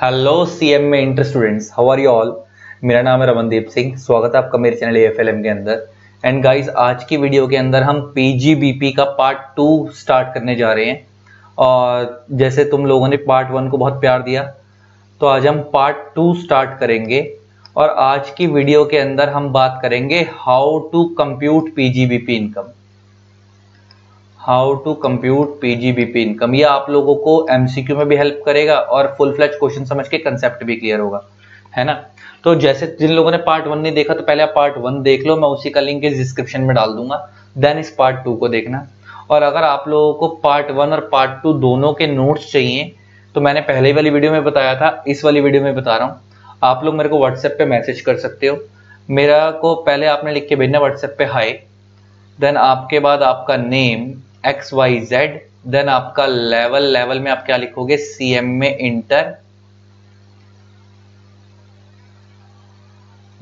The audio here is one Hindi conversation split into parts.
हेलो सी एम में inter students how are you all मेरा नाम है रमनदीप सिंह स्वागत है आपका मेरे चैनल एफ एल एम के अंदर एंड गाइस आज की वीडियो के अंदर हम पी का पार्ट टू स्टार्ट करने जा रहे हैं और जैसे तुम लोगों ने पार्ट वन को बहुत प्यार दिया तो आज हम पार्ट टू स्टार्ट करेंगे और आज की वीडियो के अंदर हम बात करेंगे how to compute P income how to compute PGBP income ये आप लोगों को एमसीक्यू में भी हेल्प करेगा और फुल फ्लैच क्वेश्चन समझ के कंसेप्ट भी क्लियर होगा है ना तो जैसे जिन लोगों ने पार्ट वन नहीं देखा तो पहले आप पार्ट वन देख लो मैं उसी का लिंक इस डिस्क्रिप्शन में डाल दूंगा देन इस पार्ट टू को देखना और अगर आप लोगों को पार्ट वन और पार्ट टू दोनों के नोट्स चाहिए तो मैंने पहले वाली वीडियो में बताया था इस वाली वीडियो में बता रहा हूँ आप लोग मेरे को व्हाट्सएप पे मैसेज कर सकते हो मेरा को पहले आपने लिख के भेजना व्हाट्सएप पे हाई देन आपके बाद आपका name X Y Z then आपका लेवल लेवल में आप क्या लिखोगे सी एम में इंटर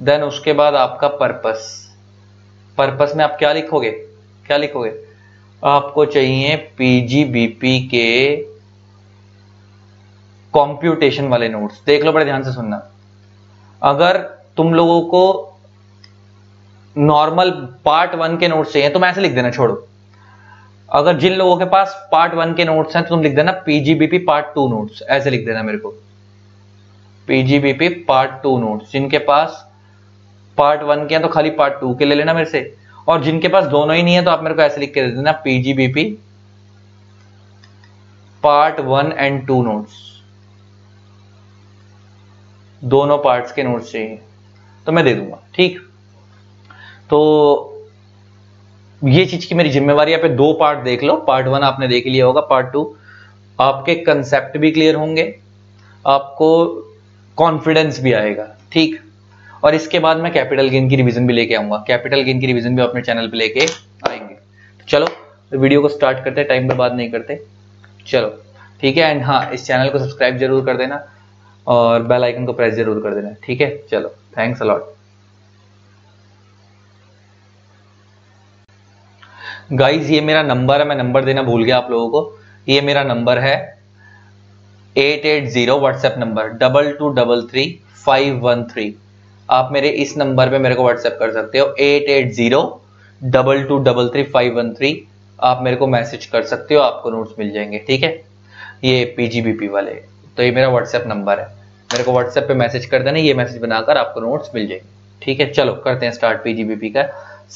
देन उसके बाद आपका पर्पस पर्पस में आप क्या लिखोगे क्या लिखोगे आपको चाहिए पीजीबीपी के कॉम्प्यूटेशन वाले नोट्स देख लो बड़े ध्यान से सुनना अगर तुम लोगों को नॉर्मल पार्ट वन के नोट्स चाहिए तो मैं ऐसे लिख देना छोड़ो अगर जिन लोगों के पास पार्ट वन के नोट्स हैं तो तुम लिख देना पीजीबीपी पार्ट टू नोट्स ऐसे लिख देना मेरे को पीजीबीपी पार्ट टू नोट्स जिनके पास पार्ट वन के हैं तो खाली पार्ट टू के ले लेना मेरे से और जिनके पास दोनों ही नहीं है तो आप मेरे को ऐसे लिख के दे देना PGBP part one and two notes दोनों पार्ट्स के नोट्स चाहिए तो मैं दे दूंगा ठीक तो ये चीज की मेरी जिम्मेवारी पे दो पार्ट देख लो पार्ट वन आपने देख लिया होगा पार्ट टू आपके कंसेप्ट भी क्लियर होंगे आपको कॉन्फिडेंस भी आएगा ठीक और इसके बाद मैं कैपिटल गेन की रिवीजन भी लेके आऊंगा कैपिटल गेन की रिवीजन भी अपने चैनल पे लेके आएंगे तो चलो वीडियो को स्टार्ट करते टाइम बात नहीं करते चलो ठीक है एंड हाँ इस चैनल को सब्सक्राइब जरूर कर देना और बेल आइकन को प्रेस जरूर कर देना ठीक है चलो थैंक्स अलॉट गाइज ये मेरा नंबर है मैं नंबर देना भूल गया आप लोगों को ये मेरा नंबर है eight eight zero WhatsApp number double two double three five one three आप मेरे इस नंबर पे मेरे को व्हाट्सएप कर सकते हो eight eight zero double two double three five one three आप मेरे को मैसेज कर सकते हो आपको नोट्स मिल जाएंगे ठीक है ये पीजीबीपी वाले तो ये मेरा व्हाट्सएप नंबर है मेरे को व्हाट्सएप पे मैसेज कर देना ये मैसेज बनाकर आपको नोट्स मिल जाएंगे ठीक है चलो करते हैं स्टार्ट पीजीबीपी का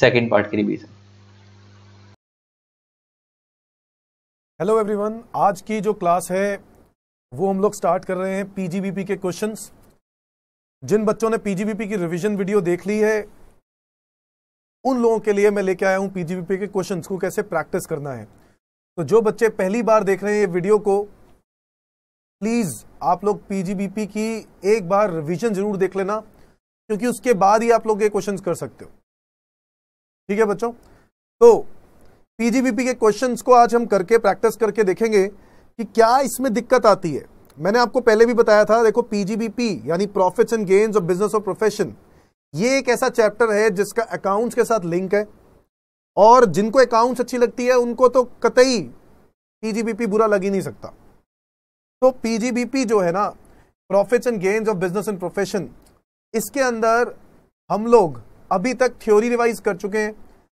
सेकेंड पार्ट की रिविजन हेलो एवरीवन आज की जो क्लास है वो हम लोग स्टार्ट कर रहे हैं पीजीबीपी के क्वेश्चंस जिन बच्चों ने पीजीबीपी की रिवीजन वीडियो देख ली है उन लोगों के लिए मैं लेके आया हूं पीजीबीपी के क्वेश्चंस को कैसे प्रैक्टिस करना है तो जो बच्चे पहली बार देख रहे हैं ये वीडियो को प्लीज़ आप लोग पीजीबीपी की एक बार रिविजन जरूर देख लेना क्योंकि उसके बाद ही आप लोग ये क्वेश्चन कर सकते हो ठीक है बच्चों तो पीजीबीपी के क्वेश्चंस को आज हम करके प्रैक्टिस करके देखेंगे कि क्या इसमें दिक्कत आती है मैंने आपको पहले भी बताया था देखो पीजीबीपी यानी profits and gains of business और प्रोफेशन ये एक ऐसा चैप्टर है जिसका अकाउंट्स के साथ लिंक है और जिनको अकाउंट्स अच्छी लगती है उनको तो कतई पीजीबीपी बुरा लग ही नहीं सकता तो पीजीबीपी जो है ना profits and gains of business and profession इसके अंदर हम लोग अभी तक थ्योरी रिवाइज कर चुके हैं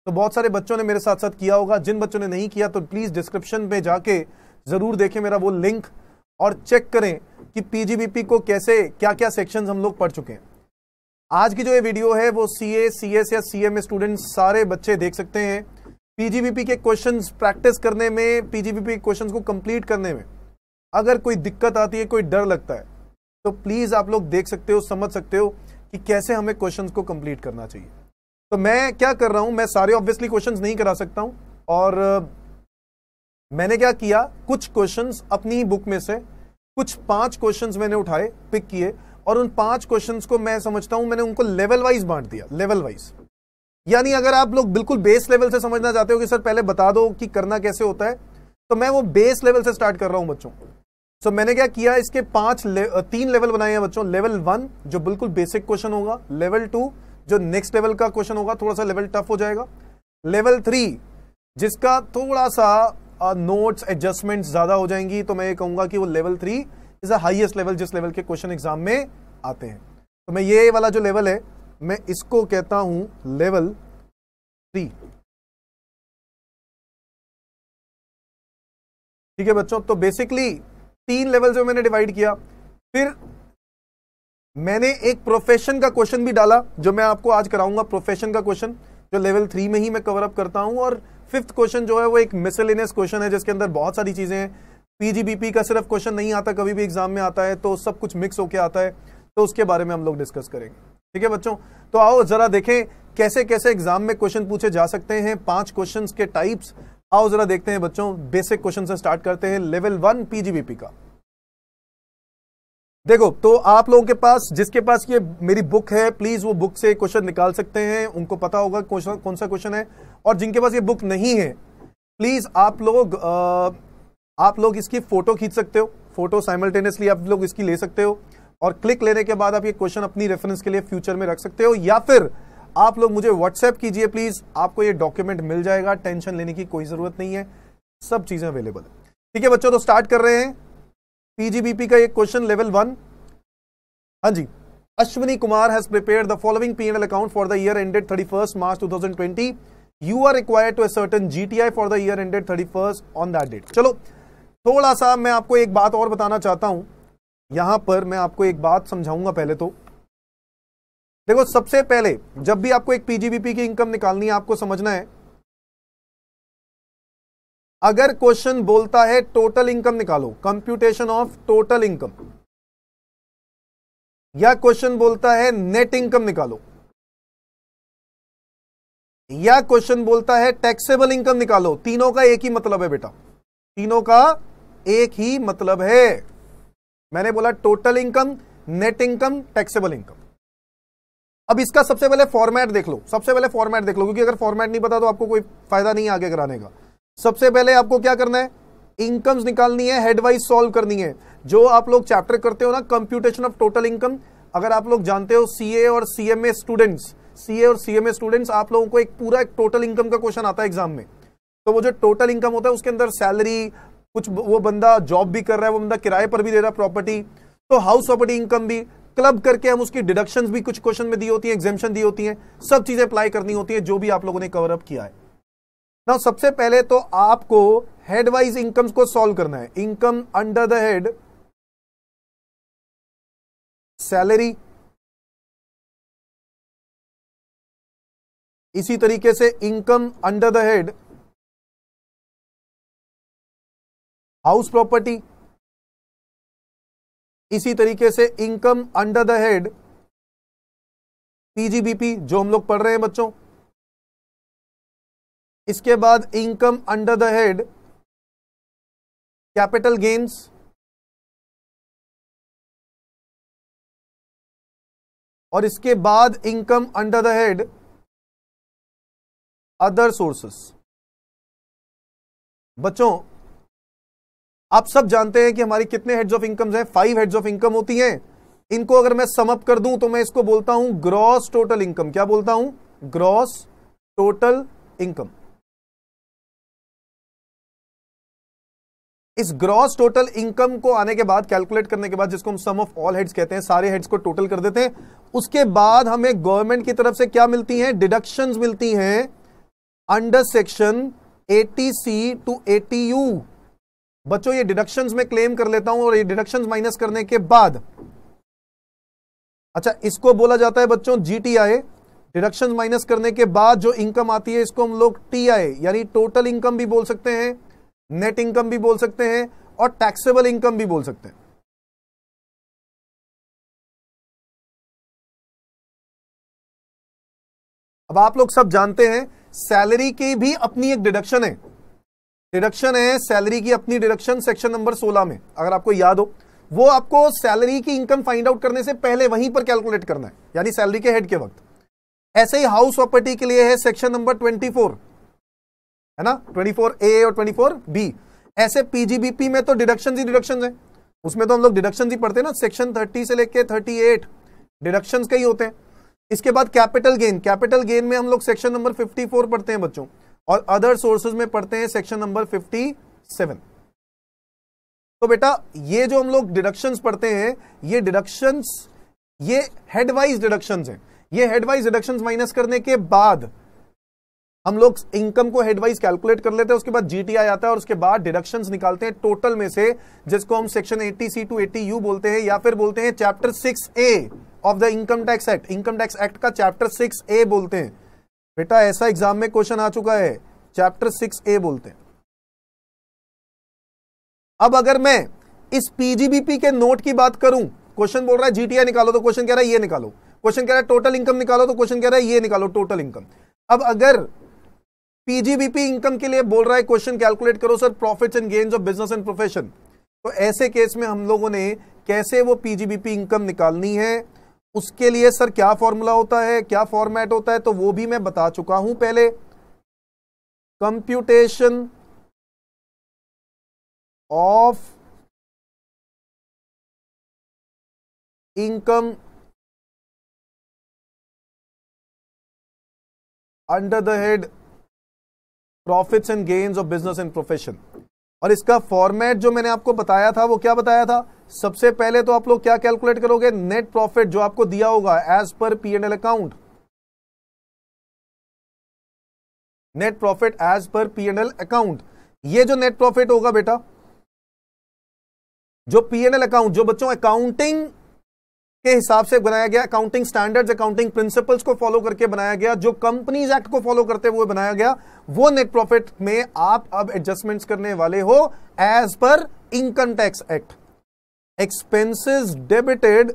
तो बहुत सारे बच्चों ने मेरे साथ साथ किया होगा जिन बच्चों ने नहीं किया तो प्लीज़ डिस्क्रिप्शन में जाके ज़रूर देखें मेरा वो लिंक और चेक करें कि पीजीबीपी को कैसे क्या क्या सेक्शन हम लोग पढ़ चुके हैं आज की जो ये वीडियो है वो सी ए सी एस या सी एम स्टूडेंट सारे बच्चे देख सकते हैं पीजीबीपी के क्वेश्चन प्रैक्टिस करने में पीजीबीपी के क्वेश्चन को कंप्लीट करने में अगर कोई दिक्कत आती है कोई डर लगता है तो प्लीज़ आप लोग देख सकते हो समझ सकते हो कि कैसे हमें क्वेश्चंस को कंप्लीट करना चाहिए तो मैं क्या कर रहा हूं मैं सारे ऑब्वियसली क्वेश्चन नहीं करा सकता हूं और मैंने क्या किया कुछ क्वेश्चन अपनी बुक में से कुछ पांच क्वेश्चन मैंने उठाए पिक किए और उन पांच क्वेश्चंस को मैं समझता हूं मैंने उनको लेवल वाइज बांट दिया लेवल वाइज यानी अगर आप लोग बिल्कुल बेस लेवल से समझना चाहते हो कि सर पहले बता दो कि करना कैसे होता है तो मैं वो बेस लेवल से स्टार्ट कर रहा हूं बच्चों सो so, मैंने क्या किया इसके पांच ले, तीन लेवल बनाए हैं बच्चों लेवल वन जो बिल्कुल बेसिक क्वेश्चन होगा लेवल टू जो नेक्स्ट लेवल का क्वेश्चन होगा थोड़ा सा लेवल टफ हो जाएगा लेवल थ्री जिसका थोड़ा सा नोट्स एडजस्टमेंट ज्यादा हो जाएंगी तो मैं ये कहूंगा कि वो level three is highest level जिस लेवल के क्वेश्चन एग्जाम में आते हैं तो मैं ये वाला जो लेवल है मैं इसको कहता हूं लेवल थ्री ठीक है बच्चों तो बेसिकली तीन लेवल जो मैंने डिवाइड किया फिर मैंने एक प्रोफेशन का क्वेश्चन भी डाला जो मैं आपको आज कराऊंगा प्रोफेशन का क्वेश्चन जो लेवल थ्री में ही मैं कवर अप करता हूं और फिफ्थ क्वेश्चन जो है वो एक मिसलिनियस क्वेश्चन है जिसके अंदर बहुत सारी चीज़ें हैं पीजीबीपी का सिर्फ क्वेश्चन नहीं आता कभी भी एग्जाम में आता है तो सब कुछ मिक्स होके आता है तो उसके बारे में हम लोग डिस्कस करेंगे ठीक है बच्चों तो आओ जरा देखें कैसे कैसे एग्जाम में क्वेश्चन पूछे जा सकते हैं पांच क्वेश्चन के टाइप्स आओ जरा देखते हैं बच्चों बेसिक क्वेश्चन से स्टार्ट करते हैं लेवल वन पीजीबीपी का देखो तो आप लोगों के पास जिसके पास ये मेरी बुक है प्लीज वो बुक से क्वेश्चन निकाल सकते हैं उनको पता होगा कौन सा क्वेश्चन है और जिनके पास ये बुक नहीं है प्लीज आप लोग आप लोग इसकी फोटो खींच सकते हो फोटो साइमल्टेनियसली आप लोग इसकी ले सकते हो और क्लिक लेने के बाद आप ये क्वेश्चन अपनी रेफरेंस के लिए फ्यूचर में रख सकते हो या फिर आप लोग मुझे व्हाट्सएप कीजिए प्लीज आपको ये डॉक्यूमेंट मिल जाएगा टेंशन लेने की कोई जरूरत नहीं है सब चीजें अवेलेबल है ठीक है बच्चों तो स्टार्ट कर रहे हैं पीजीबीपी का एक क्वेश्चन लेवल वन हाँ जी Ashwini Kumar has prepare the following PNL account for the year ended 31 March 2020 you are required to attain G T I for the year ended thirty first on that date चलो थोड़ा सा मैं आपको एक बात और बताना चाहता हूं यहां पर मैं आपको एक बात समझाऊंगा पहले तो देखो सबसे पहले जब भी आपको एक पीजीबीपी की इनकम निकालनी है आपको समझना है अगर क्वेश्चन बोलता है टोटल इनकम निकालो कंप्यूटेशन ऑफ टोटल इनकम या क्वेश्चन बोलता है नेट इनकम निकालो या क्वेश्चन बोलता है टैक्सेबल इनकम निकालो तीनों का एक ही मतलब है बेटा तीनों का एक ही मतलब है मैंने बोला total income net income taxable income अब इसका सबसे पहले फॉर्मेट देख लो सबसे पहले फॉर्मेट देख लो क्योंकि अगर फॉर्मेट नहीं पता तो आपको कोई फायदा नहीं आगे कराने का सबसे पहले आपको क्या करना है इनकम्स निकालनी है हेडवाइज सॉल्व करनी है जो आप लोग चैप्टर करते हो ना कंप्यूटेशन ऑफ टोटल इनकम अगर आप लोग जानते हो सीए और सीएमए स्टूडेंट्स सीए और सीएमए स्टूडेंट्स आप लोगों को एक पूरा एक टोटल इनकम का क्वेश्चन आता है एग्जाम में तो वो जो टोटल इनकम होता है उसके अंदर सैलरी कुछ वो बंदा जॉब भी कर रहा है वो बंदा किराए पर भी दे रहा है प्रॉपर्टी तो हाउस प्रॉपर्टी इनकम भी क्लब करके हम उसकी डिडक्शन भी कुछ क्वेश्चन में दी होती है एग्जामेशन दी होती है सब चीजें अप्लाई करनी होती है जो भी आप लोगों ने कवरअप किया है ना सबसे पहले तो आपको हेडवाइज इनकम इनकम्स को सॉल्व करना है income under the head salary इसी तरीके से income under the head house property इसी तरीके से income under the head PGBP जो हम लोग पढ़ रहे हैं बच्चों इसके बाद income under the head capital gains और इसके बाद income under the head other sources बच्चों आप सब जानते हैं कि हमारी कितने हेड्स ऑफ इनकम्स हैं फाइव हेड्स ऑफ इनकम होती हैं इनको अगर मैं समअप कर दूं तो मैं इसको बोलता हूं ग्रॉस टोटल इनकम क्या बोलता हूं ग्रॉस टोटल इनकम इस ग्रॉस टोटल इनकम को आने के बाद कैलकुलेट करने के बाद जिसको हम सम ऑफ ऑल हेड्स कहते हैं सारे हेड्स को टोटल कर देते हैं उसके बाद हमें गवर्नमेंट की तरफ से क्या मिलती हैं डिडक्शंस मिलती हैं under section 80C to 80U बच्चों ये डिडक्शंस में क्लेम कर लेता हूं और ये डिडक्शंस माइनस करने के बाद अच्छा इसको बोला जाता है बच्चों जी डिडक्शंस माइनस करने के बाद जो इनकम आती है इसको हम लोग टी यानी टोटल इनकम भी बोल सकते हैं नेट इनकम भी बोल सकते हैं और टैक्सेबल इनकम भी बोल सकते हैं अब आप लोग सब जानते हैं सैलरी की भी अपनी एक डिडक्शन है डिडक्शन है सैलरी की अपनी डिडक्शन सेक्शन नंबर 16 में अगर आपको याद हो वो आपको सैलरी की इनकम फाइंड आउट करने से पहले वहीं पर कैलकुलेट करना है यानी सैलरी के हेड के वक्त ऐसे ही हाउस प्रॉपर्टी के लिए है सेक्शन नंबर 24 है ना 24 ए और 24 बी ऐसे पीजीबीपी में तो डिडक्शन ही डिडक्शन है उसमें तो हम लोग डिडक्शन ही पढ़ते हैं ना सेक्शन 30 से लेके 38 डिडक्शंस के ही होते हैं इसके बाद कैपिटल गेन कैपिटल गेन में हम लोग सेक्शन नंबर 54 पढ़ते हैं बच्चों और अदर सोर्सेज में पढ़ते हैं सेक्शन नंबर 57 तो बेटा ये जो हम लोग डिडक्शन पढ़ते हैं ये डिडक्शन ये हेडवाइज डिडक्शन है ये हेडवाइज डिडक्शन माइनस करने के बाद हम लोग इनकम को हेडवाइज कैलकुलेट कर लेते हैं उसके बाद जीटीआई आता है और उसके बाद डिडक्शन निकालते हैं टोटल में से जिसको हम section eighty C to eighty U बोलते हैं या फिर बोलते हैं chapter six A of the income tax act income tax act का चैप्टर सिक्स ए बोलते हैं बेटा ऐसा एग्जाम में क्वेश्चन आ चुका है चैप्टर सिक्स ए बोलते हैं अब अगर मैं इस पीजीबीपी के नोट की बात करूं क्वेश्चन बोल रहा है जीटीआई निकालो तो क्वेश्चन कह रहा है ये निकालो क्वेश्चन कह रहा है टोटल इनकम निकालो तो क्वेश्चन कह रहा है ये निकालो टोटल इनकम अब अगर पीजीबीपी इनकम के लिए बोल रहा है क्वेश्चन कैलकुलेट करो sir profits and gains of business and profession तो ऐसे केस में हम लोगों ने कैसे वो पीजीबीपी इनकम निकालनी है उसके लिए सर क्या फॉर्मूला होता है क्या फॉर्मेट होता है तो वो भी मैं बता चुका हूं पहले computation of income under the head profits and gains of business and profession और इसका फॉर्मेट जो मैंने आपको बताया था वो क्या बताया था सबसे पहले तो आप लोग क्या कैलकुलेट करोगे नेट प्रॉफिट जो आपको दिया होगा एज पर P and L account net profit as पर पी एंड एल अकाउंट ये जो नेट प्रॉफिट होगा बेटा जो पी एंड एल अकाउंट जो बच्चों अकाउंटिंग के हिसाब से बनाया गया अकाउंटिंग स्टैंडर्ड्स अकाउंटिंग प्रिंसिपल्स को फॉलो करके बनाया गया जो कंपनीज एक्ट को फॉलो करते हुए बनाया गया वो नेट प्रॉफिट में आप अब एडजस्टमेंट्स करने वाले हो एज पर income tax act expenses debited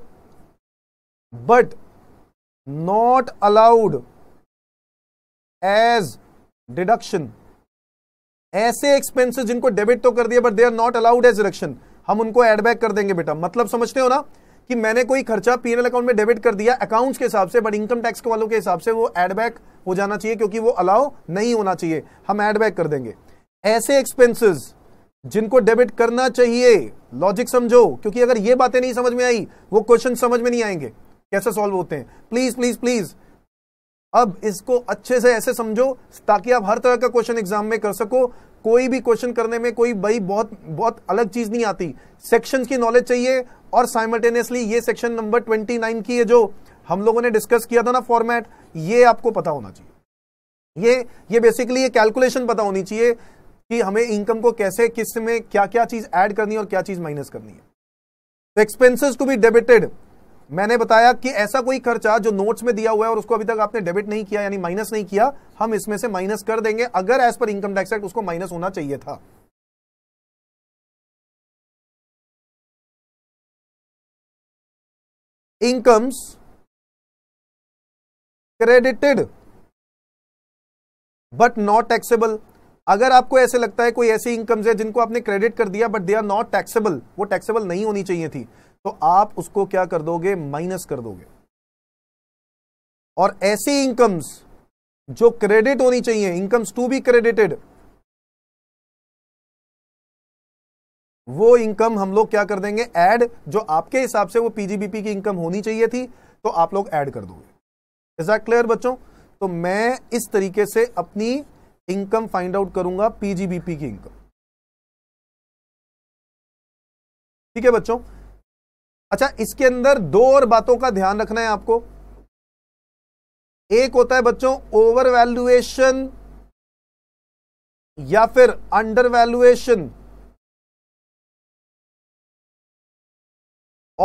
but not allowed as deduction ऐसे एक्सपेंसेस जिनको डेबिट तो कर दिया but they are not allowed as deduction हम उनको एडबैक कर देंगे बेटा मतलब समझते हो ना कि मैंने कोई खर्चा पीएनएल अकाउंट में डेबिट कर दिया अकाउंट्स के हिसाब से बट इनकम टैक्स वालों के हिसाब से वो एडबैक हो जाना चाहिए क्योंकि वो अलाउ नहीं होना चाहिए हम एडबैक कर देंगे ऐसे एक्सपेंसेस जिनको डेबिट करना चाहिए लॉजिक समझो क्योंकि अगर ये बातें नहीं समझ में आई वो क्वेश्चन समझ में नहीं आएंगे कैसे सॉल्व होते हैं प्लीज प्लीज प्लीज अब इसको अच्छे से ऐसे समझो ताकि आप हर तरह का क्वेश्चन एग्जाम में कर सको कोई भी क्वेश्चन करने में कोई भाई बहुत बहुत अलग चीज नहीं आती सेक्शंस की नॉलेज चाहिए और साइमल्टेनियसली ये सेक्शन नंबर 29 की है जो हम लोगों ने डिस्कस किया था ना फॉर्मेट ये आपको पता होना चाहिए ये ये बेसिकली ये कैलकुलेशन पता होनी चाहिए कि हमें इनकम को कैसे किस में क्या क्या चीज ऐड करनी है और क्या चीज माइनस करनी है एक्सपेंसिस टू बी डेबिटेड मैंने बताया कि ऐसा कोई खर्चा जो नोट्स में दिया हुआ है और उसको अभी तक आपने डेबिट नहीं किया यानी माइनस नहीं किया हम इसमें से माइनस कर देंगे अगर एज पर इनकम टैक्स एक्ट उसको माइनस होना चाहिए था incomes credited but not taxable अगर आपको ऐसे लगता है कोई ऐसी इनकम्स है जिनको आपने क्रेडिट कर दिया but they are not taxable वो टैक्सेबल नहीं होनी चाहिए थी तो आप उसको क्या कर दोगे माइनस कर दोगे और ऐसी इनकम्स जो क्रेडिट होनी चाहिए इनकम्स टू बी क्रेडिटेड वो इनकम हम लोग क्या कर देंगे ऐड जो आपके हिसाब से वो पीजीबीपी की इनकम होनी चाहिए थी तो आप लोग ऐड कर दोगे इज दैट क्लियर बच्चों तो मैं इस तरीके से अपनी इनकम फाइंड आउट करूंगा पीजीबीपी की इनकम ठीक है बच्चों अच्छा इसके अंदर दो और बातों का ध्यान रखना है आपको एक होता है बच्चों ओवर वैल्युएशन या फिर under valuation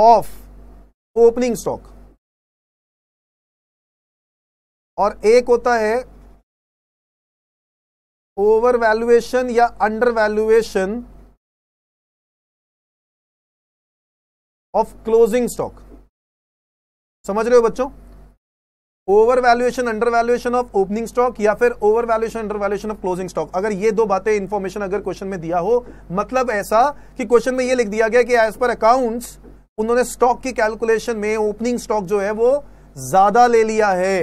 of opening stock और एक होता है ओवर वैल्युएशन या under valuation of closing stock समझ रहे हो बच्चों over valuation under valuation of opening stock या फिर over valuation under valuation of closing stock अगर ये दो बातें इंफॉर्मेशन अगर क्वेश्चन में दिया हो मतलब ऐसा कि क्वेश्चन में ये लिख दिया गया कि एज पर अकाउंट उन्होंने स्टॉक की कैलकुलेशन में ओपनिंग स्टॉक जो है वो ज्यादा ले लिया है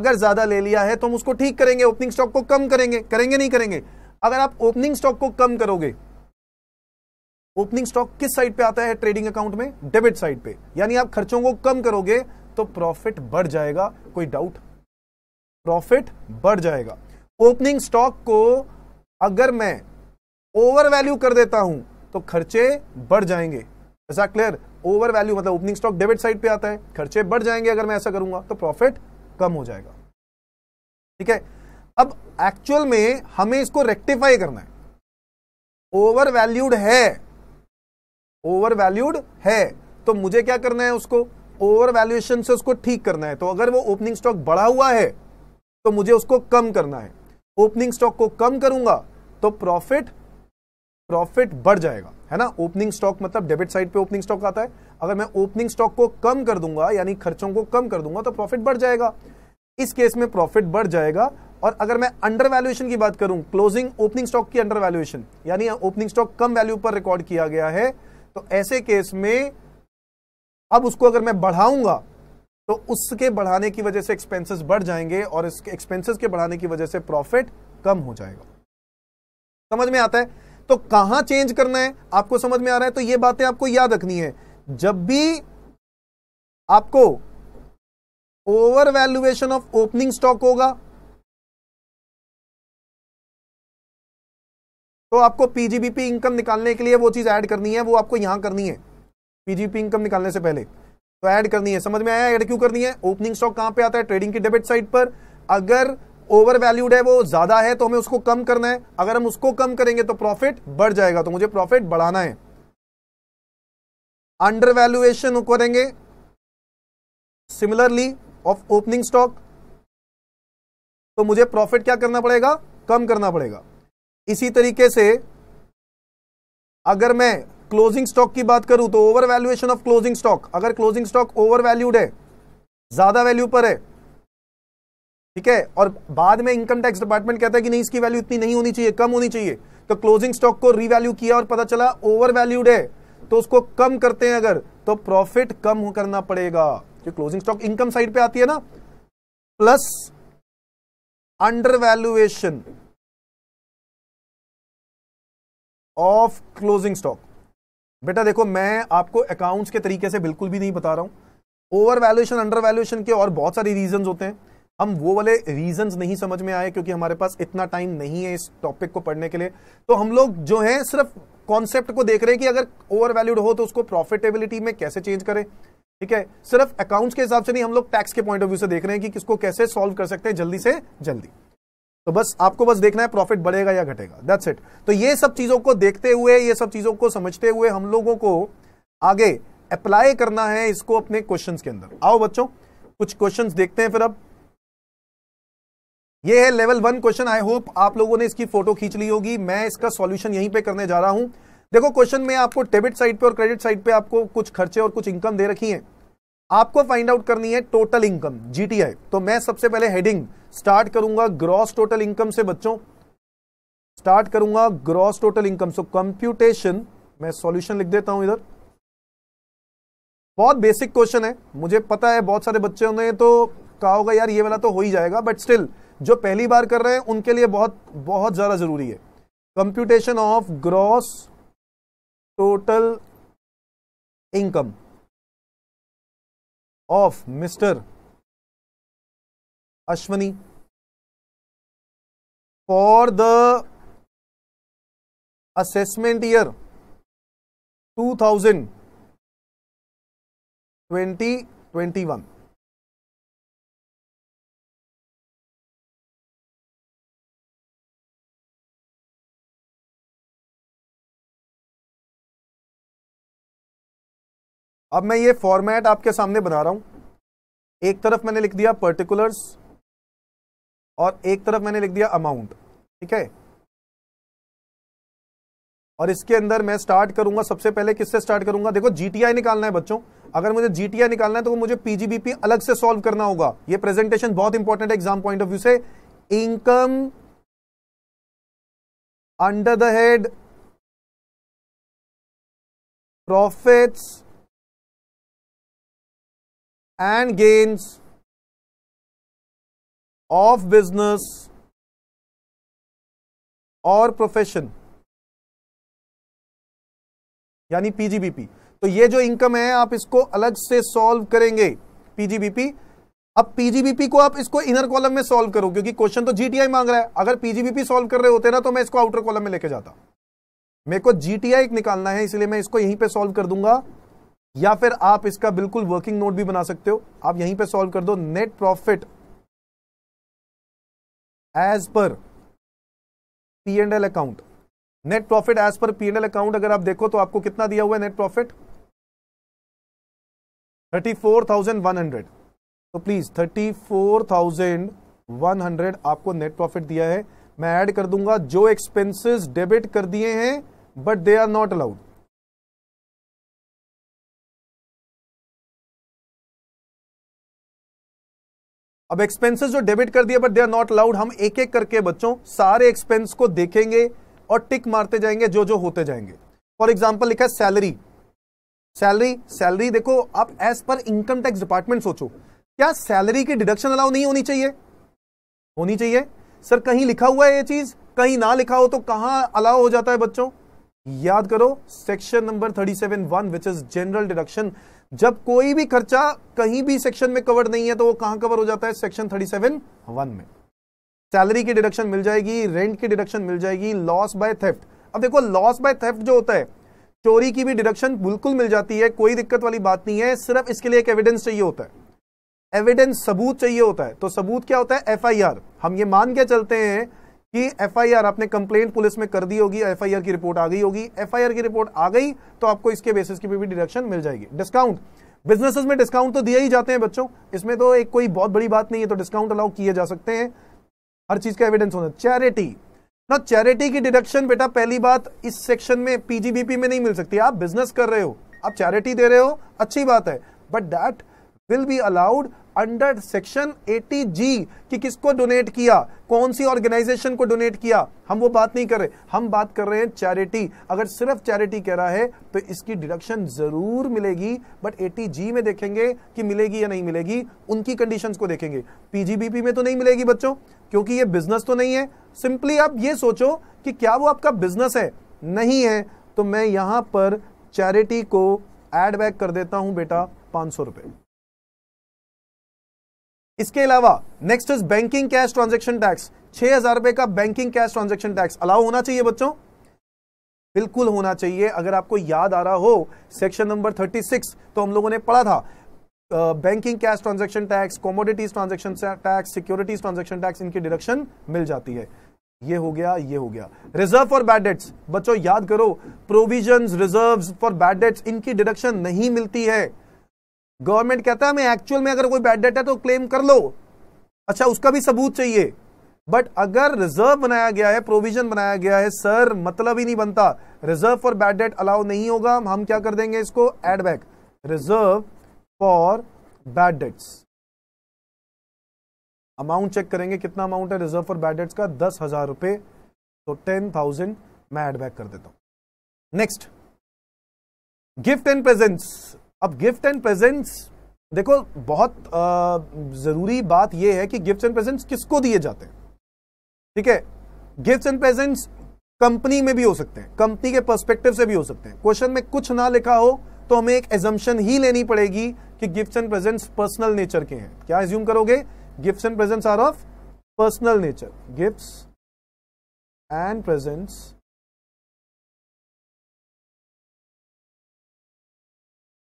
अगर ज्यादा ले लिया है तो हम उसको ठीक करेंगे ओपनिंग स्टॉक को कम करेंगे करेंगे नहीं करेंगे अगर आप ओपनिंग स्टॉक को कम करोगे ओपनिंग स्टॉक किस साइड पे आता है ट्रेडिंग अकाउंट में डेबिट साइड पे यानी आप खर्चों को कम करोगे तो प्रॉफिट बढ़ जाएगा कोई डाउट प्रॉफिट बढ़ जाएगा ओपनिंग स्टॉक को अगर मैं ओवर वैल्यू कर देता हूं तो खर्चे बढ़ जाएंगे ऐसा क्लियर ओवर वैल्यू मतलब ओपनिंग स्टॉक डेबिट साइड पे आता है खर्चे बढ़ जाएंगे अगर मैं ऐसा करूंगा तो प्रॉफिट कम हो जाएगा ठीक है अब एक्चुअल में हमें इसको रेक्टिफाई करना है ओवर वैल्यूड है ओवर वैल्यूड है तो मुझे क्या करना है उसको ओवर वैल्यूएशन से उसको ठीक करना है तो अगर वो ओपनिंग स्टॉक बढ़ा हुआ है तो मुझे उसको कम करना है ओपनिंग स्टॉक को कम करूंगा तो प्रॉफिट प्रॉफिट बढ़ जाएगा है ना ओपनिंग स्टॉक मतलब डेबिट साइड पे ओपनिंग स्टॉक आता है अगर मैं ओपनिंग स्टॉक को कम कर दूंगा यानी खर्चों को कम कर दूंगा तो प्रॉफिट बढ़ जाएगा इस केस में प्रॉफिट बढ़ जाएगा और अगर मैं अंडर वैल्यूएशन की बात करूं क्लोजिंग ओपनिंग स्टॉक की अंडर वैल्यूएशन यानी ओपनिंग स्टॉक कम वैल्यू पर रिकॉर्ड किया गया है तो ऐसे केस में अब उसको अगर मैं बढ़ाऊंगा तो उसके बढ़ाने की वजह से एक्सपेंसेस बढ़ जाएंगे और इसके एक्सपेंसेस के बढ़ाने की वजह से प्रॉफिट कम हो जाएगा समझ में आता है तो कहां चेंज करना है आपको समझ में आ रहा है तो ये बातें आपको याद रखनी है जब भी आपको over valuation of opening stock होगा तो आपको पीजीबीपी इनकम निकालने के लिए वो चीज़ ऐड करनी है वो आपको यहां करनी है पीजीबीपी इनकम निकालने से पहले तो ऐड करनी है समझ में आया ऐड क्यों करनी है ओपनिंग स्टॉक कहां पे आता है ट्रेडिंग की डेबिट साइड पर अगर ओवर वैल्यूड है वो ज्यादा है तो हमें उसको कम करना है अगर हम उसको कम करेंगे तो प्रॉफिट बढ़ जाएगा तो मुझे प्रॉफिट बढ़ाना है अंडर वैल्यूएशन करेंगे सिमिलरली ऑफ ओपनिंग स्टॉक तो मुझे प्रॉफिट क्या करना पड़ेगा कम करना पड़ेगा इसी तरीके से अगर मैं क्लोजिंग स्टॉक की बात करूं तो over valuation of closing stock अगर क्लोजिंग स्टॉक ओवर वैल्यूड है ज्यादा वैल्यू पर है ठीक है और बाद में इनकम टैक्स डिपार्टमेंट कहता है कि नहीं इसकी वैल्यू इतनी नहीं होनी चाहिए कम होनी चाहिए तो क्लोजिंग स्टॉक को रीवैल्यू किया और पता चला ओवर वैल्यूड है तो उसको कम करते हैं अगर तो प्रॉफिट कम करना पड़ेगा जो क्लोजिंग स्टॉक इनकम साइड पे आती है ना plus under valuation of closing stock बेटा देखो मैं आपको अकाउंट्स के तरीके से बिल्कुल भी नहीं बता रहा हूं ओवर वैल्यूएशन अंडर वैल्यूएशन के और बहुत सारे रीजन होते हैं हम वो वाले रीजन नहीं समझ में आए क्योंकि हमारे पास इतना टाइम नहीं है इस टॉपिक को पढ़ने के लिए तो हम लोग जो है सिर्फ कॉन्सेप्ट को देख रहे हैं कि अगर ओवर वैल्यूड हो तो उसको प्रॉफिटेबिलिटी में कैसे चेंज करें ठीक है सिर्फ अकाउंट्स के हिसाब से नहीं हम लोग टैक्स के पॉइंट ऑफ व्यू से देख रहे हैं कि किसको कैसे सॉल्व कर सकते हैं जल्दी से जल्दी तो बस आपको बस देखना है प्रॉफिट बढ़ेगा या घटेगा दैट्स इट तो ये सब चीज़ों को देखते हुए ये सब चीज़ों को समझते हुए हम लोगों को आगे अप्लाई करना है इसको अपने क्वेश्चंस के अंदर आओ बच्चों कुछ क्वेश्चंस देखते हैं फिर अब ये है level one question I hope आप लोगों ने इसकी फोटो खींच ली होगी मैं इसका सोल्यूशन यहीं पर करने जा रहा हूं देखो क्वेश्चन में आपको डेबिट साइड पर और क्रेडिट साइड पर आपको कुछ खर्चे और कुछ इनकम दे रखी है आपको फाइंड आउट करनी है टोटल इनकम जीटीआई तो मैं सबसे पहले हेडिंग स्टार्ट करूंगा ग्रॉस टोटल इनकम से बच्चों स्टार्ट करूंगा gross total income so computation मैं सॉल्यूशन लिख देता हूं इधर बहुत बेसिक क्वेश्चन है मुझे पता है बहुत सारे बच्चे होंगे तो कहा होगा यार ये वाला तो हो ही जाएगा बट स्टिल जो पहली बार कर रहे हैं उनके लिए बहुत बहुत ज्यादा जरूरी है computation of gross total income of Mr. Ashwani for the assessment year 2020 21 अब मैं ये फॉर्मेट आपके सामने बना रहा हूं एक तरफ मैंने लिख दिया पर्टिकुलर्स और एक तरफ मैंने लिख दिया अमाउंट ठीक है और इसके अंदर मैं स्टार्ट करूंगा सबसे पहले किससे स्टार्ट करूंगा देखो जीटीआई निकालना है बच्चों अगर मुझे जीटीआई निकालना है तो मुझे पीजीबीपी अलग से सॉल्व करना होगा ये प्रेजेंटेशन बहुत इंपॉर्टेंट है एग्जाम पॉइंट ऑफ व्यू से income under the head profits and gains of business और प्रोफेशन यानी पीजीबीपी तो ये जो इनकम है आप इसको अलग से सॉल्व करेंगे पीजीबीपी अब पीजीबीपी को आप इसको इनर कॉलम में सॉल्व करो क्योंकि क्वेश्चन तो जीटीआई मांग रहा है अगर पीजीबीपी सॉल्व कर रहे होते ना तो मैं इसको आउटर कॉलम में लेके जाता मेरे को जीटीआई निकालना है इसलिए मैं इसको यहीं पे सॉल्व कर दूंगा या फिर आप इसका बिल्कुल वर्किंग नोट भी बना सकते हो आप यहीं पे सॉल्व कर दो नेट प्रॉफिट एज पर P and L account net profit as पर पी एंड एल अकाउंट अगर आप देखो तो आपको कितना दिया हुआ है net profit thirty four thousand one hundred तो please thirty four thousand one hundred आपको नेट प्रॉफिट दिया है मैं ऐड कर दूंगा जो एक्सपेंसेस डेबिट कर दिए हैं but they are not allowed अब एक्सपेंसेस जो डेबिट कर दिए but they are not allowed हम एक एक करके बच्चों सारे एक्सपेंस को देखेंगे और टिक मारते जाएंगे जो जो होते जाएंगे फॉर एग्जाम्पल लिखा है सैलरी सैलरी सैलरी देखो आप as per income tax department सोचो क्या सैलरी की डिडक्शन अलाउ नहीं होनी चाहिए होनी चाहिए सर कहीं लिखा हुआ है ये चीज कहीं ना लिखा हो तो कहां अलाउ हो जाता है बच्चों याद करो section number thirty seven one which is general deduction जब कोई भी खर्चा कहीं भी सेक्शन में कवर नहीं है तो वो कहां कवर हो जाता है सेक्शन थर्टी सेवन वन में सैलरी की डिडक्शन मिल जाएगी रेंट की डिडक्शन मिल जाएगी लॉस बाय थेफ्ट अब देखो लॉस बाय थेफ्ट जो होता है चोरी की भी डिडक्शन बिल्कुल मिल जाती है कोई दिक्कत वाली बात नहीं है सिर्फ इसके लिए एक एविडेंस चाहिए होता है एविडेंस सबूत चाहिए होता है तो सबूत क्या होता है एफआईआर हम ये मान के चलते हैं कि एफआईआर आपने कंप्लेंट पुलिस में कर दी होगी एफआईआर की रिपोर्ट आ गई होगी एफआईआर की रिपोर्ट आ गई तो आपको इसके बेसिस की भी डिडक्शन मिल जाएगी डिस्काउंट बिजनेसेस में डिस्काउंट तो दिए ही जाते हैं बच्चों इसमें तो एक कोई बहुत बड़ी बात नहीं है तो डिस्काउंट अलाउ किए जा सकते हैं हर चीज का एविडेंस होना चैरिटी ना चैरिटी की डिडक्शन बेटा पहली बात इस सेक्शन में पीजीबीपी में नहीं मिल सकती आप बिजनेस कर रहे हो आप चैरिटी दे रहे हो अच्छी बात है but that will be allowed under section 80 G कि किसको डोनेट किया कौन सी ऑर्गेनाइजेशन को डोनेट किया हम वो बात नहीं कर रहे हम बात कर रहे हैं चैरिटी अगर सिर्फ चैरिटी कह रहा है तो इसकी डिडक्शन जरूर मिलेगी बट एटी जी में देखेंगे कि मिलेगी या नहीं मिलेगी उनकी कंडीशन को देखेंगे पीजीबीपी में तो नहीं मिलेगी बच्चों क्योंकि ये बिजनेस तो नहीं है सिंपली आप ये सोचो कि क्या वो आपका बिजनेस है नहीं है तो मैं यहां पर चैरिटी को एड बैक कर देता हूं बेटा पांच सौ रुपए इसके अलावा next is banking cash transaction tax छह हजार रुपए का banking cash transaction tax allow होना चाहिए बच्चों बिल्कुल होना चाहिए अगर आपको याद आ रहा हो सेक्शन नंबर 36 तो हम लोगों ने पढ़ा था banking cash transaction tax commodities transaction tax securities transaction tax इनकी डिडक्शन मिल जाती है ये हो गया ये हो गया रिजर्व फॉर बैड डेट्स बच्चों याद करो provision reserve for bad debts इनकी डिडक्शन नहीं मिलती है गवर्नमेंट कहता है मैं एक्चुअल में अगर कोई बैड डेट है तो क्लेम कर लो अच्छा उसका भी सबूत चाहिए बट अगर रिजर्व बनाया गया है प्रोविजन बनाया गया है सर मतलब ही नहीं बनता reserve for bad debt allow नहीं होगा हम क्या कर देंगे इसको add back reserve for bad debts amount check करेंगे कितना अमाउंट है रिजर्व फॉर बैड डेट्स का दस हजार रुपए तो टेन थाउजेंड मैं एड बैक कर देता हूं नेक्स्ट गिफ्ट एंड प्रेजेंट्स अब गिफ्ट एंड प्रेजेंट्स देखो बहुत ज़रूरी बात यह है कि गिफ्ट एंड प्रेजेंट्स किसको दिए जाते हैं ठीक है गिफ्ट एंड प्रेजेंट्स कंपनी में भी हो सकते हैं कंपनी के पर्सपेक्टिव से भी हो सकते हैं क्वेश्चन में कुछ ना लिखा हो तो हमें एक एजम्पन ही लेनी पड़ेगी कि gift and presents personal nature के हैं क्या एज्यूम करोगे gift and presents are of personal nature gift and presents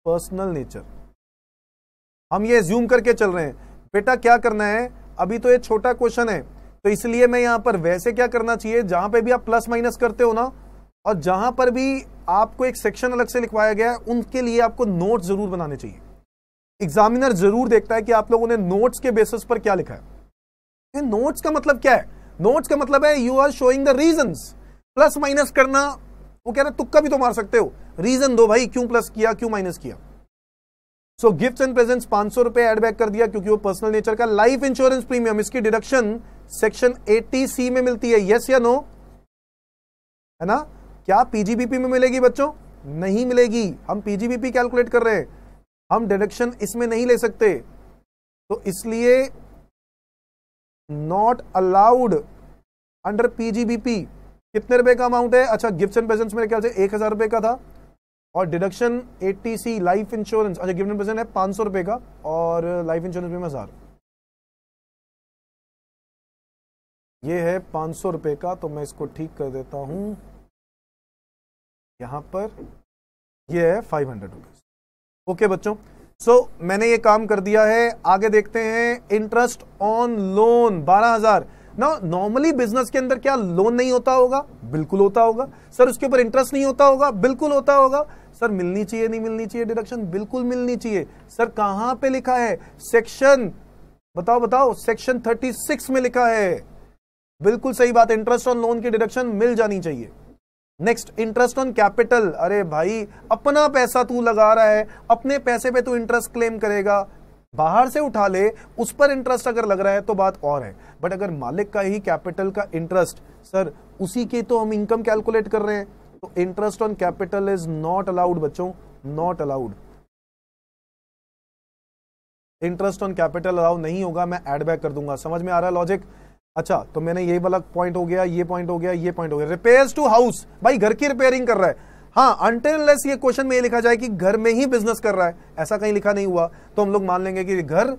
personal nature हम ये ज्यूम करके चल रहे हैं बेटा क्या करना है अभी तो ये छोटा क्वेश्चन है तो इसलिए मैं यहां पर वैसे क्या करना चाहिए जहां पे भी आप प्लस माइनस करते हो ना और जहां पर भी आपको एक सेक्शन अलग से लिखवाया गया है उनके लिए आपको नोट जरूर बनाने चाहिए एग्जामिनर जरूर देखता है कि आप लोगों ने नोट्स के बेसिस पर क्या लिखा है नोट्स का मतलब क्या है नोट्स का मतलब है you are showing the reason plus minus करना वो कह रहे तुक्का भी तो मार सकते हो रीजन दो भाई क्यों प्लस किया क्यों माइनस किया सो गिफ्ट एंड प्रेजेंट्स पांच सौ रुपए एड बैक कर दिया क्योंकि वो पर्सनल नेचर का लाइफ इंश्योरेंस प्रीमियम इसकी डिडक्शन सेक्शन एटी सी में मिलती है यस या नो है ना क्या पीजीबीपी में मिलेगी बच्चों नहीं मिलेगी हम पीजीबीपी कैलकुलेट कर रहे हैं हम डिडक्शन इसमें नहीं ले सकते तो इसलिए नॉट अलाउड अंडर पीजीबीपी कितने रुपए का अमाउंट है अच्छा गिफ्ट एंड प्रेजेंट्स मेरे ख्याल से एक हजार रुपए का था और deduction eighty C life insurance अच्छा गिफ्ट प्रेजेंट है पांच सौ रुपए का और लाइफ इंश्योरेंस में हज़ार ये है पांच सौ रुपए का तो मैं इसको ठीक कर देता हूं यहां पर ये है फाइव हंड्रेड रुपीज़ ओके बच्चों सो so, मैंने ये काम कर दिया है आगे देखते हैं इंटरेस्ट ऑन लोन बारह हज़ार ना नॉर्मली बिजनेस के अंदर क्या लोन नहीं होता होगा बिल्कुल होता होगा सर उसके ऊपर इंटरेस्ट नहीं होता होगा बिल्कुल होता होगा सर मिलनी चाहिए नहीं मिलनी चाहिए डिडक्शन बिल्कुल मिलनी चाहिए सर कहां पे लिखा है सेक्शन बताओ बताओ सेक्शन 36 में लिखा है बिल्कुल सही बात इंटरेस्ट ऑन लोन की डिडक्शन मिल जानी चाहिए नेक्स्ट इंटरेस्ट ऑन कैपिटल अरे भाई अपना पैसा तू लगा रहा है अपने पैसे पे तू इंटरेस्ट क्लेम करेगा बाहर से उठा ले उस पर इंटरेस्ट अगर लग रहा है तो बात और है बट अगर मालिक का ही कैपिटल का इंटरेस्ट सर उसी के तो हम इनकम कैलकुलेट कर रहे हैं तो interest on capital is not allowed बच्चों not allowed interest on capital allow नहीं होगा मैं एड बैक कर दूंगा समझ में आ रहा है लॉजिक अच्छा तो मैंने यही वाला पॉइंट हो गया ये पॉइंट हो गया ये पॉइंट हो गया रिपेयर टू हाउस भाई घर की रिपेयरिंग कर रहा है हाँ अनटिललेस ये क्वेश्चन में ये लिखा जाए कि घर में ही बिजनेस कर रहा है ऐसा कहीं लिखा नहीं हुआ तो हम लोग मान लेंगे कि घर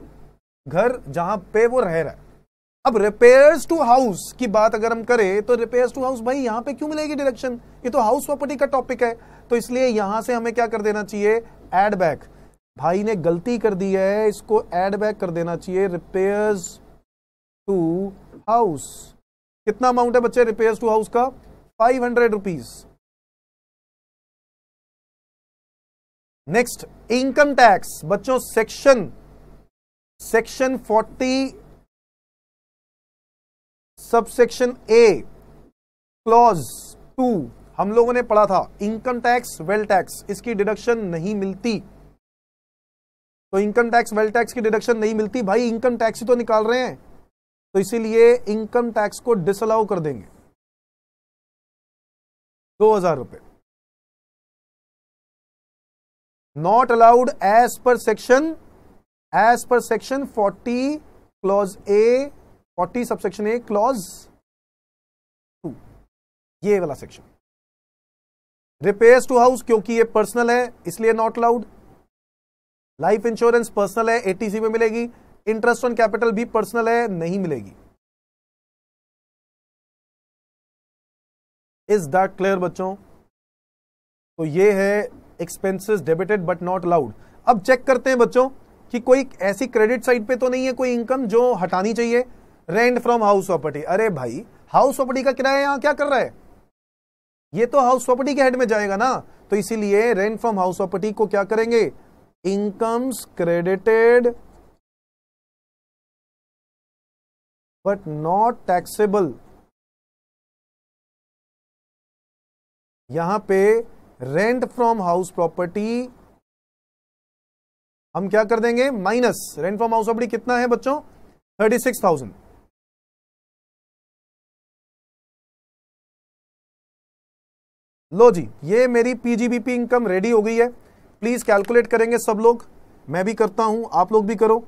घर जहां पे वो रह रहा है अब रिपेयर्स टू हाउस की बात अगर हम करें तो रिपेयर्स टू हाउस भाई यहां पे क्यों मिलेगी डायरेक्शन ये तो हाउस प्रॉपर्टी का टॉपिक है तो इसलिए यहां से हमें क्या कर देना चाहिए एड बैक भाई ने गलती कर दी है इसको एड बैक कर देना चाहिए रिपेयर्स टू हाउस कितना अमाउंट है बच्चे रिपेयर्स टू हाउस का five hundred rupees next income tax बच्चों section section 40 subsection A clause two हम लोगों ने पढ़ा था इनकम टैक्स वेल टैक्स इसकी डिडक्शन नहीं मिलती तो इनकम टैक्स वेल टैक्स की डिडक्शन नहीं मिलती भाई इनकम टैक्स ही तो निकाल रहे हैं तो इसीलिए इनकम टैक्स को डिसअलाउ कर देंगे दो हजार रुपए not allowed as per section as per section 40 clause A 40 subsection A clause two ये वाला सेक्शन रिपेयर्स टू हाउस क्योंकि ये पर्सनल है इसलिए not allowed life insurance personal है एटीसी में मिलेगी इंटरेस्ट ऑन कैपिटल भी पर्सनल है नहीं मिलेगी इज दैट क्लियर बच्चों तो ये है expenses debited but not allowed अब चेक करते हैं बच्चों कि कोई ऐसी क्रेडिट साइड पे तो नहीं है कोई इनकम जो हटानी चाहिए रेंट फ्रॉम हाउस प्रॉपर्टी अरे भाई हाउस प्रॉपर्टी का किराया यहां क्या कर रहा है ये तो हाउस प्रॉपर्टी के हेड में जाएगा ना तो इसीलिए रेंट फ्रॉम हाउस प्रॉपर्टी को क्या करेंगे incomes credited but not taxable यहां पे रेंट फ्रॉम हाउस प्रॉपर्टी हम क्या कर देंगे minus rent from house property कितना है बच्चों थर्टी सिक्स थाउजेंड लो जी ये मेरी पीजीबीपी इनकम रेडी हो गई है प्लीज कैलकुलेट करेंगे सब लोग मैं भी करता हूं आप लोग भी करो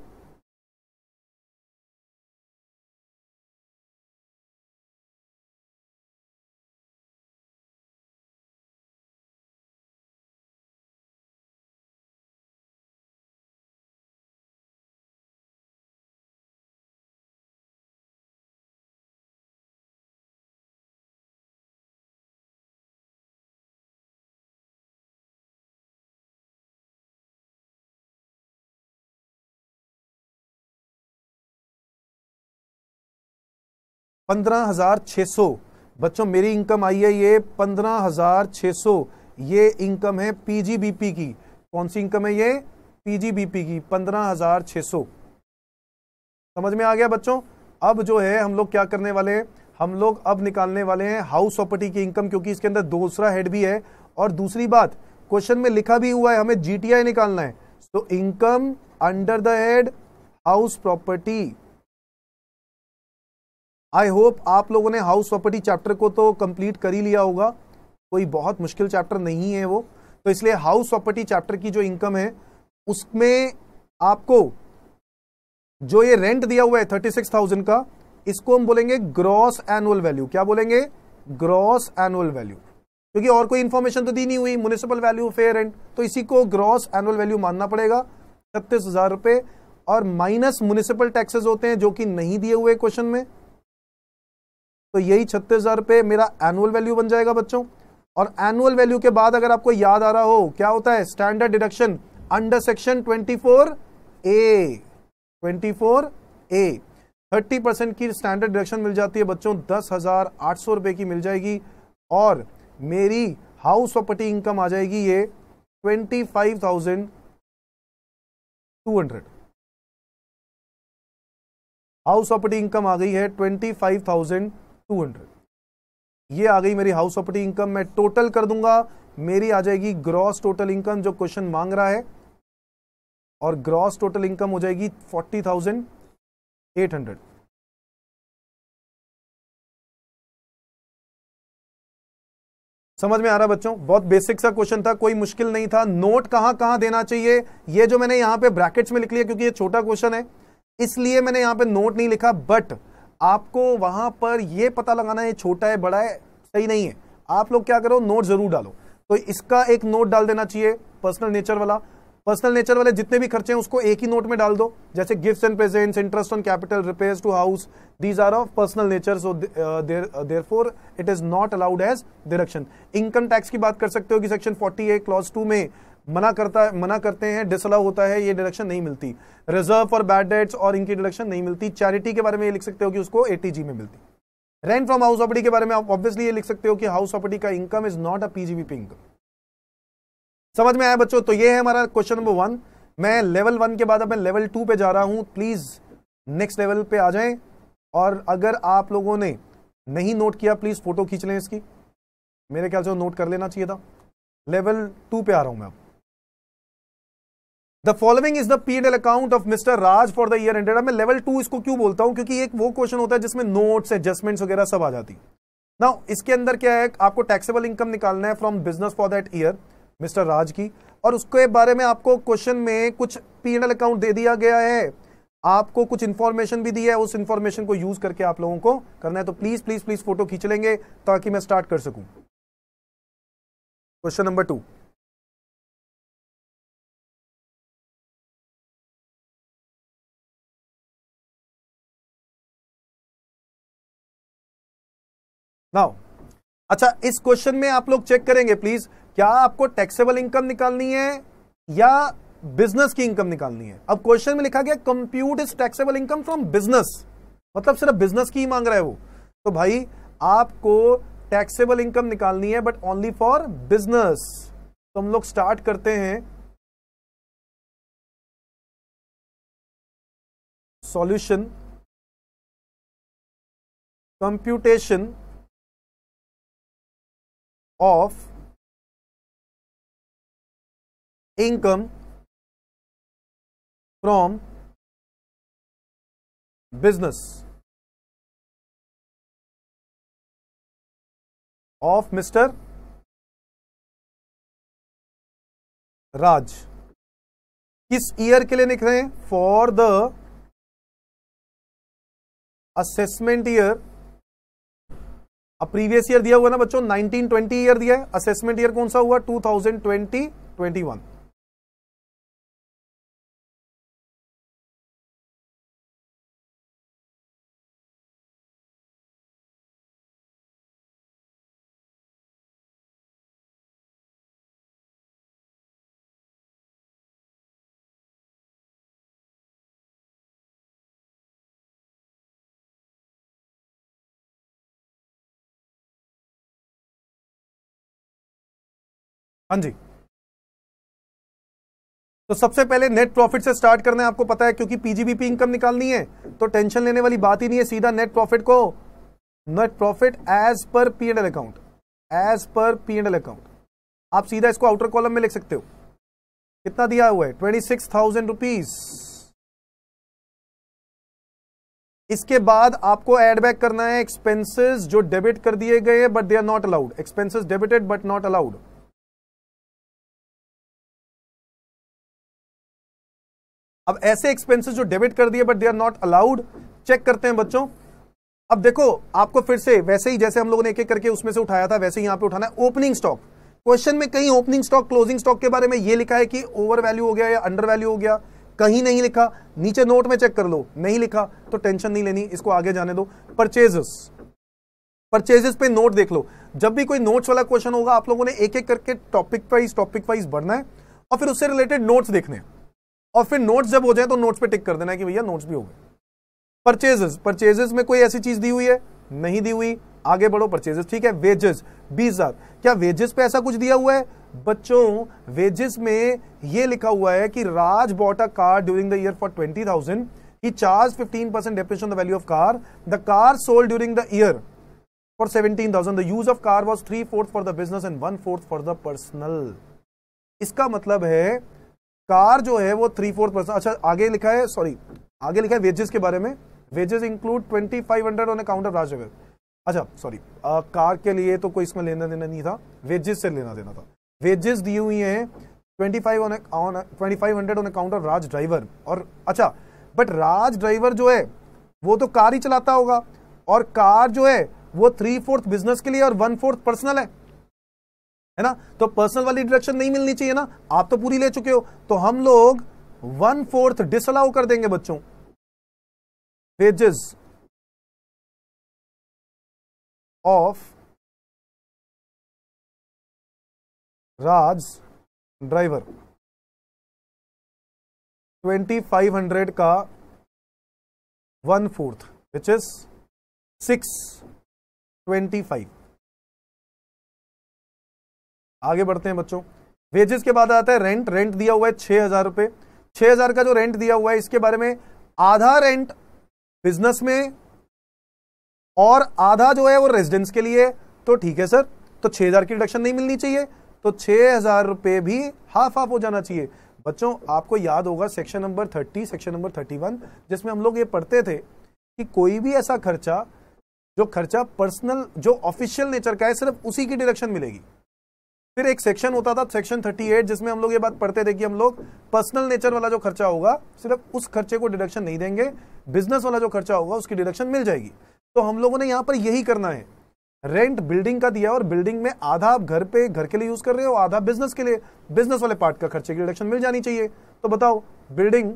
पंद्रह हज़ार छः सौ बच्चों मेरी इनकम आई है ये पंद्रह हज़ार छ सौ ये इनकम है पीजीबीपी की कौन सी इनकम है ये पीजीबीपी की पंद्रह हज़ार सौ समझ में आ गया बच्चों अब जो है हम लोग क्या करने वाले हैं हम लोग अब निकालने वाले हैं हाउस प्रॉपर्टी की इनकम क्योंकि इसके अंदर दूसरा हेड भी है और दूसरी बात क्वेश्चन में लिखा भी हुआ है हमें जीटीआई निकालना है तो income under the head house property I hope आप लोगों ने हाउस प्रॉपर्टी चैप्टर को तो कंप्लीट कर ही लिया होगा कोई बहुत मुश्किल चैप्टर नहीं है वो तो इसलिए हाउस प्रॉपर्टी चैप्टर की जो इनकम है उसमें आपको जो ये रेंट दिया हुआ है थर्टी सिक्स थाउजेंड का इसको हम बोलेंगे ग्रॉस एनुअल वैल्यू क्या बोलेंगे ग्रॉस एनुअल वैल्यू क्योंकि और कोई इन्फॉर्मेशन तो दी नहीं हुई म्यूनिसिपल वैल्यू फेयर रेंट तो इसी को ग्रॉस एनुअल वैल्यू मानना पड़ेगा छत्तीस हजार रुपये और माइनस म्यूनिसिपल टैक्सेस होते हैं जो कि नहीं दिए हुए क्वेश्चन में तो यही छत्तीस हज़ार रुपये मेरा एनुअल वैल्यू बन जाएगा बच्चों और एनुअल वैल्यू के बाद अगर आपको याद आ रहा हो क्या होता है standard deduction under section twenty four A twenty four A thirty percent की स्टैंडर्ड डिडक्शन मिल जाती है बच्चों दस हज़ार आठ सौ रुपए की मिल जाएगी और मेरी हाउस प्रॉपर्टी इनकम आ जाएगी ये twenty five thousand two hundred house property income आ गई है twenty five thousand two hundred ये आ गई मेरी हाउस प्रॉपर्टी इनकम मैं टोटल कर दूंगा मेरी आ जाएगी ग्रॉस टोटल इनकम जो क्वेश्चन मांग रहा है और ग्रॉस टोटल इनकम हो जाएगी फोर्टी थाउजेंड एट हंड्रेड समझ में आ रहा बच्चों बहुत बेसिक सा क्वेश्चन था कोई मुश्किल नहीं था नोट कहां कहां देना चाहिए ये जो मैंने यहां पे ब्रैकेट्स में लिख लिया क्योंकि ये छोटा क्वेश्चन है इसलिए मैंने यहां पे नोट नहीं लिखा बट आपको वहां पर यह पता लगाना है छोटा है बड़ा है सही नहीं है आप लोग क्या करो नोट जरूर डालो तो इसका एक नोट डाल देना चाहिए पर्सनल नेचर वाला पर्सनल नेचर वाले जितने भी खर्चे हैं उसको एक ही नोट में डाल दो जैसे gifts and presents interest on capital repair to house these are of personal nature so therefore it is not allowed as deduction income tax की बात कर सकते हो कि सेक्शन 48 क्लॉज टू में मना करता है मना करते हैं डिसअलाउ होता है ये डिडक्शन नहीं मिलती रिजर्व फॉर बैड डेट्स और इनकी डिडक्शन नहीं मिलती चैरिटी के बारे में ये लिख सकते हो कि उसको एटीजी में मिलती रेंट फ्रॉम हाउस प्रॉपर्टी के बारे में आप ऑब्वियसली ये लिख सकते हो कि हाउस प्रॉपर्टी का income is not a PGBP income समझ में आया बच्चों तो ये है हमारा क्वेश्चन नंबर वन मैं लेवल वन के बाद अब मैं लेवल टू पे जा रहा हूं प्लीज नेक्स्ट लेवल पे आ जाएं और अगर आप लोगों ने नहीं नोट किया प्लीज फोटो खींच लें इसकी मेरे ख्याल से नोट कर लेना चाहिए था लेवल टू पे आ रहा हूं मैं अब the following is the P and L account of mister Raj for the मैं लेवल टू इसको क्यों बोलता हूं क्योंकि एक वो क्वेश्चन होता है जिसमें नोट्स एडजस्टमेंट्स वगैरह सब आ जाती है ना इसके अंदर क्या है आपको टैक्सेबल इनकम निकालना है from business for that year mister Raj की और उसके बारे में आपको क्वेश्चन में कुछ पी एंड एल अकाउंट दे दिया गया है आपको कुछ इन्फॉर्मेशन भी दिया है उस इन्फॉर्मेशन को यूज करके आप लोगों को करना है तो प्लीज प्लीज प्लीज फोटो खींच लेंगे ताकि मैं स्टार्ट कर सकूं क्वेश्चन नंबर टू नाउ अच्छा इस क्वेश्चन में आप लोग चेक करेंगे प्लीज क्या आपको टैक्सेबल इनकम निकालनी है या बिजनेस की इनकम निकालनी है अब क्वेश्चन में लिखा गया compute is taxable income from business मतलब सिर्फ बिजनेस की ही मांग रहा है वो तो भाई आपको टैक्सेबल इनकम निकालनी है बट ओनली फॉर बिजनेस तो हम लोग स्टार्ट करते हैं solution computation of income from business of mister Raj किस ईयर के लिए लिख रहे हैं फॉर द असेसमेंट ईयर अब प्रीवियस ईयर दिया हुआ ना बच्चों 1920 ईयर दिया है असेसमेंट ईयर कौन सा हुआ 2020 21 हाँ जी तो सबसे पहले नेट प्रॉफिट से स्टार्ट करना है आपको पता है क्योंकि पीजीबीपी इनकम निकालनी है तो टेंशन लेने वाली बात ही नहीं है सीधा नेट प्रॉफिट को net profit as per L account as per L account आप सीधा इसको आउटर कॉलम में लिख सकते हो कितना दिया हुआ है ट्वेंटी सिक्स थाउजेंड रुपीज इसके बाद आपको एड बैक करना है एक्सपेंसिस जो डेबिट कर दिए गए but they are not allowed expenses debited but not allowed अब ऐसे एक्सपेंसेस जो डेबिट कर दिए but they are not allowed check करते हैं बच्चों अब देखो आपको फिर से वैसे ही जैसे हम लोगों ने एक एक करके उसमें से उठाया था वैसे ही यहां पे उठाना है ओपनिंग स्टॉक क्वेश्चन में कहीं ओपनिंग स्टॉक क्लोजिंग स्टॉक के बारे में ये लिखा है कि ओवर वैल्यू हो गया या अंडर वैल्यू हो गया कहीं नहीं लिखा नीचे नोट में चेक कर लो नहीं लिखा तो टेंशन नहीं लेनी इसको आगे जाने दो परचेजेस परचेजेस पे नोट देख लो जब भी कोई नोट्स वाला क्वेश्चन होगा आप लोगों ने एक एक करके टॉपिक वाइज टॉपिक वाइज बढ़ना है और फिर उससे रिलेटेड नोट्स देखने हैं और फिर नोट्स जब हो जाए तो नोट्स पे टिक कर देना है कि भैया नोट्स भी हो गए परचेजेस परचेजेस में कोई ऐसी चीज दी हुई है नहीं दी हुई आगे बढ़ो परचेजेस ठीक है वेजेस बीस हजार क्या वेजेस पे ऐसा कुछ दिया हुआ है बच्चों वेजेस में ये लिखा हुआ है कि Raj bought a car during the year for twenty thousand he charge fifteen percent depreciation the value of car the car sold during the year for seventeen thousand the use of car was three fourth for the business and one fourth for the personal इसका मतलब है कार जो है वो थ्री फोर्थ परसेंट अच्छा आगे लिखा है सॉरी आगे लिखा है वेजेस के बारे में wages include twenty five hundred on account of राजनगर अच्छा सॉरी कार के लिए तो कोई इसमें लेना देना नहीं था वेजेस से लेना देना था वेजेस दी हुई है twenty five on twenty five hundred on account of Raj driver और अच्छा बट राज ड्राइवर जो है वो तो कार ही चलाता होगा और कार जो है वो थ्री फोर्थ बिजनेस के लिए और वन फोर्थ पर्सनल है है ना तो पर्सनल वाली डिडक्शन नहीं मिलनी चाहिए ना आप तो पूरी ले चुके हो तो हम लोग वन फोर्थ डिसअलाउ कर देंगे बच्चों वेजेस ऑफ राज ड्राइवर 2500 का one fourth which is six twenty five आगे बढ़ते हैं बच्चों वेजेस के बाद आता है रेंट रेंट दिया हुआ है छह हज़ार रुपए छह हज़ार का जो रेंट दिया हुआ है इसके बारे में आधा रेंट बिजनेस में और आधा जो है वो रेजिडेंस के लिए तो ठीक है सर तो छह हज़ार की डिडक्शन नहीं मिलनी चाहिए तो छह हज़ार रुपए भी हाफ हाफ हो जाना चाहिए बच्चों आपको याद होगा section number thirty section number thirty one जिसमें हम लोग ये पढ़ते थे कि कोई भी ऐसा खर्चा जो खर्चा पर्सनल जो ऑफिशियल नेचर का है सिर्फ उसी की डिडक्शन मिलेगी फिर एक सेक्शन होता था सेक्शन 38 जिसमें हम लोग ये बात पढ़ते थे कि हम लोग पर्सनल नेचर वाला जो खर्चा होगा सिर्फ उस खर्चे को डिडक्शन नहीं देंगे बिजनेस वाला जो खर्चा होगा उसकी डिडक्शन मिल जाएगी तो हम लोगों ने यहाँ पर यही करना है रेंट बिल्डिंग का दिया और बिल्डिंग में आधा आप घर पे घर के लिए यूज कर रहे हो आधा बिजनेस के लिए बिजनेस वाले पार्ट का खर्चे की डिडक्शन मिल जानी चाहिए तो बताओ बिल्डिंग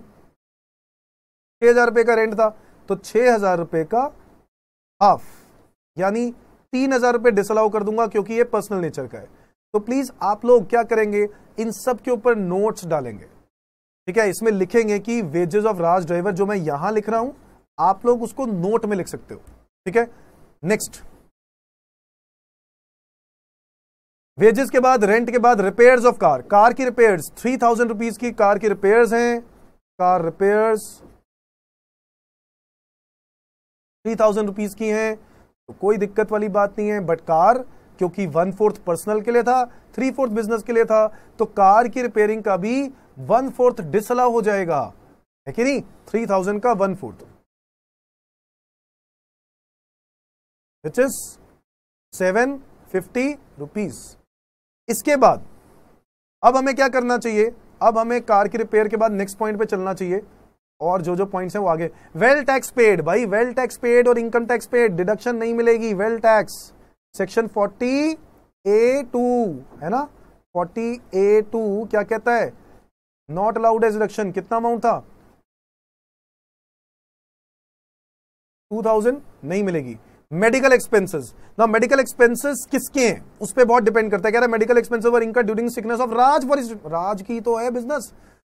छह हजार रुपए का रेंट था तो छह हजार रुपए का हाफ यानी तीन हजार रुपये डिसअलाउ कर दूंगा क्योंकि ये पर्सनल नेचर का है तो प्लीज आप लोग क्या करेंगे इन सब के ऊपर नोट्स डालेंगे ठीक है इसमें लिखेंगे कि वेजेस ऑफ राज ड्राइवर जो मैं यहां लिख रहा हूं आप लोग उसको नोट में लिख सकते हो ठीक है नेक्स्ट वेजेस के बाद रेंट के बाद रिपेयर्स ऑफ कार कार की रिपेयर्स थ्री थाउजेंड रुपीज की कार की रिपेयर्स हैं car repairs three thousand rupees की हैं तो कोई दिक्कत वाली बात नहीं है बट कार क्योंकि वन फोर्थ पर्सनल के लिए था थ्री फोर्थ बिजनेस के लिए था तो कार की रिपेयरिंग का भी वन फोर्थ डिसअलाव हो जाएगा है कि नहीं थ्री थाउजेंड का one fourth which is seven fifty rupees इसके बाद अब हमें क्या करना चाहिए अब हमें कार की रिपेयर के बाद नेक्स्ट पॉइंट पे चलना चाहिए और जो जो पॉइंट्स हैं वो आगे वेल टैक्स पेड भाई वेल टैक्स पेड और इनकम टैक्स पेड डिडक्शन नहीं मिलेगी wealth tax section forty a two है ना फोर्टी ए टू क्या कहता है नॉट अलाउड एज रिडक्शन कितना अमाउंट था 2000 नहीं मिलेगी मेडिकल एक्सपेंसेस ना मेडिकल एक्सपेंसेस किसके हैं उस पर बहुत डिपेंड करता है कह रहा है मेडिकल एक्सपेंसेस वर इनका during sickness of Raj for Raj की तो है बिजनेस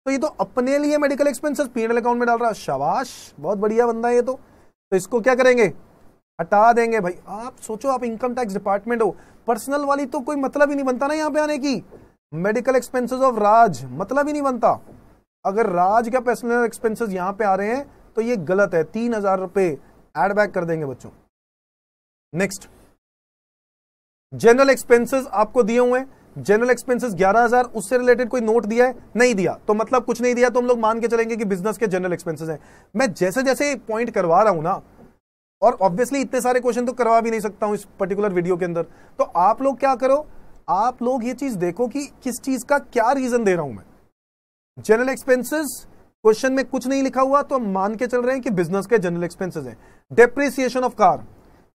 तो ये तो अपने लिए मेडिकल एक्सपेंसेस पीएनएल अकाउंट में डाल रहा है शाबाश बहुत बढ़िया बंदा है ये तो, तो इसको क्या करेंगे हटा देंगे भाई आप सोचो आप इनकम टैक्स डिपार्टमेंट हो पर्सनल वाली तो कोई मतलब ही नहीं बनता ना यहाँ पे आने की मेडिकल एक्सपेंसेस ऑफ राज मतलब ही नहीं बनता अगर राज का पर्सनल एक्सपेंसेस यहाँ पे आ रहे हैं तो ये गलत है तीन हजार रुपए एड बैक कर देंगे बच्चों नेक्स्ट जनरल एक्सपेंसेस आपको दिए हुए जनरल एक्सपेंसेस ग्यारह हजार उससे रिलेटेड कोई नोट दिया है नहीं दिया तो मतलब कुछ नहीं दिया तो हम लोग मान के चलेंगे कि बिजनेस के जनरल एक्सपेंसेस हैं मैं जैसे जैसे पॉइंट करवा रहा हूं ना और ऑब्वियसली इतने सारे क्वेश्चन तो करवा भी नहीं सकता हूं इस पर्टिकुलर वीडियो के अंदर तो आप लोग क्या करो आप लोग ये चीज देखो कि किस चीज का क्या रीजन दे रहा हूं मैं जनरल एक्सपेंसेस क्वेश्चन में कुछ नहीं लिखा हुआ तो हम मान के चल रहे हैं कि बिजनेस के जनरल एक्सपेंसेस हैं डेप्रिसिएशन ऑफ कार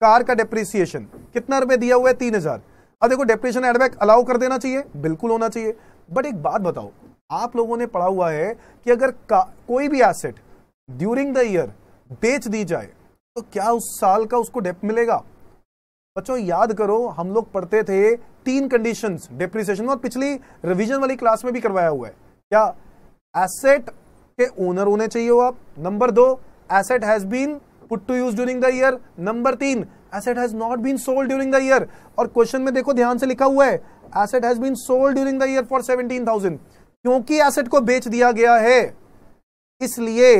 कार का डेप्रिसिएशन कितना रुपए दिया हुआ है तीन हजार अब देखो डेप्रिशन एडबैक अलाउ कर देना चाहिए बिल्कुल होना चाहिए बट एक बात बताओ आप लोगों ने पढ़ा हुआ है कि अगर कोई भी एसेट ड्यूरिंग द ईयर बेच दी जाए तो क्या उस साल का उसको डेप मिलेगा बच्चों याद करो हम लोग पढ़ते थे तीन कंडीशंस डेप्रिसिएशन और पिछली रिवीजन वाली क्लास में भी करवाया हुआ है क्या एसेट के ओनर होने चाहिए हो आप नंबर दो asset has been put to use during the year number तीन asset has not been sold during the year और क्वेश्चन में देखो ध्यान से लिखा हुआ है asset has been sold during the year for seventeen thousand क्योंकि एसेट को बेच दिया गया है इसलिए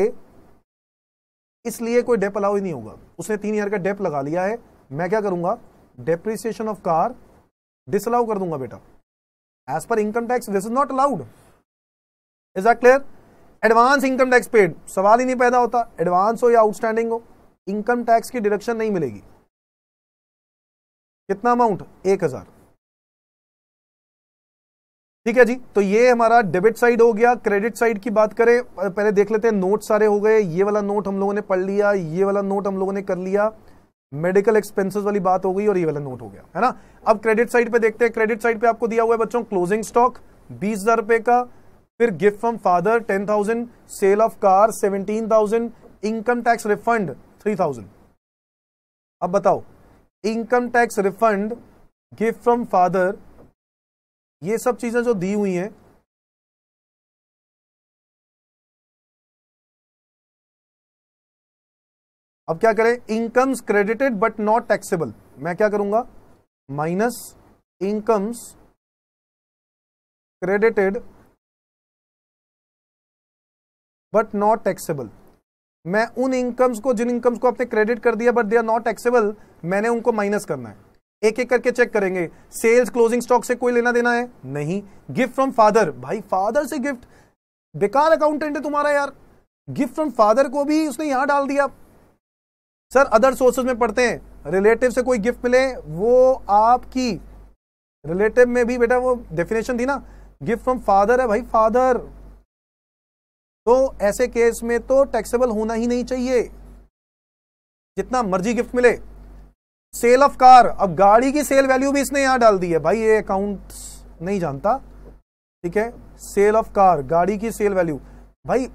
इसलिए कोई डेप अलाउ ही नहीं होगा उसने तीन ईयर का डेप लगा लिया है मैं क्या करूंगा डेप्रिसिएशन ऑफ कार डिसअलाउ कर दूंगा बेटा एज पर income tax this is not allowed is that clear advance income tax paid सवाल ही नहीं पैदा होता एडवांस हो या आउटस्टैंडिंग हो इनकम टैक्स की डिडक्शन नहीं मिलेगी कितना अमाउंट एक हजार ठीक है जी तो ये हमारा डेबिट साइड हो गया क्रेडिट साइड की बात करें पहले देख लेते हैं नोट सारे हो गए ये वाला नोट हम लोगों ने पढ़ लिया ये वाला नोट हम लोगों ने कर लिया मेडिकल एक्सपेंसेस वाली बात हो गई और ये वाला नोट हो गया है ना अब क्रेडिट साइड पे देखते हैं क्रेडिट साइड पे आपको दिया हुआ है बच्चों क्लोजिंग स्टॉक बीस हजार रुपए का फिर gift from father ten thousand sale of car seventeen thousand income tax refund three thousand अब बताओ income tax refund gift from father ये सब चीज़ें जो दी हुई हैं अब क्या करें incomes credited but not taxable मैं क्या करूंगा minus incomes credited but not taxable मैं उन इनकम्स को जिन इनकम्स को आपने क्रेडिट कर दिया but they are not taxable मैंने उनको माइनस करना है एक एक करके चेक करेंगे सेल्स क्लोजिंग स्टॉक से कोई लेना देना है नहीं गिफ्ट फ्रॉम फादर भाई फादर से गिफ्ट बेकार अकाउंटेंट है तुम्हारा यार गिफ्ट फ्रॉम फादर को भी उसने यहां डाल दिया सर अदर सोर्सेज में पढ़ते हैं रिलेटिव से कोई गिफ्ट मिले वो आपकी रिलेटिव में भी बेटा वो डेफिनेशन थी ना गिफ्ट फ्रॉम फादर है भाई फादर तो ऐसे केस में तो टैक्सेबल होना ही नहीं चाहिए जितना मर्जी गिफ्ट मिले सेल ऑफ कार अब गाड़ी की सेल वैल्यू भी इसने यहां डाल दी है भाई ये अकाउंट नहीं जानता ठीक है सेल ऑफ कार गाड़ी की सेल वैल्यू भाई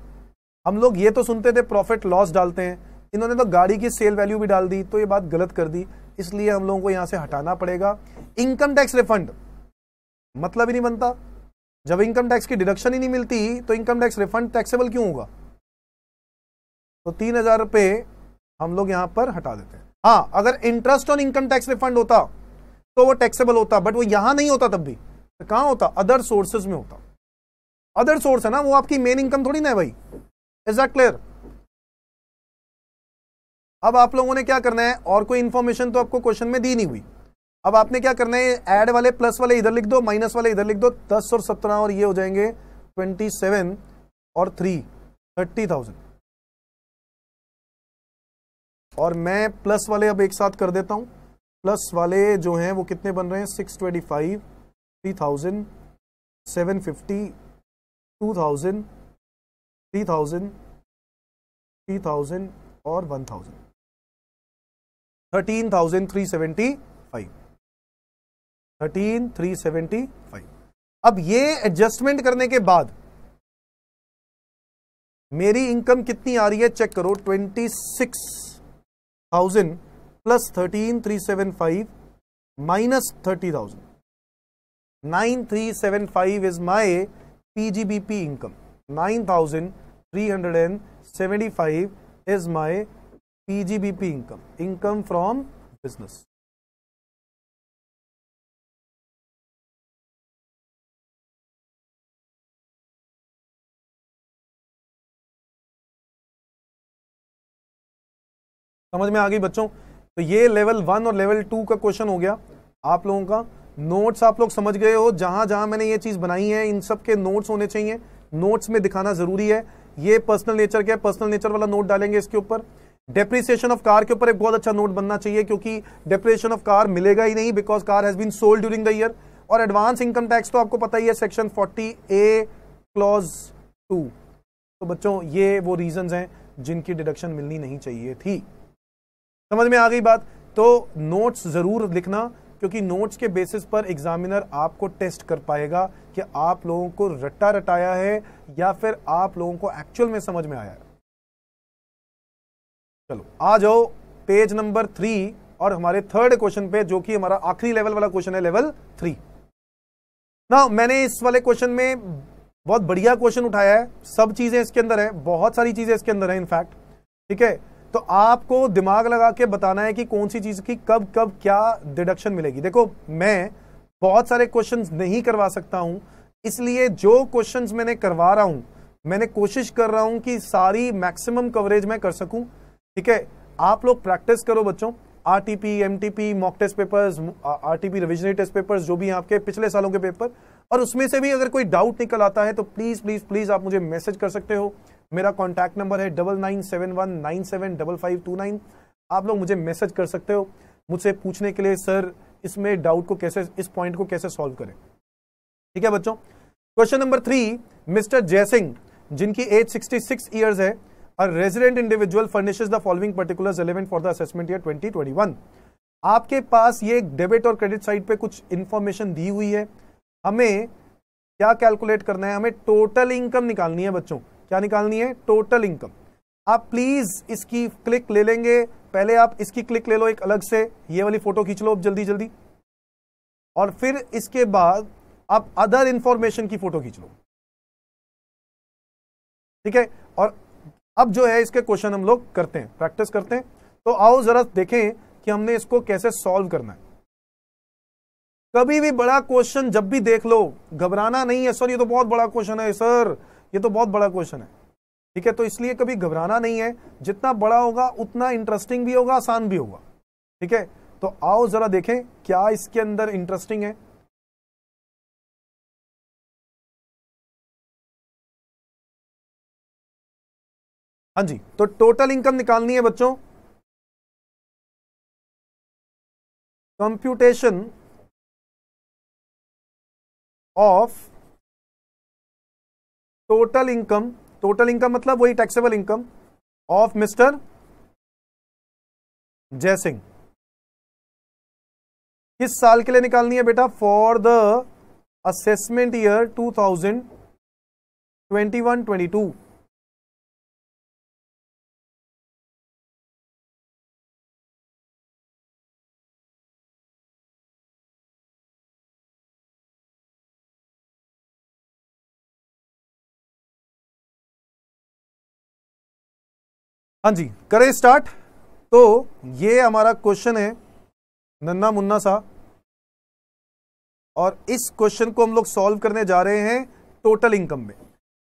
हम लोग ये तो सुनते थे प्रॉफिट लॉस डालते हैं इन्होंने तो गाड़ी की सेल वैल्यू भी डाल दी तो ये बात गलत कर दी इसलिए हम लोगों को यहां से हटाना पड़ेगा इनकम टैक्स रिफंड मतलब ही नहीं बनता जब इनकम टैक्स की डिडक्शन ही नहीं मिलती तो इनकम टैक्स रिफंड टैक्सेबल क्यों होगा तो तीन हजार रुपये हम लोग यहां पर हटा देते हैं हाँ अगर interest on income tax refund होता तो वो टैक्सेबल होता बट वो यहां नहीं होता तब भी तो कहाँ होता अदर सोर्सेज में होता अदर सोर्स है ना वो आपकी मेन इनकम थोड़ी ना है भाई इज दैट क्लियर अब आप लोगों ने क्या करना है और कोई इंफॉर्मेशन तो आपको क्वेश्चन में दी नहीं हुई अब आपने क्या करना है ऐड वाले प्लस वाले इधर लिख दो माइनस वाले इधर लिख दो दस और सत्रह और ये हो जाएंगे ट्वेंटी सेवन और थ्री थर्टी थाउजेंड और मैं प्लस वाले अब एक साथ कर देता हूँ प्लस वाले जो हैं वो कितने बन रहे हैं six twenty five three thousand seven fifty two thousand three thousand three thousand और one thousand thirteen thousand three seventy five thirteen three seventy five अब ये एडजस्टमेंट करने के बाद मेरी इनकम कितनी आ रही है चेक करो twenty six thousand plus thirteen three seven five minus thirty thousand. Nine three seven five is my PGBP income. Nine thousand three hundred and seventy five is my PGBP income. Income from business. समझ में आ गई बच्चों तो ये लेवल वन और लेवल टू का क्वेश्चन हो गया आप लोगों का नोट्स आप लोग समझ गए हो जहां जहां मैंने ये चीज़ बनाई है इन सब के नोट्स होने चाहिए नोट्स में दिखाना ज़रूरी है ये पर्सनल नेचर क्या है पर्सनल नेचर वाला नोट डालेंगे इसके ऊपर डेप्रिसिएशन ऑफ कार के ऊपर एक बहुत अच्छा नोट बनना चाहिए क्योंकि डेप्रिसिएशन ऑफ कार मिलेगा ही नहीं because car has been sold during the year और एडवांस इनकम टैक्स तो आपको पता ही है section forty a clause two तो बच्चों ये वो रीजन हैं जिनकी डिडक्शन मिलनी नहीं चाहिए थी समझ में आ गई बात तो नोट्स ज़रूर लिखना क्योंकि नोट्स के बेसिस पर एग्जामिनर आपको टेस्ट कर पाएगा कि आप लोगों को रट्टा रटाया है या फिर आप लोगों को एक्चुअल में समझ में आया है चलो आ जाओ पेज नंबर थ्री और हमारे थर्ड क्वेश्चन पे जो कि हमारा आखिरी लेवल वाला क्वेश्चन है लेवल थ्री ना मैंने इस वाले क्वेश्चन में बहुत बढ़िया क्वेश्चन उठाया है सब चीजें इसके अंदर है बहुत सारी चीजें इसके अंदर है इनफैक्ट ठीक है तो आपको दिमाग लगा के बताना है कि कौन सी चीज़ की कब कब क्या डिडक्शन मिलेगी देखो मैं बहुत सारे क्वेश्चन नहीं करवा सकता हूं इसलिए जो क्वेश्चन मैंने करवा रहा हूं मैंने कोशिश कर रहा हूं कि सारी मैक्सिमम कवरेज मैं कर सकूं ठीक है आप लोग प्रैक्टिस करो बच्चों R T P M T P mock test papers R T P revisionary test papers जो भी आपके पिछले सालों के पेपर और उसमें से भी अगर कोई डाउट निकल आता है तो प्लीज़ प्लीज़ प्लीज़ आप मुझे मैसेज कर सकते हो मेरा कॉन्टैक्ट नंबर है double nine seven one nine seven double five two nine आप लोग मुझे मैसेज कर सकते हो मुझसे पूछने के लिए सर इसमें डाउट को कैसे इस पॉइंट को कैसे सॉल्व करें ठीक है बच्चों question number three mister Jaisingh जिनकी एज 66 इयर्स है और resident individual furnishes the following particulars relevant for the assessment year twenty आपके पास ये डेबिट और क्रेडिट साइड पे कुछ इंफॉर्मेशन दी हुई है हमें क्या कैलकुलेट करना है हमें टोटल इनकम निकालनी है बच्चों क्या निकालनी है टोटल इनकम आप प्लीज इसकी क्लिक ले लेंगे पहले आप इसकी क्लिक ले लो एक अलग से ये वाली फोटो खींच लो जल्दी जल्दी और फिर इसके बाद आप अदर इंफॉर्मेशन की फोटो खींच लो ठीक है और अब जो है इसके क्वेश्चन हम लोग करते हैं प्रैक्टिस करते हैं तो आओ जरा देखें कि हमने इसको कैसे सॉल्व करना है कभी भी बड़ा क्वेश्चन जब भी देख लो घबराना नहीं है सर ये तो बहुत बड़ा क्वेश्चन है सर ये तो बहुत बड़ा क्वेश्चन है ठीक है तो इसलिए कभी घबराना नहीं है जितना बड़ा होगा उतना इंटरेस्टिंग भी होगा आसान भी होगा ठीक है तो आओ जरा देखें क्या इसके अंदर इंटरेस्टिंग है हाँ जी तो टोटल इनकम निकालनी है बच्चों computation of total income total income मतलब वही taxable income of mister Jaisingh किस साल के लिए निकालनी है बेटा फॉर द असेसमेंट ईयर 2021-22 हाँ जी करें स्टार्ट तो ये हमारा क्वेश्चन है नन्ना मुन्ना सा और इस क्वेश्चन को हम लोग सॉल्व करने जा रहे हैं टोटल इनकम में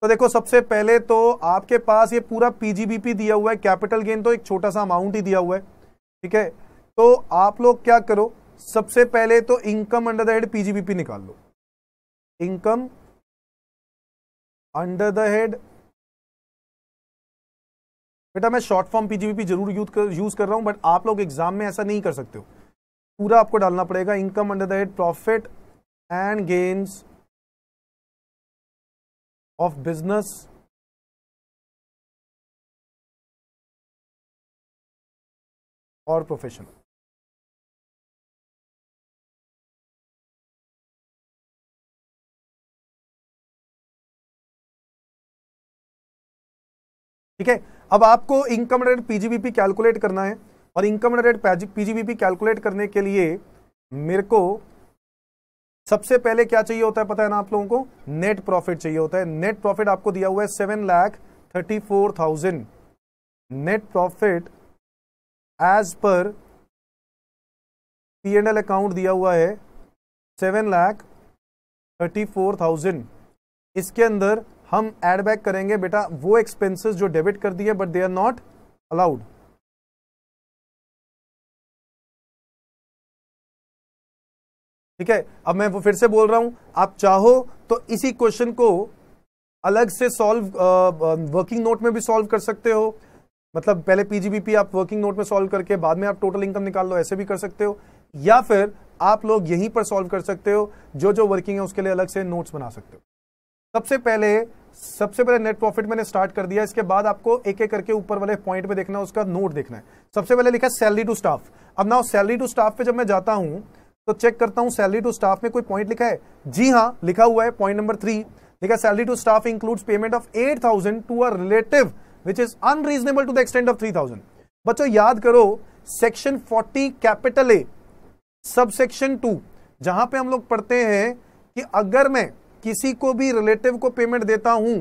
तो देखो सबसे पहले तो आपके पास ये पूरा पीजीबीपी दिया हुआ है कैपिटल गेन तो एक छोटा सा अमाउंट ही दिया हुआ है ठीक है तो आप लोग क्या करो सबसे पहले तो income under the head PGBP निकाल लो इनकम अंडर द हेड बेटा मैं शॉर्ट फॉर्म पीजीबीपी जरूर यूज कर यूज़ कर रहा हूँ बट आप लोग एग्जाम में ऐसा नहीं कर सकते हो पूरा आपको डालना पड़ेगा income under the head profit and gains of business और प्रोफेशन ठीक है अब आपको इनकम रेट पीजीबीपी कैलकुलेट करना है और इनकम रेट पीजीबीपी कैलकुलेट करने के लिए मेरे को सबसे पहले क्या चाहिए होता है पता है ना आप लोगों को नेट प्रॉफिट चाहिए होता है नेट प्रॉफिट आपको दिया हुआ है seven lakh thirty four thousand net profit as पर पी एंड एल अकाउंट दिया हुआ है seven lakh thirty four thousand इसके अंदर हम एड बैक करेंगे बेटा वो एक्सपेंसेस जो डेबिट कर दिए but they are not allowed ठीक है अब मैं वो फिर से बोल रहा हूं आप चाहो तो इसी क्वेश्चन को अलग से सॉल्व वर्किंग नोट में भी सॉल्व कर सकते हो मतलब पहले पीजीबीपी आप वर्किंग नोट में सॉल्व करके बाद में आप टोटल इनकम निकाल लो ऐसे भी कर सकते हो या फिर आप लोग यहीं पर सॉल्व कर सकते हो जो जो वर्किंग है उसके लिए अलग से नोट्स बना सकते हो सबसे पहले सबसे पहले नेट प्रॉफिट मैंने स्टार्ट कर दिया इसके बाद आपको एक एक करके ऊपर वाले पॉइंट में देखना है उसका नोट देखना है सबसे पहले लिखा है सैलरी टू स्टाफ अब ना सैलरी टू स्टाफ पे जब मैं जाता हूं तो चेक करता हूं सैलरी टू स्टाफ में कोई पॉइंट लिखा है जी हाँ लिखा हुआ है पॉइंट नंबर थ्री लिखा salary to staff includes payment of eight thousand to a relative which is unreasonable to the extent of three thousand बच्चों याद करो section forty capital a subsection two जहां पे हम लोग पढ़ते हैं कि अगर मैं किसी को भी रिलेटिव को पेमेंट देता हूं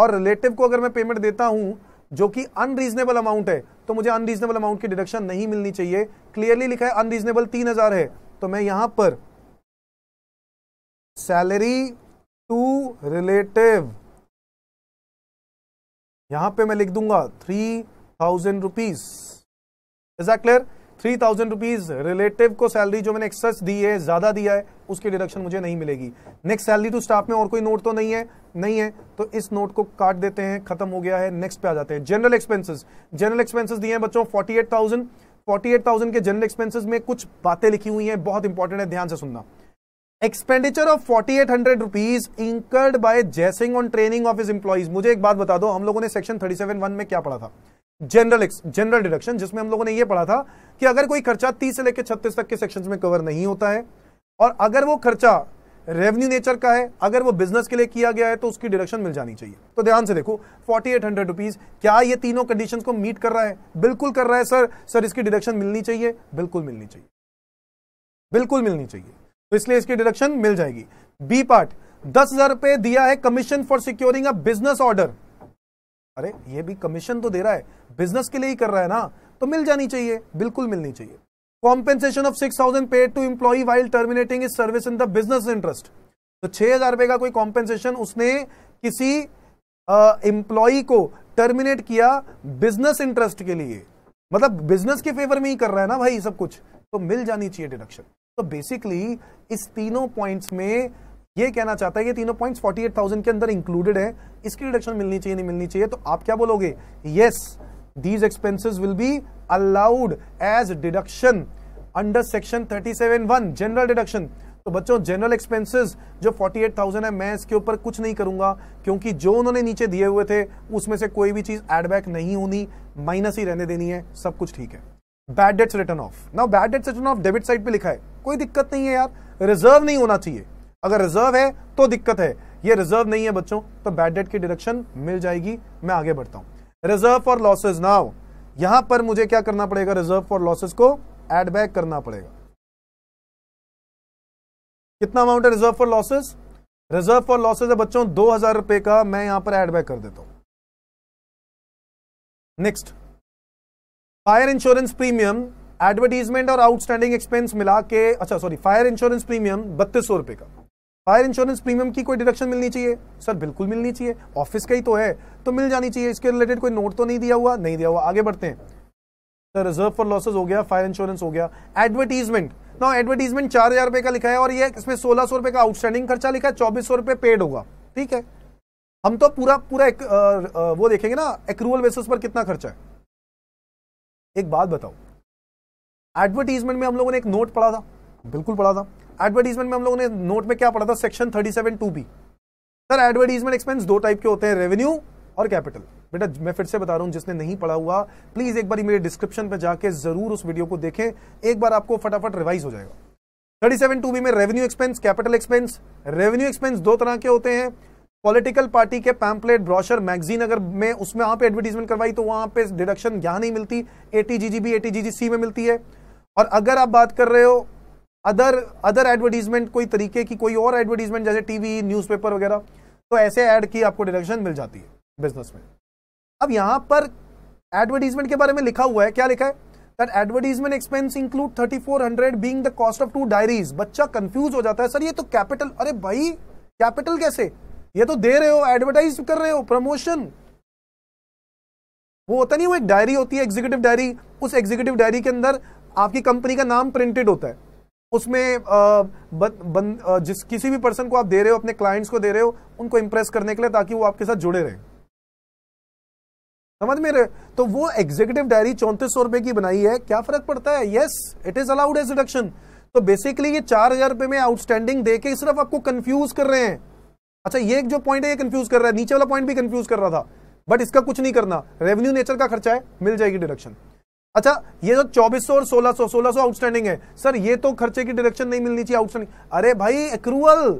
और रिलेटिव को अगर मैं पेमेंट देता हूं जो कि अनरीजनेबल अमाउंट है तो मुझे अनरीजनेबल अमाउंट की डिडक्शन नहीं मिलनी चाहिए क्लियरली लिखा है अनरीजनेबल तीन हजार है तो मैं यहां पर सैलरी टू रिलेटिव यहां पे मैं लिख दूंगा three thousand rupees is clear three thousand rupees relative को सैलरी जो मैंने एक्सेस दी है ज्यादा दिया है उसकी डिडक्शन मुझे नहीं मिलेगी नेक्स्ट सैलरी टू स्टाफ में और कोई नोट तो नहीं है नहीं है तो इस नोट को काट देते हैं खत्म हो गया है नेक्स्ट पे आ जाते हैं जनरल एक्सपेंसेस जनरल एक्सपेंसेस दिए हैं बच्चों forty eight thousand forty eight thousand के जनरल एक्सपेंसिस में कुछ बातें लिखी हुई है बहुत इंपॉर्टेंट है ध्यान से सुनना expenditure of forty eight hundred rupees incurred by Jaisingh on training of his employees मुझे एक बात बता दो हम लोगों ने सेक्शन थर्टी सेवन वन में क्या पढ़ा था जनरल जनरल डिडक्शन जिसमें हम लोगों ने यह पढ़ा था कि अगर कोई खर्चा 30 से लेकर 36 तक के सेक्शंस में कवर नहीं होता है और अगर वो खर्चा रेवेन्यू नेचर का है अगर वो बिजनेस के लिए किया गया है तो उसकी डिडक्शन मिल जानी चाहिए तो ध्यान से देखो फोर्टी एट हंड्रेड रुपीज क्या ये तीनों कंडीशन को मीट कर रहा है बिल्कुल कर रहा है सर सर इसकी डिडक्शन मिलनी चाहिए बिल्कुल मिलनी चाहिए बिल्कुल मिलनी चाहिए तो इसलिए इसकी डिडक्शन मिल जाएगी बी पार्ट दस हजार रुपए दिया है commission for securing a business order अरे ये भी कमीशन तो दे रहा है बिजनेस के लिए ही कर रहा है ना तो मिल जानी चाहिए बिल्कुल मिलनी चाहिए compensation of six thousand paid to employee while terminating his service in the business interest तो छह हजार रुपए का कोई कॉम्पेंसेशन उसने किसी एम्प्लॉय को टर्मिनेट किया बिजनेस इंटरेस्ट के लिए मतलब बिजनेस के फेवर में ही कर रहा है ना भाई सब कुछ तो मिल जानी चाहिए डिडक्शन तो बेसिकली इस तीनों पॉइंट्स में ये कहना चाहता है कि तीनों पॉइंट्स 48,000 के अंदर इंक्लूडेड है इसकी रिडक्शन मिलनी चाहिए नहीं मिलनी चाहिए तो आप क्या बोलोगे yes these expenses will be allowed as deduction under section thirty seven general deduction तो बच्चों जनरल एक्सपेंसेस जो 48,000 है मैं इसके ऊपर कुछ नहीं करूंगा क्योंकि जो उन्होंने नीचे दिए हुए थे उसमें से कोई भी चीज एडबैक नहीं होनी माइनस ही रहने देनी है सब कुछ ठीक है bad debts written off now bad debts written off debit side पे लिखा है कोई दिक्कत नहीं है यार रिजर्व नहीं होना चाहिए अगर रिजर्व है तो दिक्कत है ये रिजर्व नहीं है बच्चों तो बैड डेट की डिडक्शन मिल जाएगी मैं आगे बढ़ता हूं रिजर्व फॉर लॉसेज नाउ यहां पर मुझे क्या करना पड़ेगा रिजर्व फॉर लॉसेज को एड बैक करना पड़ेगा कितना अमाउंट है reserve for losses reserve for losses है बच्चों दो हजार रुपए का मैं यहां पर एड बैक कर देता हूं next fire insurance premium advertisement और आउटस्टैंडिंग एक्सपेंस मिला के अच्छा सॉरी फायर इंश्योरेंस प्रीमियम बत्तीस सौ रुपए का फायर इंश्योरेंस प्रीमियम की कोई डिडक्शन मिलनी चाहिए सर बिल्कुल मिलनी चाहिए ऑफिस का ही तो है तो मिल जानी चाहिए इसके रिलेटेड कोई नोट तो नहीं दिया हुआ नहीं दिया हुआ आगे बढ़ते हैं सर रिजर्व फॉर लॉसेज हो गया फायर इंश्योरेंस हो गया एडवर्टीजमेंट ना एडवर्टीजमेंट चार हजार रुपए का लिखा है और ये इसमें सोलह सौ रुपए का आउटस्टैंडिंग खर्चा लिखा है चौबीस सौ रुपए पेड होगा ठीक है हम तो पूरा पूरा एक, आ, आ, वो देखेंगे ना एक्रूअल बेसिस पर कितना खर्चा है एक बात बताओ एडवर्टीजमेंट में हम लोगों ने एक नोट पढ़ा था बिल्कुल पढ़ा था एडवर्टीजमेंट में हम लोगों ने नोट में क्या पढ़ा था section thirty seven two B sir advertisement expense दो टाइप के होते हैं रेवेन्यू और कैपिटल बेटा मैं फिर से बता रहा हूं जिसने नहीं पढ़ा हुआ प्लीज एक बार मेरे डिस्क्रिप्शन पर जाके जरूर उस वीडियो को देखें एक बार आपको फटाफट रिवाइज हो जाएगा थर्टी सेवन टू बी में revenue expense capital expense revenue expense दो तरह के होते हैं पॉलिटिकल पार्टी के पैम्पलेट ब्रॉशर मैगजीन अगर मैं उसमें वहां पे एडवर्टीजमेंट करवाई तो वहां पे डिडक्शन यहां नहीं मिलती एटीजीजीबी एटीजीजीसी में मिलती है और अगर आप बात कर रहे हो अदर अदर एडवर्टीजमेंट कोई तरीके की कोई और एडवर्टीजमेंट जैसे टीवी न्यूज़पेपर वगैरह तो ऐसे ऐड की आपको डिडक्शन मिल जाती है बिजनेस में अब यहाँ पर एडवर्टीजमेंट के बारे में लिखा हुआ है क्या लिखा है that advertisement expense include thirty four hundred being the cost of two diaries बच्चा कंफ्यूज हो जाता है सर ये तो कैपिटल अरे भाई कैपिटल कैसे ये तो दे रहे हो एडवर्टाइज कर रहे हो प्रमोशन वो होता नहीं वो एक डायरी होती है एग्जीक्यूटिव डायरी उस एग्जीक्यूटिव डायरी के अंदर आपकी कंपनी का नाम प्रिंटेड होता है उसमें जिस किसी भी पर्सन को आप दे रहे हो अपने क्लाइंट्स को दे रहे हो उनको इंप्रेस करने के लिए ताकि वो आपके साथ जुड़े रहें समझ में रहे तो वो एग्जीक्यूटिव डायरी चौंतीस सौ रुपए की बनाई है क्या फर्क पड़ता है yes it is allowed as reduction तो बेसिकली ये चार हजार रुपए में आउटस्टैंडिंग देके सिर्फ आपको कंफ्यूज कर रहे हैं अच्छा ये जो पॉइंट है ये कंफ्यूज कर रहा है नीचे वाला पॉइंट भी कंफ्यूज कर रहा था बट इसका कुछ नहीं करना रेवेन्यू नेचर का खर्चा है मिल जाएगी डिडक्शन अच्छा ये जो 2400 और 1600 1600 आउटस्टैंडिंग है सर ये तो खर्चे की डायरेक्शन नहीं मिलनी चाहिए आउटस्टैंडिंग अरे भाई अक्रूवल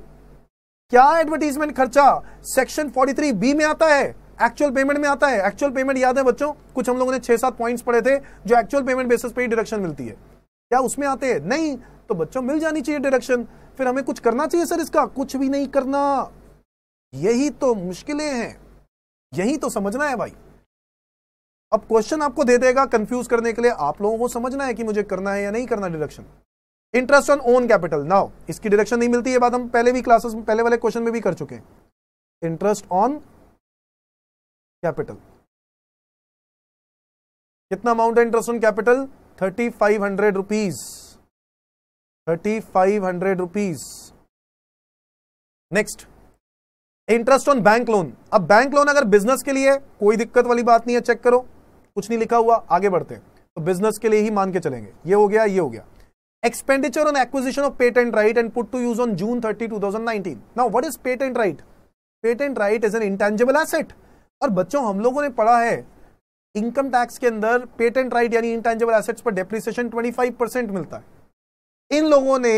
क्या एडवर्टीजमेंट खर्चा सेक्शन 43 बी में आता है एक्चुअल पेमेंट में आता है एक्चुअल पेमेंट याद है बच्चों कुछ हम लोगों ने छह सात पॉइंट्स पढ़े थे जो एक्चुअल पेमेंट बेसिस पे ही डायरेक्शन मिलती है क्या उसमें आते हैं नहीं तो बच्चों मिल जानी चाहिए डायरेक्शन फिर हमें कुछ करना चाहिए सर इसका कुछ भी नहीं करना यही तो मुश्किलें हैं यही तो समझना है भाई अब क्वेश्चन आपको दे देगा कंफ्यूज करने के लिए आप लोगों को समझना है कि मुझे करना है या नहीं करना deduction interest on own capital now इसकी डिडक्शन नहीं मिलती है बात हम पहले भी क्लासेस में पहले वाले क्वेश्चन में भी कर चुके हैं इंटरेस्ट ऑन कैपिटल कितना अमाउंट है interest on capital thirty five hundred rupees thirty five hundred rupees next interest on bank loan अब बैंक लोन अगर बिजनेस के लिए कोई दिक्कत वाली बात नहीं है चेक करो कुछ नहीं लिखा हुआ आगे बढ़ते हैं तो बिजनेस के लिए ही मान के चलेंगे ये हो गया ये हो गया expenditure on acquisition of patent right and put to use on June 30, 2019. Now, what is patent right? Patent right is an intangible asset और बच्चों हम लोगों ने पढ़ा है इनकम टैक्स के अंदर पेटेंट राइट यानी इंटेंजिबल एसेट्स पर डेप्रिसिएशन 25 परसेंट मिलता है इन लोगों ने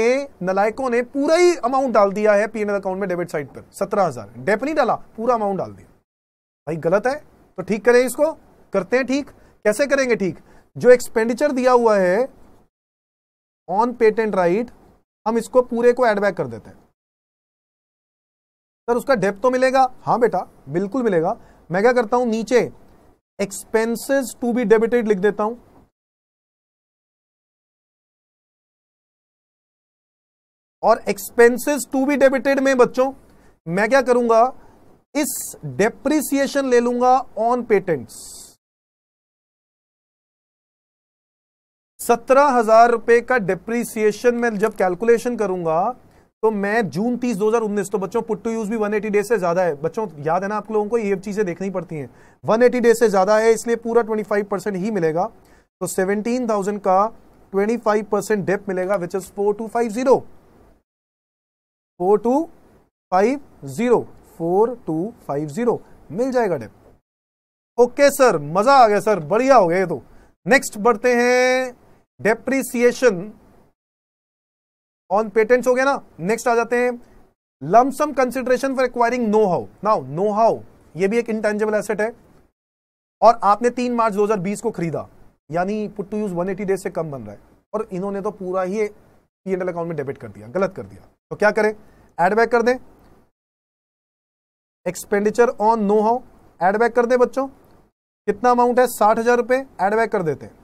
नलायकों ने पूरा ही अमाउंट डाल दिया है पीएनएल अकाउंट में डेबिट साइड पर सत्रह हजार डेप नहीं डाला पूरा अमाउंट डाल दिया भाई गलत है तो ठीक करें इसको करते हैं ठीक कैसे करेंगे ठीक जो एक्सपेंडिचर दिया हुआ है ऑन पेटेंट राइट हम इसको पूरे को एडबैक कर देते हैं सर उसका डेप तो मिलेगा हाँ बेटा बिल्कुल मिलेगा मैं क्या करता हूं नीचे एक्सपेंसेस टू बी डेबिटेड लिख देता हूं और एक्सपेंसेस टू बी डेबिटेड में बच्चों मैं क्या करूंगा इस डेप्रिसिएशन ले लूंगा ऑन पेटेंट्स सत्रह हजार रुपए का डिप्रीसिएशन में जब कैलकुलेशन करूंगा तो मैं जून तीस दो हजार उन्नीस तो बच्चों पुट टू यूज भी 180 डेज से ज्यादा है बच्चों याद है ना आप लोगों को ये चीजें देखनी पड़ती हैं 180 डेज से ज्यादा है इसलिए पूरा 25 परसेंट ही मिलेगा तो 17,000 का 25 परसेंट डेप मिलेगा which is four two five zero four two five zero four two five zero मिल जाएगा डेप ओके सर मजा आ गया सर बढ़िया हो गया ये तो नेक्स्ट बढ़ते हैं डेप्रीसिएशन ऑन पेटेंट्स हो गया ना नेक्स्ट आ जाते हैं lump sum consideration for acquiring know how now know how ये भी एक इंटेंजेबल एसेट है और आपने तीन मार्च 2020 को खरीदा यानी पुट टू यूज 180 डेज से कम बन रहा है और इन्होंने तो पूरा ही पी एंड अकाउंट में डेबिट कर दिया गलत कर दिया तो क्या करें एडबैक कर दें expenditure on know how add back कर दें बच्चों कितना अमाउंट है साठ हजार रुपए एडबैक कर देते हैं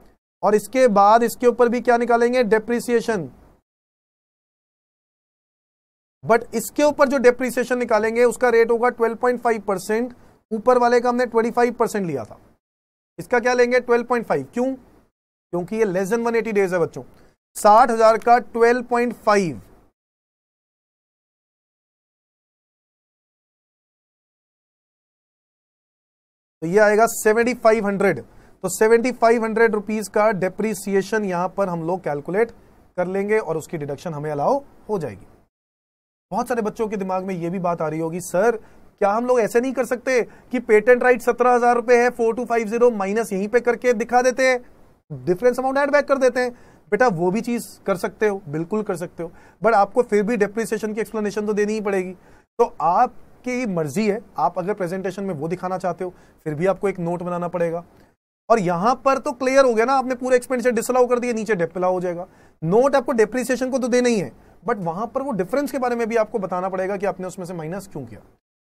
और इसके बाद इसके ऊपर भी क्या निकालेंगे डेप्रिसिएशन बट इसके ऊपर जो डेप्रिसिएशन निकालेंगे उसका रेट होगा 12.5 परसेंट ऊपर वाले का हमने 25 परसेंट लिया था इसका क्या लेंगे 12.5 क्यों क्योंकि ये लेस देन 180 डेज है बच्चों साठ हजार का 12.5 तो ये आएगा 7500 तो सेवेंटी फाइव हंड्रेड रुपीज का डेप्रिसिएशन यहां पर हम लोग कैलकुलेट कर लेंगे और उसकी डिडक्शन हमें अलाउ हो जाएगी बहुत सारे बच्चों के दिमाग में यह भी बात आ रही होगी सर क्या हम लोग ऐसे नहीं कर सकते कि पेटेंट राइट सत्रह हजार रुपए है four two five zero minus यहीं पे करके दिखा देते हैं डिफरेंस अमाउंट ऐड बैक कर देते हैं बेटा वो भी चीज कर सकते हो बिल्कुल कर सकते हो बट आपको फिर भी डेप्रिसिएशन की एक्सप्लेनेशन तो देनी ही पड़ेगी तो आपकी मर्जी है आप अगर प्रेजेंटेशन में वो दिखाना चाहते हो फिर भी आपको एक नोट बनाना पड़ेगा और यहां पर तो क्लियर हो गया ना आपने पूरे एक्सपेंडिचर डिसअलाउ कर दिया नीचे डेपिला हो जाएगा नोट आपको डेप्रिसिएशन को तो देना ही है बट वहां पर वो डिफरेंस के बारे में भी आपको बताना पड़ेगा कि आपने उसमें से माइनस क्यों किया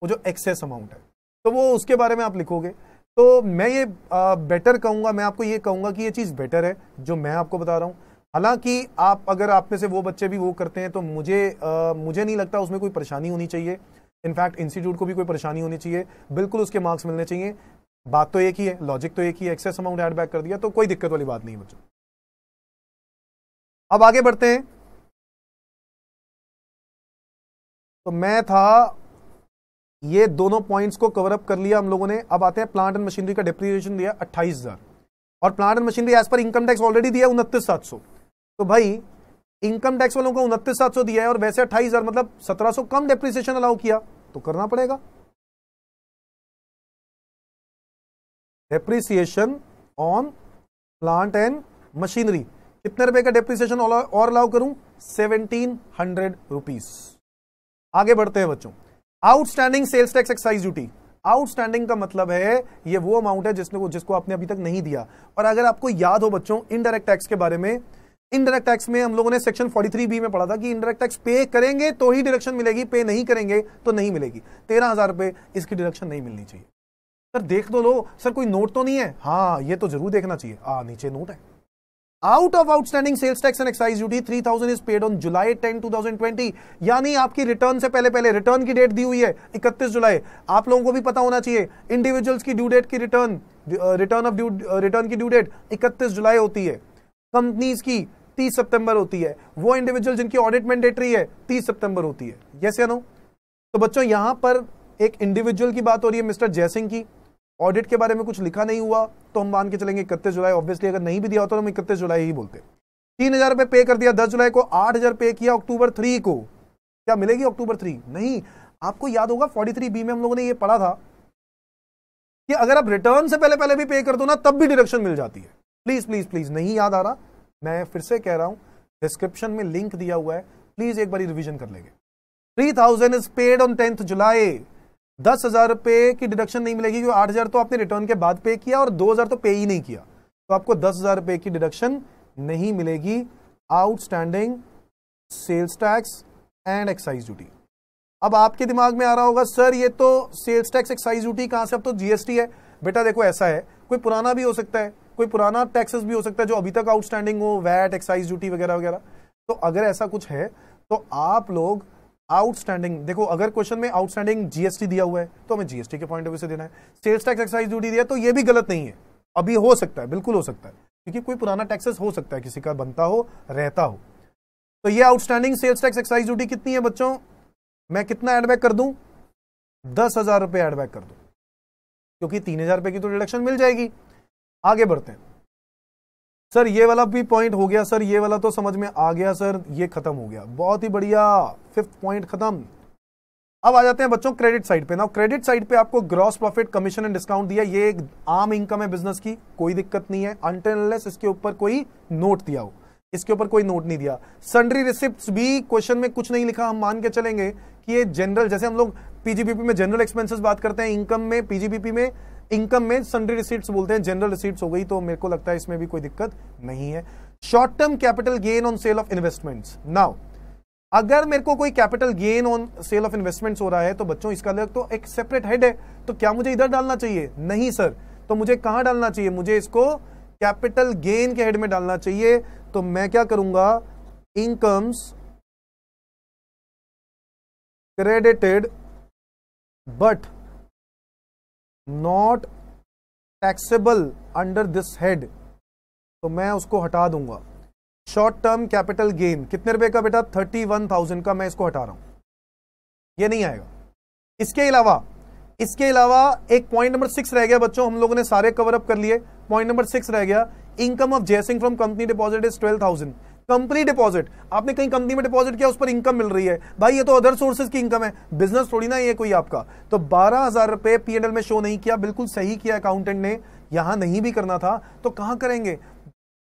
वो जो एक्सेस अमाउंट है तो वो उसके बारे में आप लिखोगे तो मैं ये आ, बेटर कहूंगा मैं आपको ये कहूंगा कि ये चीज़ बेटर है जो मैं आपको बता रहा हूं हालांकि आप अगर आप में से वो बच्चे भी वो करते हैं तो मुझे आ, मुझे नहीं लगता उसमें कोई परेशानी होनी चाहिए इनफैक्ट इंस्टीट्यूट को भी कोई परेशानी होनी चाहिए बिल्कुल उसके मार्क्स मिलने चाहिए बात तो एक ही है लॉजिक तो एक ही है एक्सेस अमाउंट ऐड बैक कर दिया तो कोई दिक्कत वाली बात नहीं है बच्चों अब आगे बढ़ते हैं तो मैं था ये दोनों पॉइंट्स को कवर अप कर लिया हम लोगों ने अब आते हैं प्लांट एंड मशीनरी का डिप्रीसिएशन दिया अट्ठाईस हजार और प्लांट एंड मशीनरी एज पर इनकम टैक्स ऑलरेडी दिया उनतीस सात सौ तो भाई इनकम टैक्स वालों को उनतीस सात सौ दिया है और वैसे अट्ठाईस हजार मतलब सत्रह सौ कम डिप्रीसिएशन अलाउ किया तो करना पड़ेगा depreciation on plant and machinery कितने रुपए का डेप्रिसिएशन और अलाउ करूं सेवनटीन हंड्रेड रुपीज आगे बढ़ते हैं बच्चों outstanding sales tax excise duty outstanding का मतलब है ये वो अमाउंट है जिसने जिसको आपने अभी तक नहीं दिया और अगर आपको याद हो बच्चों इनडायरेक्ट टैक्स के बारे में इनडायरेक्ट टैक्स में हम लोगों ने सेक्शन 43 बी में पढ़ा था कि इनडायरेक्ट टैक्स पे करेंगे तो ही डिडक्शन मिलेगी पे नहीं करेंगे तो नहीं मिलेगी तेरह हजार रुपए इसकी डिडक्शन नहीं मिलनी चाहिए सर देख दो तो लो सर कोई नोट तो नहीं है हाँ ये तो जरूर देखना चाहिए आ नीचे नोट है out of outstanding sales tax and excise duty three thousand is paid on July ten two thousand twenty यानी आपकी रिटर्न से पहले पहले रिटर्न की डेट दी हुई है इकतीस जुलाई आप लोगों को भी पता होना चाहिए इंडिविजुअल्स की ड्यू डेट की return return of due return की ड्यू डेट इकतीस जुलाई होती है कंपनीज की तीस सितंबर होती है वो इंडिविजुअल जिनकी ऑडिट मैंडेटरी है तीस सितंबर होती है यस या नो तो बच्चों यहां पर एक इंडिविजुअल की बात हो रही है मिस्टर जयसिंह की ऑडिट के बारे में कुछ लिखा नहीं हुआ तो हम मान के चलेंगे इकतीस जुलाई ऑब्वियसली अगर नहीं भी दिया होता तो हम इकतीस जुलाई ही बोलते तीन हजार पे कर दिया दस जुलाई को आठ हजार पे किया अक्टूबर थ्री को क्या मिलेगी अक्टूबर थ्री नहीं आपको याद होगा फोर्टी थ्री बी में हम लोगों ने ये पढ़ा था कि अगर आप रिटर्न से पहले पहले भी पे कर दो ना तब भी डिडक्शन मिल जाती है प्लीज प्लीज प्लीज नहीं याद आ रहा मैं फिर से कह रहा हूं डिस्क्रिप्शन में लिंक दिया हुआ है प्लीज एक बार रिविजन कर लेंगे three thousand is paid on tenth July दस हजार रुपए की डिडक्शन नहीं मिलेगी क्योंकि आठ हजार तो आपने रिटर्न के बाद पे किया और दो हजार तो पे ही नहीं किया तो आपको दस हजार रुपए की डिडक्शन नहीं मिलेगी outstanding sales tax and excise duty अब आपके दिमाग में आ रहा होगा सर ये तो सेल्स टैक्स एक्साइज ड्यूटी कहाँ से अब तो जीएसटी है बेटा देखो ऐसा है कोई पुराना भी हो सकता है कोई पुराना टैक्सेस भी हो सकता है जो अभी तक आउटस्टैंडिंग हो वैट एक्साइज ड्यूटी वगैरह वगैरह तो अगर ऐसा कुछ है तो आप लोग आउटस्टैंडिंग देखो अगर क्वेश्चन में आउटस्टैंडिंग जीएसटी दिया हुआ है तो हमें जीएसटी के पॉइंट ऑफ व्यू से देना है सेल्स टैक्स एक्साइज ड्यूटी दिया तो ये भी गलत नहीं है अभी हो सकता है बिल्कुल हो सकता है क्योंकि कोई पुराना टैक्सेस हो सकता है किसी का बनता हो रहता हो तो ये outstanding sales tax excise duty कितनी है बच्चों मैं कितना एडबैक कर दूं दस हजार रुपए एडबैक कर दूं क्योंकि तीन हजार रुपए की तो डिडक्शन मिल जाएगी आगे बढ़ते हैं सर ये वाला भी पॉइंट हो गया सर ये वाला तो समझ में आ गया सर ये खत्म हो गया बहुत ही बढ़िया फिफ्थ पॉइंट खत्म अब आ जाते हैं बच्चों क्रेडिट साइड पे ना क्रेडिट साइड पे आपको gross profit commission and discount दिया ये एक आम इनकम है बिजनेस की कोई दिक्कत नहीं है अंटेनलेस इसके ऊपर कोई नोट दिया हो इसके ऊपर कोई नोट नहीं दिया सन्ड्री रिसिप्ट भी क्वेश्चन में कुछ नहीं लिखा हम मान के चलेंगे कि ये जनरल जैसे हम लोग पीजीबीपी में जनरल एक्सपेंसिस बात करते हैं इनकम में पीजीबीपी में इनकम में सन्डे रिसीट्स बोलते हैं जनरल रिसीट्स हो गई तो मेरे को लगता है इसमें भी कोई दिक्कत नहीं है short term capital gain on sale of investments now अगर मेरे को कोई capital gain on sale of investments हो रहा है तो बच्चों इसका अलग तो एक सेपरेट हेड है तो क्या मुझे इधर डालना चाहिए नहीं सर तो मुझे कहां डालना चाहिए मुझे इसको कैपिटल गेन के हेड में डालना चाहिए तो मैं क्या करूंगा incomes credited but not taxable under this head तो मैं उसको हटा दूंगा शॉर्ट टर्म कैपिटल गेन कितने रुपए का बेटा थर्टी वन थाउजेंड का मैं इसको हटा रहा हूं ये नहीं आएगा इसके अलावा इसके अलावा एक पॉइंट नंबर सिक्स रह गया बच्चों हम लोगों ने सारे कवर अप कर लिए पॉइंट नंबर सिक्स रह गया इनकम ऑफ जेसिंग from company deposit is twelve thousand company deposit आपने कहीं कंपनी में डिपॉजिट किया उस पर इनकम मिल रही है भाई ये तो अदर सोर्सेज की इनकम है बिजनेस थोड़ी ना ये कोई आपका तो बारह हजार रुपए पीएनएल में शो नहीं किया बिल्कुल सही किया अकाउंटेंट ने यहां नहीं भी करना था तो कहां करेंगे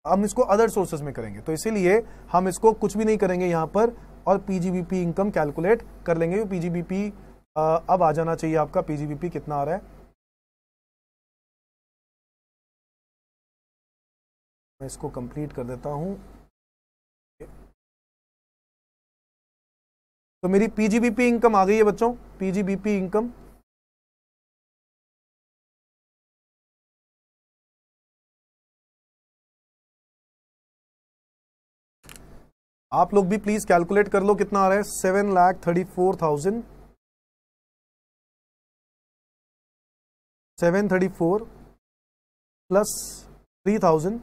हम इसको अदर सोर्सेज में करेंगे तो इसीलिए हम इसको कुछ भी नहीं करेंगे यहां पर और पीजीबीपी इनकम कैलकुलेट कर लेंगे पीजीबीपी अब आ जाना चाहिए आपका पीजीबीपी कितना आ रहा है मैं इसको कंप्लीट कर देता हूं तो मेरी पीजीबीपी इनकम आ गई है बच्चों पीजीबीपी इनकम आप लोग भी प्लीज कैलकुलेट कर लो कितना आ रहा है seven lakh thirty four thousand seven thirty four plus three thousand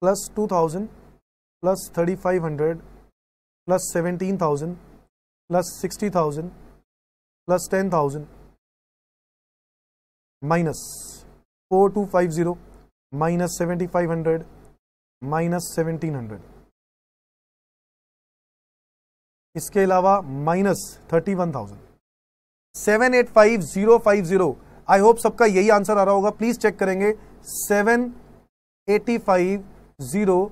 plus two thousand plus thirty five hundred plus seventeen thousand plus sixty thousand plus ten thousand minus four two five zero minus seventy five hundred minus seventeen hundred इसके अलावा minus thirty one thousand seven eight five zero five zero I hope सबका यही आंसर आ रहा होगा प्लीज़ चेक करेंगे seven eighty five zero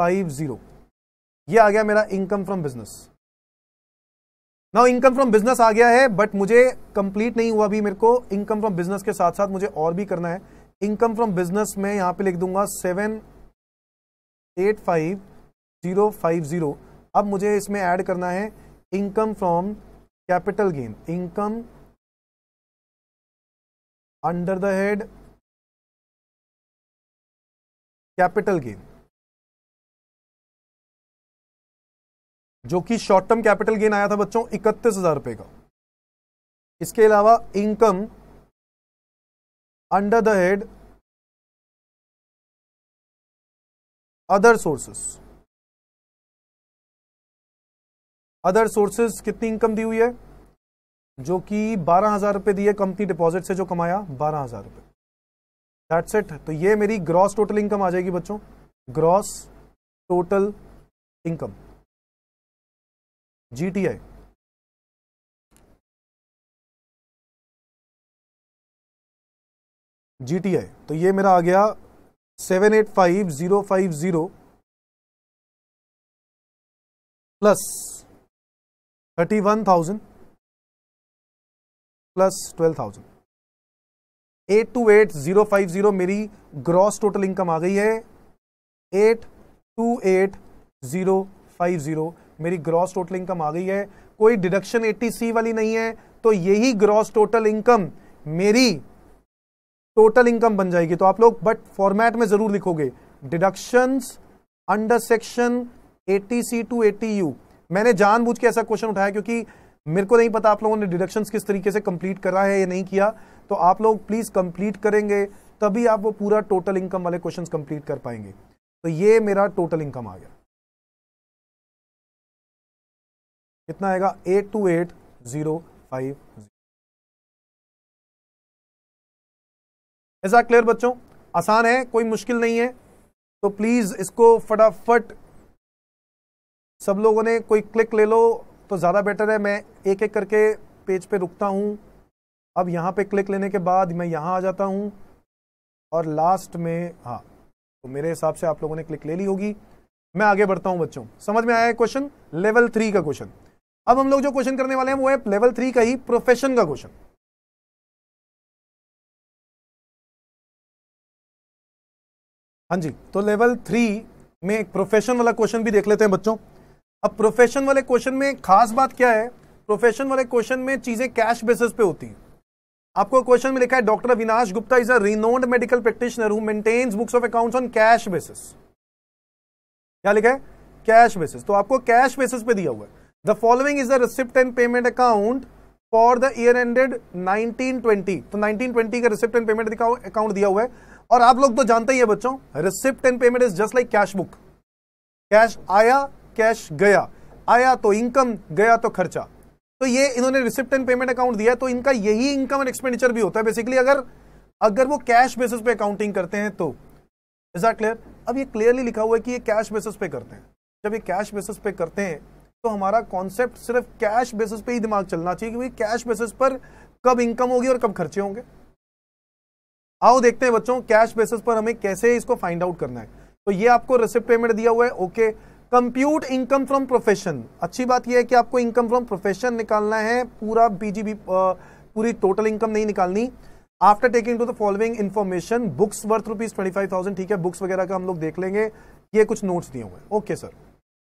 five zero आ गया मेरा income from business now income from business आ गया है बट मुझे कंप्लीट नहीं हुआ अभी मेरे को इनकम फ्रॉम बिजनेस के साथ साथ मुझे और भी करना है इनकम फ्रॉम बिजनेस में यहां पे लिख दूंगा seven eight five zero five zero अब मुझे इसमें ऐड करना है income from capital gain income under the head capital gain जो कि शॉर्ट टर्म कैपिटल गेन आया था बच्चों इकतीस हजार रुपए का इसके अलावा income under the head other sources other sources कितनी इनकम दी हुई है जो कि बारह हजार रुपए दी है कंपनी डिपॉजिट से जो कमाया बारह हजार रुपए दैट्स इट तो ये मेरी ग्रॉस टोटल इनकम आ जाएगी बच्चों gross total income GTI GTI तो ये मेरा आ गया seven eight five zero five zero plus thirty one thousand plus twelve thousand eight two eight zero five zero मेरी ग्रॉस टोटल इनकम आ गई है eight two eight zero five zero मेरी ग्रॉस टोटल इनकम आ गई है कोई डिडक्शन ए सी वाली नहीं है तो यही ग्रॉस टोटल इनकम मेरी टोटल इनकम बन जाएगी तो आप लोग बट फॉर्मेट में जरूर लिखोगे deductions under section 80 C to 80 U मैंने जानबूझ के ऐसा क्वेश्चन उठाया क्योंकि मेरे को नहीं पता आप लोगों ने डिडक्शंस किस तरीके से कंप्लीट करा है या नहीं किया तो आप लोग प्लीज़ कंप्लीट करेंगे तभी आप वो पूरा टोटल इनकम वाले क्वेश्चन कंप्लीट कर पाएंगे तो ये मेरा टोटल इनकम आ गया कितना आएगा eight two eight zero five ऐसा क्लियर बच्चों आसान है कोई मुश्किल नहीं है तो प्लीज़ इसको फटाफट सब लोगों ने कोई क्लिक ले लो तो ज़्यादा बेटर है मैं एक एक करके पेज पे रुकता हूं अब यहां पे क्लिक लेने के बाद मैं यहां आ जाता हूं और लास्ट में हाँ तो मेरे हिसाब से आप लोगों ने क्लिक ले ली होगी मैं आगे बढ़ता हूं बच्चों समझ में आया क्वेश्चन लेवल थ्री का क्वेश्चन अब हम लोग जो क्वेश्चन करने वाले हैं वो है लेवल थ्री का ही प्रोफेशन का क्वेश्चन हाँ जी तो लेवल थ्री में एक प्रोफेशन वाला क्वेश्चन भी देख लेते हैं बच्चों अब प्रोफेशन वाले क्वेश्चन में खास बात क्या है प्रोफेशन वाले क्वेश्चन में चीजें कैश बेसिस पे होती हैं आपको क्वेश्चन में लिखा है doctor Avinash Gupta is a renowned medical practitioner who maintains books of accounts on cash basis क्या लिखा है कैश बेसिस तो आपको कैश बेसिस पे दिया हुआ है The following is the receipt and payment account for the year ended 1920 तो 1920 का रिसिप्ट एंड पेमेंट अकाउंट दिया हुआ है और आप लोग तो जानते ही है बच्चों receipt and payment is just like cash book. Cash आया cash गया आया तो इनकम गया तो खर्चा तो ये इन्होंने रिसिप्ट एंड पेमेंट अकाउंट दिया तो इनका यही इनकम एंड एक्सपेंडिचर भी होता है बेसिकली अगर अगर वो कैश बेसिस पे अकाउंटिंग करते हैं तो इज दैट क्लियर अब ये क्लियरली लिखा हुआ है कि ये कैश बेसिस पे करते हैं जब ये कैश बेसिस पे करते हैं तो हमारा कॉन्सेप्ट सिर्फ कैश बेसिस पे ही दिमाग चलना चाहिए क्योंकि कैश बेसिस पर कब इनकम होगी और कब खर्चे होंगे आओ देखते हैं बच्चों कैश बेसिस पर हमें कैसे इसको फाइंड आउट करना है तो ये आपको रिसिप्ट पेमेंट दिया हुआ है okay compute income from profession अच्छी बात यह है कि आपको इनकम फ्रॉम प्रोफेशन निकालना है पूरा बीजीबी पूरी टोटल इनकम नहीं निकालनी after taking to the following information books worth rupees twenty five thousand ठीक है बुक्स वगैरह का हम लोग देख लेंगे ये कुछ नोट्स दिए हुए ओके सर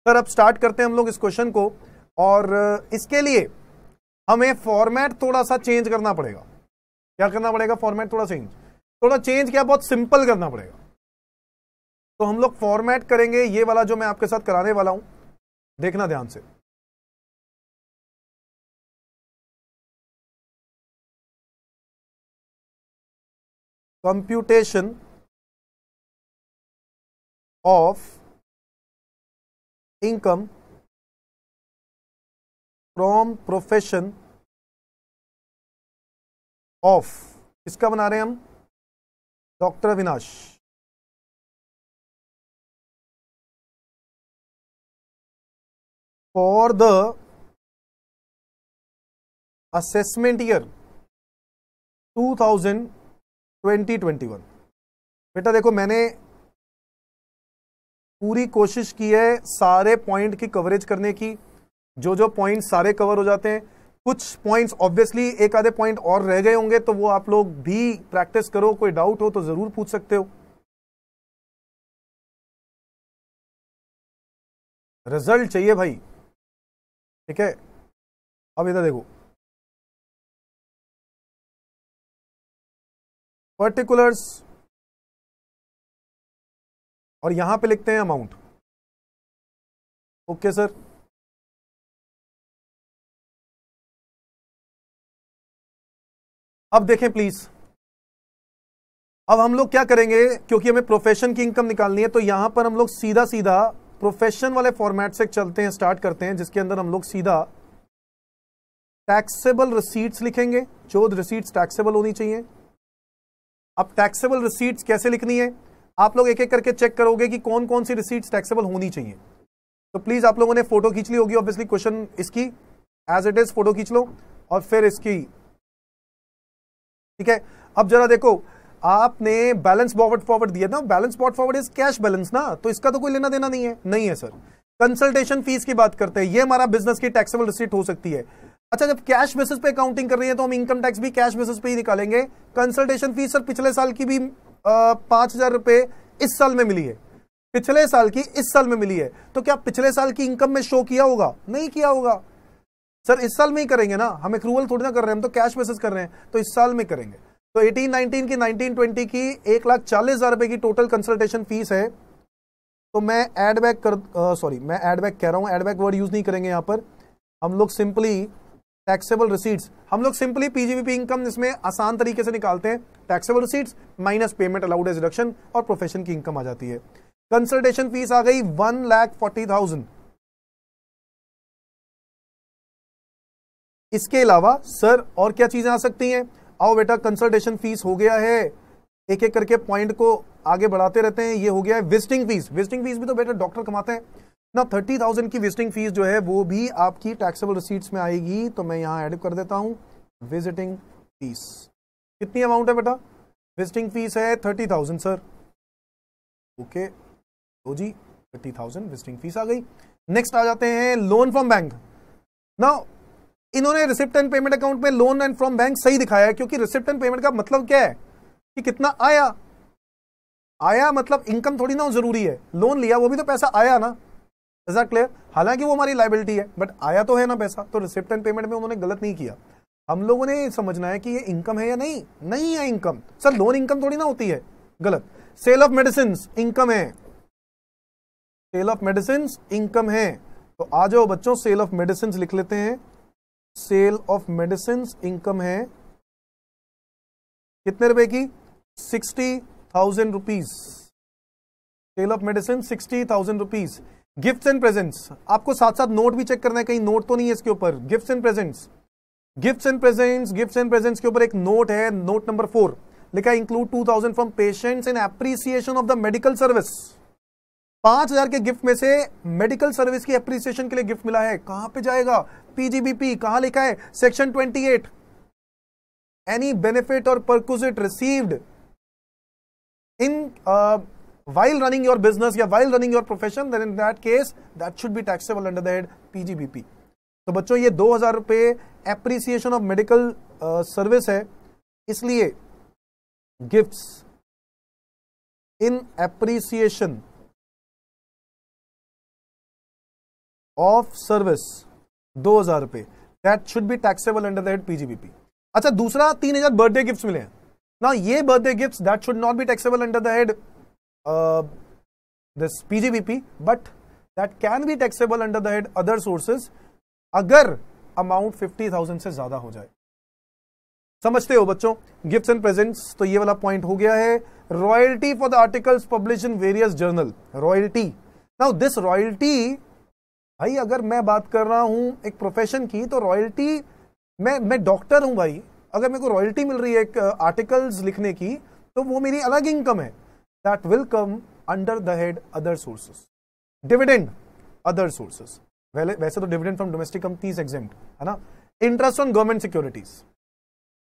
सर अब स्टार्ट करते हैं हम लोग इस क्वेश्चन को और इसके लिए हमें फॉर्मेट थोड़ा सा चेंज करना पड़ेगा क्या करना पड़ेगा फॉर्मेट थोड़ा चेंज थोड़ा चेंज क्या बहुत सिंपल करना पड़ेगा तो हम लोग फॉर्मेट करेंगे ये वाला जो मैं आपके साथ कराने वाला हूं देखना ध्यान से computation of income from profession of किसका बना रहे हैं हम doctor Avinash for the assessment year 2020-21 बेटा देखो मैंने पूरी कोशिश की है सारे पॉइंट की कवरेज करने की जो जो पॉइंट सारे कवर हो जाते हैं कुछ पॉइंट्स ऑब्वियसली एक आधे पॉइंट और रह गए होंगे तो वो आप लोग भी प्रैक्टिस करो कोई डाउट हो तो ज़रूर पूछ सकते हो रिजल्ट चाहिए भाई ठीक है अब इधर देखो पर्टिकुलर्स और यहां पे लिखते हैं अमाउंट ओके सर अब देखें प्लीज अब हम लोग क्या करेंगे क्योंकि हमें प्रोफेशन की इनकम निकालनी है तो यहां पर हम लोग सीधा सीधा प्रोफेशन वाले फॉर्मेट से चलते हैं स्टार्ट करते हैं जिसके अंदर हम लोग सीधा टैक्सेबल रिसीट्स लिखेंगे जो रिसीट्स टैक्सेबल होनी चाहिए अब टैक्सेबल रिसीट्स कैसे लिखनी है आप लोग एक एक करके चेक करोगे कि कौन कौन सी रिसीट्स टैक्सेबल होनी चाहिए तो प्लीज आप लोगों ने फोटो खींच ली होगी ऑब्वियसली क्वेश्चन इसकी एज इट इज फोटो खींच लो और फिर इसकी ठीक है अब जरा देखो आपने बैलेंस फॉरवर्ड फॉरवर्ड दिया ना balance forward forward is cash balance ना तो इसका तो कोई लेना देना नहीं है नहीं है सर कंसल्टेशन फीस की बात करते हैं ये हमारा बिजनेस की टैक्सेबल रिसीट हो सकती है अच्छा जब कैश बेसिस पे अकाउंटिंग कर रही है तो हम इनकम टैक्स भी कैश बेसिस पे ही निकालेंगे कंसल्टेशन फीस सर पिछले साल की भी पांच हजार रुपए इस साल में मिली है पिछले साल की इस साल में मिली है तो क्या पिछले साल की इनकम में शो किया होगा नहीं किया होगा सर इस साल में ही करेंगे ना हम एक एक्रूवल थोड़ी ना कर रहे हैं हम तो कैश बेसिस कर रहे हैं तो इस साल में करेंगे तो 18 19 की 19 20 की एक लाख चालीस हजार रुपए की टोटल कंसल्टेशन फीस है तो मैं एड बैक कर सॉरी मैं एड बैक कह रहा हूँ एड बैक वर्ड यूज नहीं करेंगे यहाँ पर हम लोग सिंपली टैक्सेबल रिसीट्स हम लोग सिंपली पीजीबीपी इनकम इसमें आसान तरीके से निकालते हैं taxable receipts minus payment allowed as reduction और प्रोफेशन की इनकम आ जाती है कंसल्टेशन फीस आ गई वन लैख फोर्टी थाउजेंड इसके अलावा सर और क्या चीजें आ सकती हैं आओ बेटा कंसल्टेशन फीस हो गया है एक एक करके पॉइंट को आगे बढ़ाते रहते हैं ये हो गया है विजिटिंग फीस विजिटिंग फीस भी तो बेटा डॉक्टर कमाते हैं ना थर्टी थाउजेंड की विजिटिंग फीस जो है वो भी आपकी टैक्सेबल रिसीट्स में आएगी तो मैं यहाँ एड कर देता हूँ विजिटिंग फीस कितनी अमाउंट है बेटा विजिटिंग फीस है थर्टी थाउजेंड सर ओके तो जी थर्टी थाउजेंड विजिटिंग फीस आ गई नेक्स्ट आ जाते हैं लोन फ्रॉम बैंक ना इन्होंने रिसिप्ट एंड पेमेंट अकाउंट में लोन एंड फ्रॉम बैंक सही दिखाया है क्योंकि रिसिप्ट एंड पेमेंट का मतलब क्या है कि कितना आया आया मतलब इनकम थोड़ी ना जरूरी है लोन लिया वो भी तो पैसा आया ना इज क्लियर हालांकि वो हमारी लाइबिलिटी है बट आया तो है ना पैसा तो रिसिप्ट एंड पेमेंट में उन्होंने गलत नहीं किया हम लोगों ने समझना है कि ये इनकम है या नहीं नहीं है इनकम सर लोन इनकम थोड़ी ना होती है गलत सेल ऑफ मेडिसिन इनकम है सेल ऑफ मेडिसिन इनकम है तो आ जाओ बच्चों सेल ऑफ मेडिसिन लिख लेते हैं सेल ऑफ मेडिसिन इनकम है कितने रुपए की sixty thousand rupees sale of medicine sixty thousand rupees gift and presents आपको साथ साथ नोट भी चेक करना है कहीं नोट तो नहीं है इसके ऊपर gift and presents gifts and presents gifts and presents के ऊपर एक नोट है नोट नंबर फोर लिखा include two thousand from patients in appreciation of the medical service पांच हजार के गिफ्ट में से मेडिकल सर्विस की एप्रिसिएशन के लिए गिफ्ट मिला है कहां पे जाएगा पीजीबीपी कहां लिखा है सेक्शन 28 एनी बेनिफिट और perquisite received in while running your business या while running your profession then in that case that should be taxable under the तो बच्चों ये दो हज़ार रुपए एप्रिसिएशन ऑफ मेडिकल सर्विस है इसलिए gifts in appreciation of service दो हजार रुपए that should be taxable under the head PGBP अच्छा दूसरा तीन हजार बर्थडे गिफ्ट मिले हैं ना ये birthday gift that should not be taxable under the head this PGBP but that can be taxable under the head other sources अगर अमाउंट फिफ्टी थाउजेंड से ज्यादा हो जाए समझते हो बच्चों गिफ्ट्स एंड प्रेजेंट्स तो ये वाला पॉइंट हो गया है royalty for the articles publish in various journal royalty now this royalty भाई अगर मैं बात कर रहा हूं एक प्रोफेशन की तो रॉयल्टी मैं मैं डॉक्टर हूं भाई अगर मेरे को रॉयल्टी मिल रही है एक आर्टिकल्स uh, लिखने की तो वो मेरी अलग इनकम है that will come under the head other sources dividend other sources वैसे तो dividend from domestic companies exam है ना interest on government securities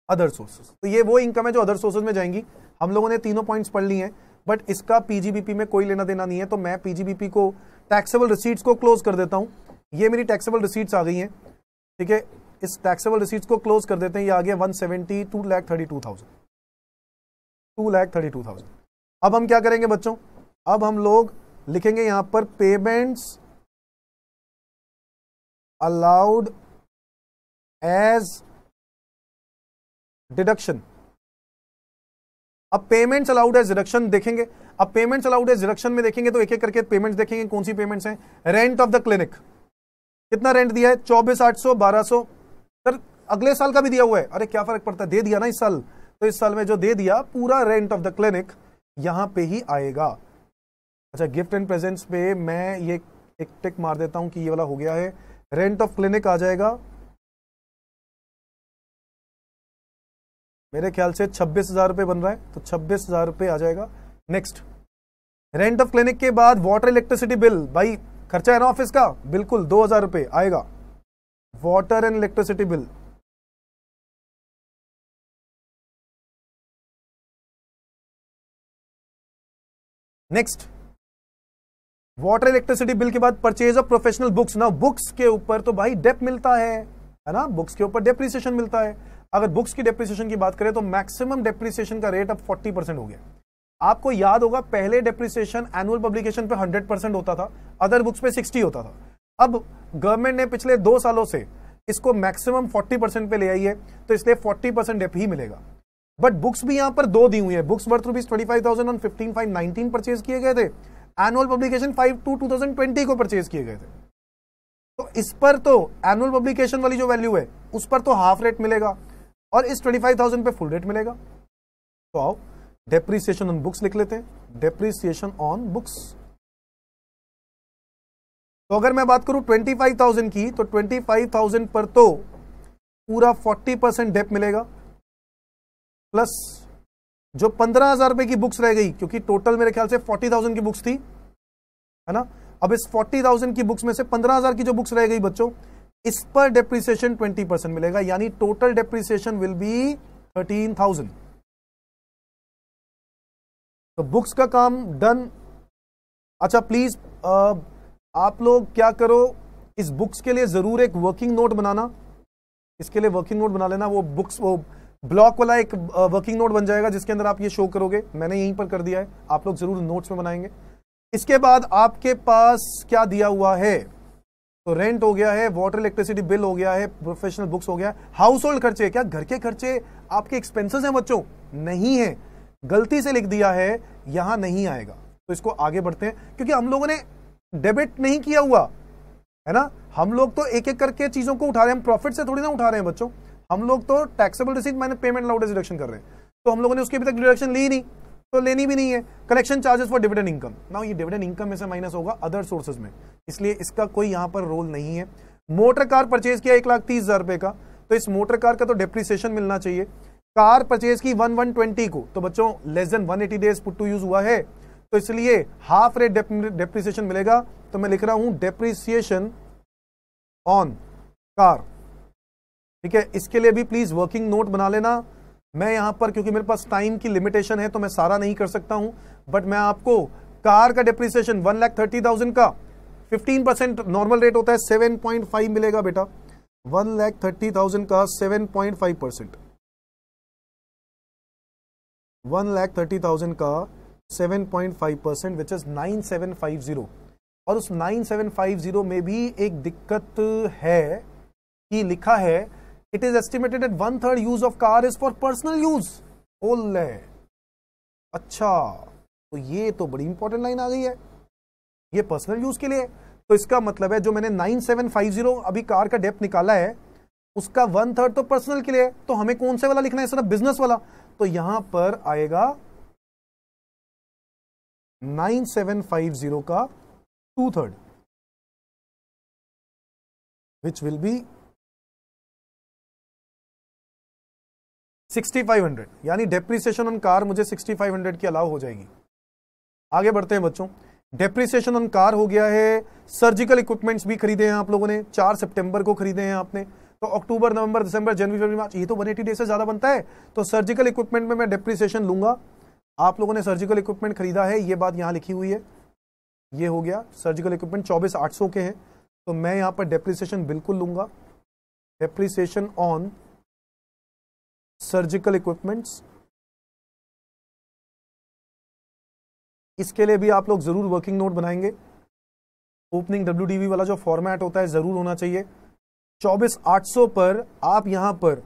other sources तो ये वो इनकम है जो अदर सोर्सेज में जाएंगी हम लोगों ने तीनों पॉइंट्स पढ़ ली हैं बट इसका पीजीबीपी में कोई लेना देना नहीं है तो मैं पीजीबीपी को टैक्सेबल रिसीट्स को क्लोज कर देता हूं ये मेरी टैक्सेबल रिसीट्स आ गई हैं ठीक है इस टैक्सेबल रिसीट्स को क्लोज कर देते हैं ये आ गया one seventy two lakh thirty two thousand two lakh thirty two thousand अब हम क्या करेंगे बच्चों अब हम लोग लिखेंगे यहाँ पर पेमेंट्स allowed as deduction अब पेमेंट्स अलाउड एज डिडक्शन देखेंगे अब पेमेंट्स अलाउड एज डिडक्शन में देखेंगे तो एक एक करके पेमेंट्स देखेंगे कौन सी पेमेंट्स हैं रेंट ऑफ द क्लिनिक कितना रेंट दिया है चौबीस आठ सौ बारह सौ सर अगले साल का भी दिया हुआ है अरे क्या फर्क पड़ता है दे दिया ना इस साल तो इस साल में जो दे दिया पूरा रेंट ऑफ द क्लिनिक यहां पे ही आएगा अच्छा गिफ्ट एंड प्रेजेंट्स पे मैं ये एक टिक मार देता हूं कि ये वाला हो गया है रेंट ऑफ क्लिनिक आ जाएगा मेरे ख्याल से छब्बीस हजार रुपए बन रहा है तो छब्बीस हजार रुपए आ जाएगा नेक्स्ट रेंट ऑफ क्लिनिक के बाद वाटर इलेक्ट्रिसिटी बिल भाई खर्चा है ना ऑफिस का बिल्कुल दो हजार रुपए आएगा water and electricity bill next water electricity bill के बाद परचेज ऑफ प्रोफेशनल बुक्स ना बुक्स के ऊपर तो भाई डेप मिलता है है ना बुक्स के ऊपर डेप्रिसिएशन मिलता है अगर बुक्स की डेप्रिसिएशन की बात करें तो मैक्सिमम डेप्रिसिएशन का रेट अब 40 परसेंट हो गया आपको याद होगा पहले डेप्रिसिएशन एनुअल पब्लिकेशन पे 100 परसेंट होता था अदर बुक्स पे 60 होता था अब गवर्नमेंट ने पिछले दो सालों से इसको मैक्सिमम 40 परसेंट पे ले आई है तो इसलिए 40 परसेंट डेप ही मिलेगा बट बुक्स भी यहाँ पर दो दी हुई है books worth rupees twenty five thousand on fifteen five nineteen purchase किए गए थे एनुअल पब्लिकेशन फाइव टू 2020 को परचेज किए गए थे तो इस पर तो एनुअल पब्लिकेशन वाली जो वैल्यू है उस पर तो हाफ रेट मिलेगा और इस 25,000 पे फुल रेट मिलेगा तो आओ डेप्रिसिएशन ऑन बुक्स लिख लेते हैं डेप्रिसिएशन ऑन बुक्स तो अगर मैं बात करूं 25,000 की तो 25,000 पर तो पूरा 40 परसेंट डेप मिलेगा प्लस जो पंद्रह हजार रुपए की बुक्स रह गई क्योंकि टोटल मेरे ख्याल से फोर्टी थाउजेंड की बुक्स थी है ना अब इस फोर्टी थाउजेंड की बुक्स में से पंद्रह हजार की जो बुक्स रह गई बच्चों इस पर डेप्रिसिएशन ट्वेंटी परसेंट मिलेगा यानी total depreciation will be thirteen thousand तो बुक्स का काम डन अच्छा प्लीज आप लोग क्या करो इस बुक्स के लिए जरूर एक वर्किंग नोट बनाना इसके लिए वर्किंग नोट बना लेना वो बुक्स वो ब्लॉक वाला एक वर्किंग नोट बन जाएगा जिसके अंदर आप ये शो करोगे मैंने यहीं पर कर दिया है आप लोग जरूर नोट्स में बनाएंगे इसके बाद आपके पास क्या दिया हुआ है तो रेंट हो गया है वाटर इलेक्ट्रिसिटी बिल हो गया है प्रोफेशनल बुक्स हो गया है हाउस होल्ड खर्चे क्या घर के खर्चे आपके एक्सपेंसेस हैं बच्चों नहीं है गलती से लिख दिया है यहां नहीं आएगा तो इसको आगे बढ़ते हैं क्योंकि हम लोगों ने डेबिट नहीं किया हुआ है ना हम लोग तो एक एक करके चीजों को उठा रहे हैं हम प्रॉफिट से थोड़ी ना उठा रहे हैं बच्चों हम लोग तो टैक्सेबल रिसीट मैंने पेमेंट अलाउड डिडक्शन कर रहे हैं तो हम लोगों ने उसके अभी तक डिडक्शन ली नहीं तो लेनी भी नहीं है collection charges for dividend income ना ये डिविडेंड इनकम में से माइनस होगा अदर सोर्सेज में इसलिए इसका कोई यहाँ पर रोल नहीं है मोटर कार परचेज किया एक लाख तीस हजार रुपए का तो इस मोटर कार का तो डिप्रिसिएशन मिलना चाहिए कार परचेज की वन वन ट्वेंटी को तो बच्चों less than one eighty days put to use हुआ है तो इसलिए हाफ रेट डेप्रिसिएशन मिलेगा तो मैं लिख रहा हूं डेप्रिसिएशन ऑन कार ठीक है इसके लिए भी प्लीज़ वर्किंग नोट बना लेना मैं यहां पर क्योंकि मेरे पास टाइम की लिमिटेशन है तो मैं सारा नहीं कर सकता हूं बट मैं आपको कार का depreciation one lakh thirty thousand का फिफ्टीन परसेंट नॉर्मल रेट होता है सेवन पॉइंट फाइव मिलेगा बेटा वन लैख थर्टी थाउजेंड का seven point five percent one lakh thirty thousand का seven point five percent which is nine seven five zero और उस नाइन सेवन फाइव जीरो में भी एक दिक्कत है कि लिखा है it is estimated that one third use of car is for personal use ओले अच्छा तो ये तो बड़ी इंपॉर्टेंट लाइन आ गई है ये पर्सनल यूज के लिए तो इसका मतलब है जो मैंने 9750 अभी कार का डेप निकाला है उसका वन थर्ड तो पर्सनल के लिए तो हमें कौन से वाला लिखना है सर बिजनेस वाला तो यहां पर आएगा 9750 का two third which will be 6500 यानी डेप्रीसिएशन ऑन कार मुझे 6500 की अलाउ हो जाएगी आगे बढ़ते हैं बच्चों डेप्रीसिएशन ऑन कार हो गया है सर्जिकल इक्विपमेंट्स भी खरीदे हैं आप लोगों ने चार सितंबर को खरीदे हैं आपने तो अक्टूबर नवंबर दिसंबर जनवरी फरवरी मार्च ये तो 180 डेज से ज़्यादा बनता है तो सर्जिकल इक्विपमेंट में मैं डेप्रीसिएशन लूंगा आप लोगों ने सर्जिकल इक्विपमेंट खरीदा है ये बात यहाँ लिखी हुई है ये हो गया सर्जिकल इक्विपमेंट चौबीस आठ के हैं तो मैं यहाँ पर डेप्रीसिएशन बिल्कुल लूंगा डेप्रीसिएशन ऑन सर्जिकल इक्विपमेंट्स इसके लिए भी आप लोग ज़रूर वर्किंग नोट बनाएंगे ओपनिंग डब्ल्यू वाला जो फॉर्मेट होता है ज़रूर होना चाहिए चौबीस आठ सौ पर आप यहां पर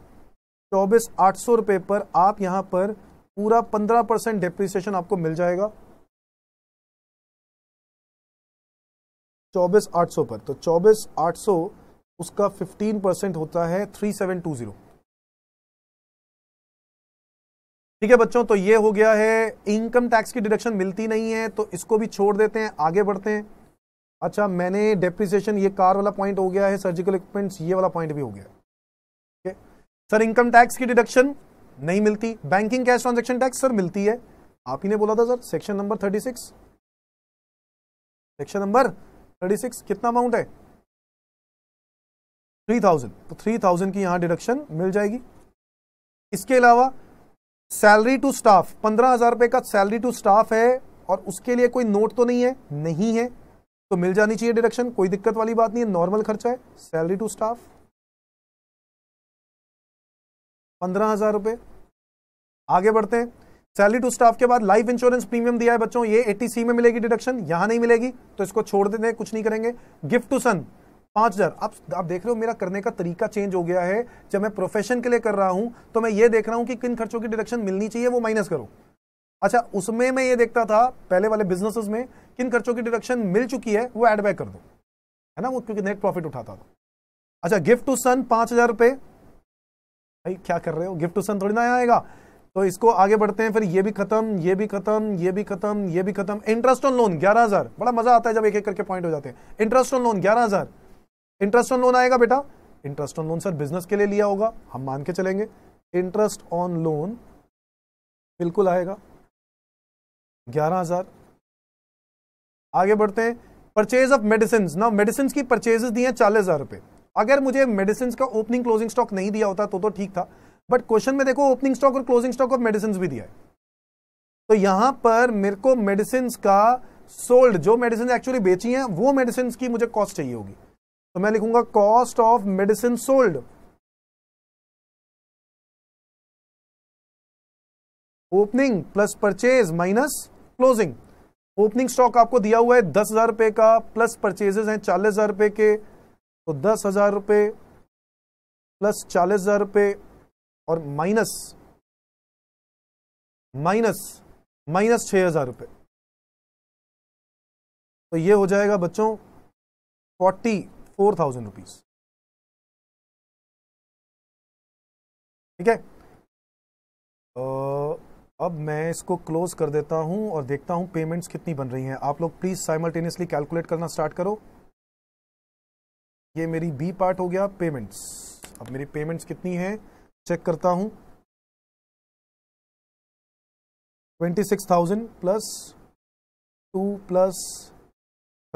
चौबीस आठ सौ रुपए पर आप यहां पर पूरा पंद्रह परसेंट डेप्रिसिएशन आपको मिल जाएगा चौबीस आठ सौ पर तो चौबीस आठ सौ उसका फिफ्टीन परसेंट होता है थ्री सेवन टू जीरो ठीक है बच्चों तो ये हो गया है इनकम टैक्स की डिडक्शन मिलती नहीं है तो इसको भी छोड़ देते हैं आगे बढ़ते हैं अच्छा मैंने डेप्रिसिएशन ये कार वाला पॉइंट हो गया है सर्जिकल इक्विपमेंट ये वाला पॉइंट भी हो गया ठीक है सर इनकम टैक्स की डिडक्शन नहीं मिलती banking cash transaction tax sir मिलती है आप ही ने बोला था sir section number thirty six section number thirty six कितना अमाउंट है थ्री थाउजेंड तो थ्री थाउजेंड की यहां डिडक्शन मिल जाएगी इसके अलावा सैलरी टू स्टाफ पंद्रह हजार रुपए का सैलरी टू स्टाफ है और उसके लिए कोई नोट तो नहीं है नहीं है तो मिल जानी चाहिए डिडक्शन कोई दिक्कत वाली बात नहीं है नॉर्मल खर्चा है सैलरी टू स्टाफ पंद्रह हजार रुपए आगे बढ़ते हैं सैलरी टू स्टाफ के बाद लाइफ इंश्योरेंस प्रीमियम दिया है बच्चों ये एटीसी में मिलेगी डिडक्शन यहां नहीं मिलेगी तो इसको छोड़ देते हैं कुछ नहीं करेंगे गिफ्ट टू सन पाँच हज़ार आप आप देख रहे हो मेरा करने का तरीका चेंज हो गया है जब मैं प्रोफेशन के लिए कर रहा हूँ तो मैं ये देख रहा हूँ कि किन खर्चों की डिडक्शन मिलनी चाहिए वो माइनस करो अच्छा उसमें मैं ये देखता था पहले वाले बिजनेसेस में किन खर्चों की डिडक्शन मिल चुकी है वो एड बैक कर दो है ना वो क्योंकि नेट प्रॉफिट उठाता था अच्छा गिफ्ट टू सन पाँच हज़ार रुपये भाई क्या कर रहे हो गिफ्ट टू सन थोड़ी ना आएगा तो इसको आगे बढ़ते हैं फिर ये भी खत्म ये भी खत्म ये भी खत्म ये भी खत्म इंटरेस्ट ऑन लोन ग्यारह बड़ा मजा आता है जब एक एक करके पॉइंट हो जाते हैं इंटरेस्ट ऑन लोन ग्यारह इंटरेस्ट ऑन लोन आएगा बेटा interest on loan sir business के लिए लिया होगा हम मान के चलेंगे इंटरेस्ट ऑन लोन बिल्कुल आएगा ग्यारह हजार आगे बढ़ते हैं परचेज ऑफ मेडिसिन ना मेडिसिन की परचेजेस दी हैं चालीस हजार रुपए अगर मुझे मेडिसिन का ओपनिंग क्लोजिंग स्टॉक नहीं दिया होता तो तो ठीक था बट क्वेश्चन में देखो ओपनिंग स्टॉक और क्लोजिंग स्टॉक ऑफ मेडिसिन भी दिया है तो यहां पर मेरे को मेडिसिन का सोल्ड जो मेडिसिन एक्चुअली बेची है वो मेडिसिन की मुझे कॉस्ट चाहिए होगी तो मैं लिखूंगा cost of medicine sold opening plus purchase minus closing opening stock आपको दिया हुआ है दस हजार रुपए का प्लस परचेजेस हैं चालीस हजार रुपए के तो दस हजार रुपए प्लस चालीस हजार रुपए और माइनस माइनस माइनस छह हजार रुपए तो ये हो जाएगा बच्चों फोर्टी फोर थाउजेंड रुपीज ठीक है अब मैं इसको क्लोज कर देता हूं और देखता हूं पेमेंट्स कितनी बन रही हैं आप लोग प्लीज साइमल्टेनियसली कैलकुलेट करना स्टार्ट करो ये मेरी बी पार्ट हो गया पेमेंट्स अब मेरी पेमेंट्स कितनी है चेक करता हूं twenty six thousand plus two plus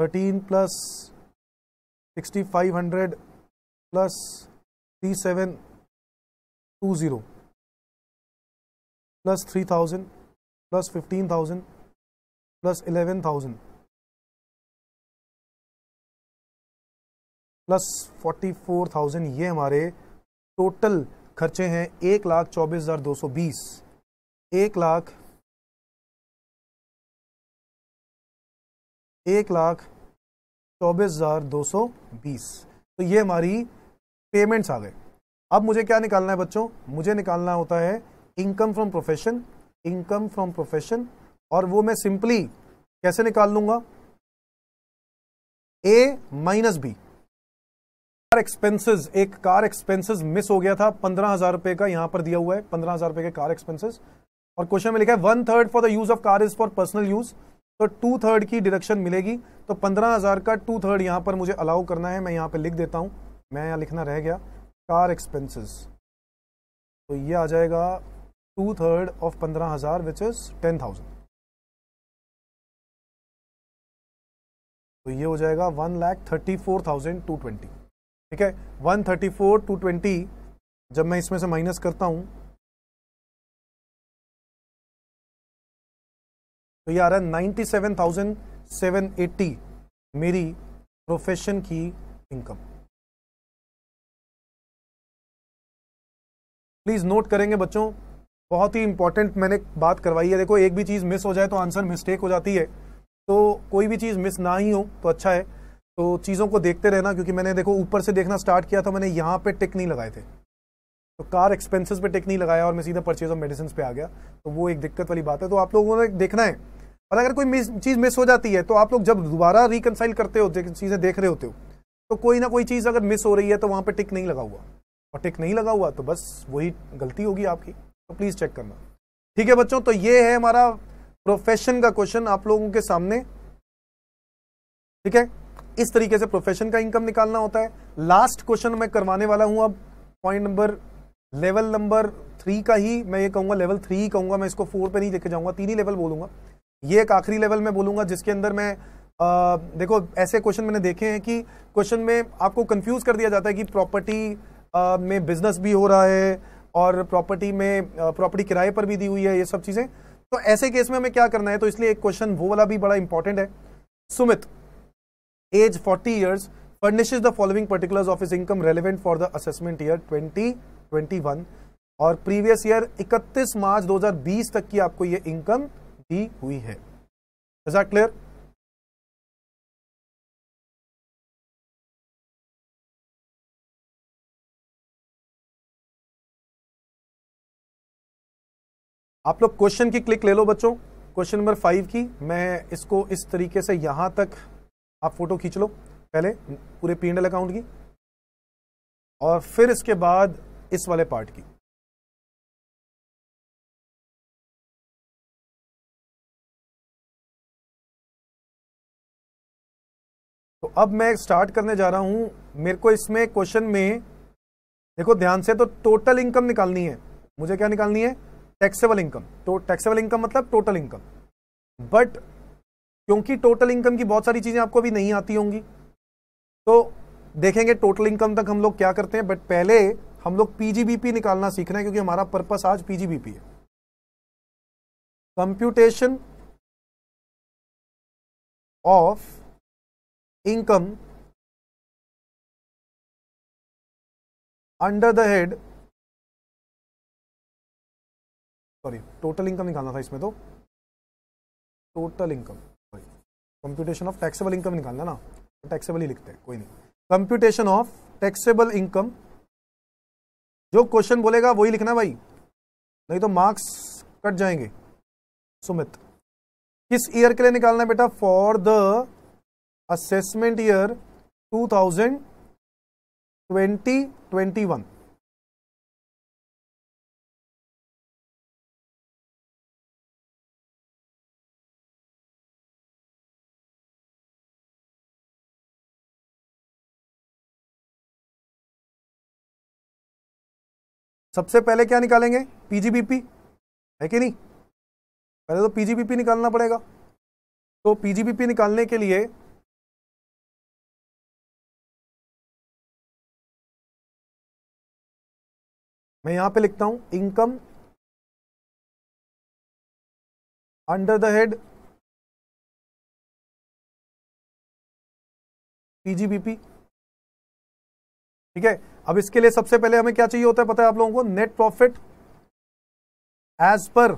thirteen plus sixty five hundred plus three seven two zero plus three thousand plus fifteen thousand plus eleven thousand plus forty four thousand ये हमारे टोटल खर्चे हैं एक लाख चौबीस हजार दो सौ बीस एक लाख एक लाख चौबीस हज़ार दो सौ बीस तो ये हमारी पेमेंट्स आ गए अब मुझे क्या निकालना है बच्चों मुझे निकालना होता है income from profession income from profession और वो मैं सिंपली कैसे निकाल लूंगा A minus B car expenses एक कार एक्सपेंसेस मिस हो गया था पंद्रह हजार रुपए का यहां पर दिया हुआ है पंद्रह हजार रुपए के कार एक्सपेंसेस और क्वेश्चन में लिखा है one third for the use of car is for personal use तो टू थर्ड की डिडक्शन मिलेगी तो पंद्रह हज़ार का टू थर्ड यहाँ पर मुझे अलाउ करना है मैं यहाँ पर लिख देता हूँ मैं यहाँ लिखना रह गया कार एक्सपेंसेस तो ये आ जाएगा टू थर्ड ऑफ पंद्रह हज़ार विच इज़ टेन थाउजेंड तो ये हो जाएगा one lakh thirty four thousand two twenty ठीक है one thirty four two twenty जब मैं इसमें से माइनस करता हूँ तो ये आ रहा है 97,780 सेवन थाउजेंड सेवन मेरी प्रोफेशन की इनकम प्लीज नोट करेंगे बच्चों बहुत ही इंपॉर्टेंट मैंने बात करवाई है देखो एक भी चीज़ मिस हो जाए तो आंसर मिस्टेक हो जाती है तो कोई भी चीज़ मिस ना ही हो तो अच्छा है तो चीज़ों को देखते रहना क्योंकि मैंने देखो ऊपर से देखना स्टार्ट किया था मैंने यहाँ पे टिक नहीं लगाए थे तो कार एक्सपेंसेस पे टेक नहीं लगाया और मैं सीधा परचेज ऑफ मेडिसिन पे आ गया तो वो एक दिक्कत वाली बात है तो आप लोगों ने देखना है और अगर कोई मिस चीज़ मिस हो जाती है तो आप लोग जब दोबारा रिकनसाइल करते हो चीज़ें देख रहे होते हो तो कोई ना कोई चीज़ अगर मिस हो रही है तो वहां पर टिक नहीं लगा हुआ और टिक नहीं लगा हुआ तो बस वही गलती होगी आपकी तो प्लीज़ चेक करना ठीक है बच्चों तो ये है हमारा प्रोफेशन का क्वेश्चन आप लोगों के सामने ठीक है इस तरीके से प्रोफेशन का इनकम निकालना होता है लास्ट क्वेश्चन मैं करवाने वाला हूं अब point number level number three का ही मैं ये कहूँगा लेवल थ्री ही कहूँगा मैं इसको फोर पे नहीं लेके जाऊँगा तीन ही लेवल बोलूँगा ये एक आखिरी लेवल में बोलूँगा जिसके अंदर मैं आ, देखो ऐसे क्वेश्चन मैंने देखे हैं कि क्वेश्चन में आपको कंफ्यूज कर दिया जाता है कि प्रॉपर्टी में बिजनेस भी हो रहा है और प्रॉपर्टी में प्रॉपर्टी किराए पर भी दी हुई है ये सब चीज़ें तो ऐसे केस में हमें क्या करना है तो इसलिए एक क्वेश्चन वो वाला भी बड़ा इंपॉर्टेंट है Sumit age forty years furnishes the following particulars of his income relevant for the assessment year 20 2021 और प्रीवियस ईयर 31 मार्च 2020 तक की आपको ये इनकम दी हुई है क्लियर आप लोग क्वेश्चन की क्लिक ले लो बच्चों क्वेश्चन नंबर फाइव की मैं इसको इस तरीके से यहां तक आप फोटो खींच लो पहले पूरे पीएनएल अकाउंट की और फिर इसके बाद इस वाले पार्ट की तो अब मैं स्टार्ट करने जा रहा हूं मेरे को इसमें क्वेश्चन में देखो ध्यान से तो टोटल इनकम निकालनी है मुझे क्या निकालनी है टैक्सेबल इनकम तो टैक्सेबल इनकम मतलब टोटल इनकम बट क्योंकि टोटल इनकम की बहुत सारी चीजें आपको अभी नहीं आती होंगी तो देखेंगे टोटल इनकम तक हम लोग क्या करते हैं बट पहले हम लोग पीजीबीपी निकालना सीख रहे हैं क्योंकि हमारा पर्पस आज पीजीबीपी है computation of income under the head sorry total income निकालना था इसमें तो total income sorry computation of taxable income निकालना ना टैक्सेबल ही लिखते हैं कोई नहीं कंप्यूटेशन ऑफ टैक्सेबल इनकम जो क्वेश्चन बोलेगा वही लिखना भाई नहीं तो मार्क्स कट जाएंगे सुमित किस ईयर के लिए निकालना है बेटा फॉर द असेसमेंट ईयर 2020 21 सबसे पहले क्या निकालेंगे पीजीबीपी है कि नहीं पहले तो पीजीबीपी निकालना पड़ेगा तो पीजीबीपी निकालने के लिए मैं यहां पे लिखता हूं income under the head PGBP ठीक है अब इसके लिए सबसे पहले हमें क्या चाहिए होता है पता है आप लोगों को नेट प्रॉफिट एज पर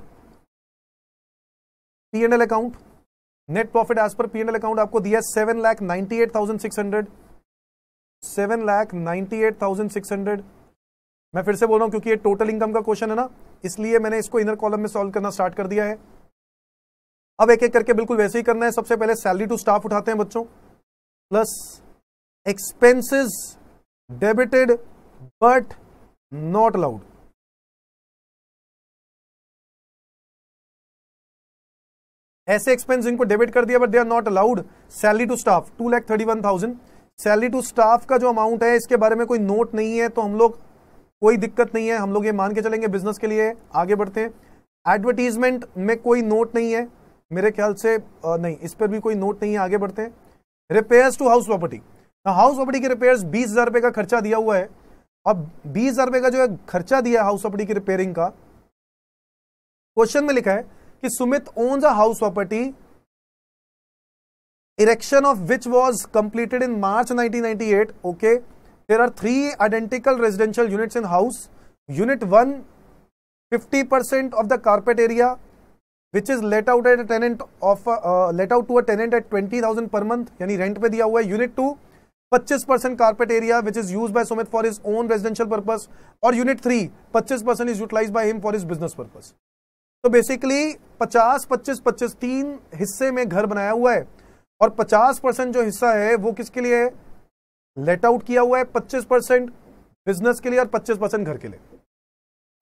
P and L account net profit as पर पी एंड एल अकाउंट आपको दिया seven lakh ninety eight thousand six hundred seven lakh ninety eight thousand six hundred मैं फिर से बोल रहा हूं क्योंकि ये टोटल इनकम का क्वेश्चन है ना इसलिए मैंने इसको इनर कॉलम में सॉल्व करना स्टार्ट कर दिया है अब एक एक करके बिल्कुल वैसे ही करना है सबसे पहले सैलरी टू स्टाफ उठाते हैं बच्चों plus expenses debited but not allowed ऐसे एक्सपेंस इनको डेबिट कर दिया but they are not allowed salary to staff two lakh thirty one thousand salary to staff का जो अमाउंट है इसके बारे में कोई नोट नहीं है तो हम लोग कोई दिक्कत नहीं है हम लोग ये मान के चलेंगे बिजनेस के लिए आगे बढ़ते हैं एडवर्टीजमेंट में कोई नोट नहीं है मेरे ख्याल से नहीं इस पर भी कोई नोट नहीं है आगे बढ़ते हैं repairs to house property house ऑपरी के रिपेयर बीस हजार रुपए का खर्चा दिया हुआ है अब बीस हजार रुपए का जो है खर्चा दिया है हाउस ऑपडी की रिपेयरिंग का क्वेश्चन में लिखा है कि Sumit own the house property erection of which was completed in March eight okay there are three identical residential unit in house unit one fifty percent of the carpet area which is let out at a tenant of let out to a tenant at 20,000 per month यानी रेंट पे दिया हुआ है unit two 25 percent carpet area which is use by Sumit for is own residential purpose और unit three 25 percent is utilise by him for his business purpose तो बेसिकली 50 25 25 तीन हिस्से में घर बनाया हुआ है और 50 परसेंट जो हिस्सा है वो किसके लिए है लेट आउट किया हुआ है 25 परसेंट बिजनेस के लिए और 25 परसेंट घर के लिए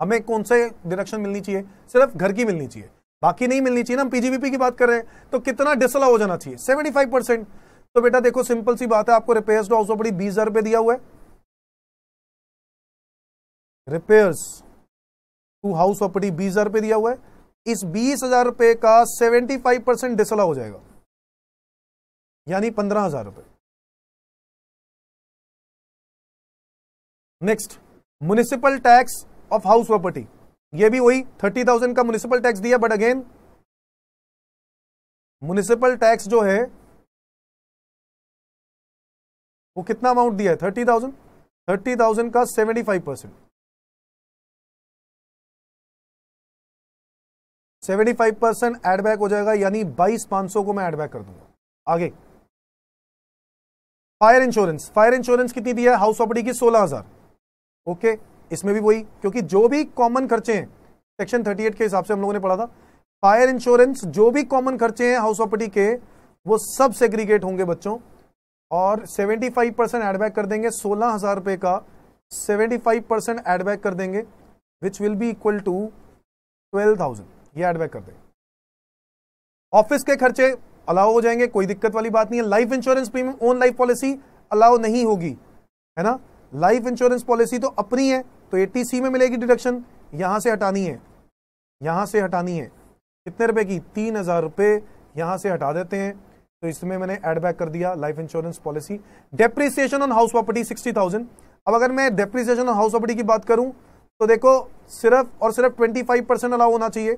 हमें कौन से डिरेक्शन मिलनी चाहिए सिर्फ घर की मिलनी चाहिए बाकी नहीं मिलनी चाहिए ना हम पीजीबीपी की बात कर रहे हैं तो कितना डिसला हो जाना चाहिए 75 परसेंट तो बेटा देखो सिंपल सी बात है आपको रिपेयर्स टू हाउस प्रॉपर्टी बीस हजार रुपए दिया हुआ है रिपेयर्स टू हाउस प्रॉपर्टी बीस हजार रुपए दिया हुआ है इस बीस हजार रुपए का सेवेंटी फाइव परसेंट डिसला हो जाएगा यानी पंद्रह हजार रुपए next municipal tax of house property ये भी वही थर्टी थाउजेंड का म्युनिसिपल टैक्स दिया बट अगेन म्युनिसिपल टैक्स जो है वो कितना अमाउंट दिया है थर्टी थाउजेंड थर्टी थाउजेंड का seventy five percent seventy five percent add back हो जाएगा यानी बाईस पांच सौ को मैं एड बैक कर दूंगा आगे फायर इंश्योरेंस फायर इंश्योरेंस कितनी दिया है हाउस प्रॉपर्टी की सोलह हजार ओके इसमें भी वही क्योंकि जो भी कॉमन खर्चे हैं सेक्शन एट के हिसाब से हम लोगों ने पढ़ा था फायर इंश्योरेंस जो भी कॉमन खर्चे हैं हाउस प्रॉपर्टी के वो सब सेग्रीगेट होंगे बच्चों और 75 परसेंट एडबैक कर देंगे सोलह हज़ार रुपए का 75 परसेंट एडबैक कर देंगे which will be equal to twelve thousand ये एडबैक कर देंगे ऑफिस के खर्चे अलाउ हो जाएंगे कोई दिक्कत वाली बात नहीं है life insurance premium on life policy allow नहीं होगी है ना लाइफ इंश्योरेंस पॉलिसी तो अपनी है तो एटीसी में मिलेगी डिडक्शन यहां से हटानी है यहां से हटानी है कितने रुपए की तीन हजार रुपए यहां से हटा देते हैं तो इसमें मैंने एड बैक कर दिया life insurance policy depreciation on house property sixty thousand अब अगर मैं डेप्रिसिएशन ऑन हाउस प्रॉपर्टी की बात करूं तो देखो सिर्फ और सिर्फ ट्वेंटी फाइव परसेंट अलाउ होना चाहिए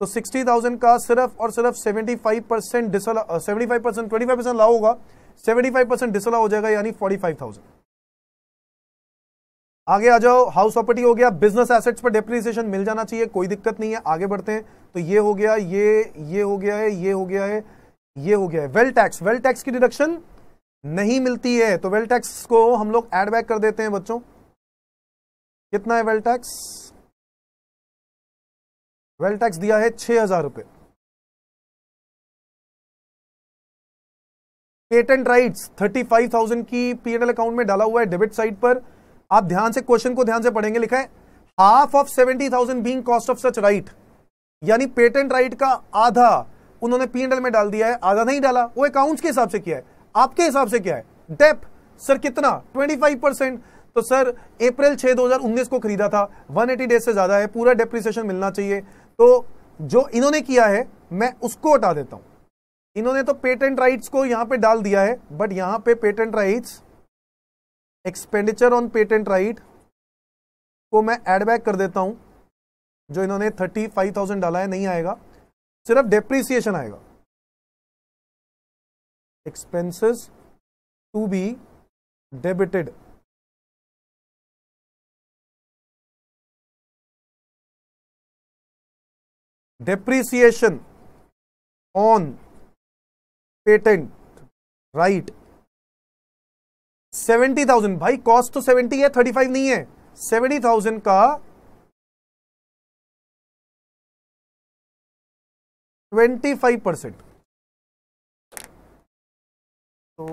तो सिक्सटी थाउजेंड का सिर्फ और सिर्फ seventy five percent seventy five percent twenty five percent allow होगा सेवेंटी फाइव परसेंट डिसअलाउ हो जाएगा यानी फोर्टी फाइव थाउजेंड आगे आ जाओ हाउस प्रॉपर्टी हो गया बिजनेस एसेट्स पर डेप्रिसिएशन मिल जाना चाहिए कोई दिक्कत नहीं है आगे बढ़ते हैं तो ये हो गया ये ये हो गया है ये हो गया है ये हो गया है वेल टैक्स वेल टैक्स की डिडक्शन नहीं मिलती है तो वेल टैक्स को हम लोग एडबैक कर देते हैं बच्चों कितना है वेल टैक्स वेल टैक्स दिया है छह हजार रुपए patent rights thirty five thousand की पीएनएल अकाउंट में डाला हुआ है डेबिट साइड पर आप ध्यान से क्वेश्चन को ध्यान से पढ़ेंगे लिखा है half of seventy thousand being cost of such right यानी पेटेंट राइट का आधा उन्होंने पी एंड एल में डाल दिया है आधा नहीं डाला वो अकाउंट्स के हिसाब से किया है आपके हिसाब से क्या है डेप सर कितना 25 परसेंट तो सर अप्रैल 6 2019 को खरीदा था 180 डेज से ज्यादा है पूरा डेप्रिसिएशन मिलना चाहिए तो जो इन्होंने किया है मैं उसको हटा देता हूं इन्होंने तो पेटेंट राइट्स को यहां पे डाल दिया है बट यहां पे patent rights expenditure on patent right को मैं एडबैक कर देता हूं जो इन्होंने थर्टी फाइव थाउजेंड डाला है नहीं आएगा सिर्फ डेप्रिसिएशन आएगा expenses to be debited depreciation on patent right seventy thousand भाई कॉस्ट तो सेवेंटी है थर्टी फाइव नहीं है सेवेंटी थाउजेंड का ट्वेंटी फाइव परसेंट तो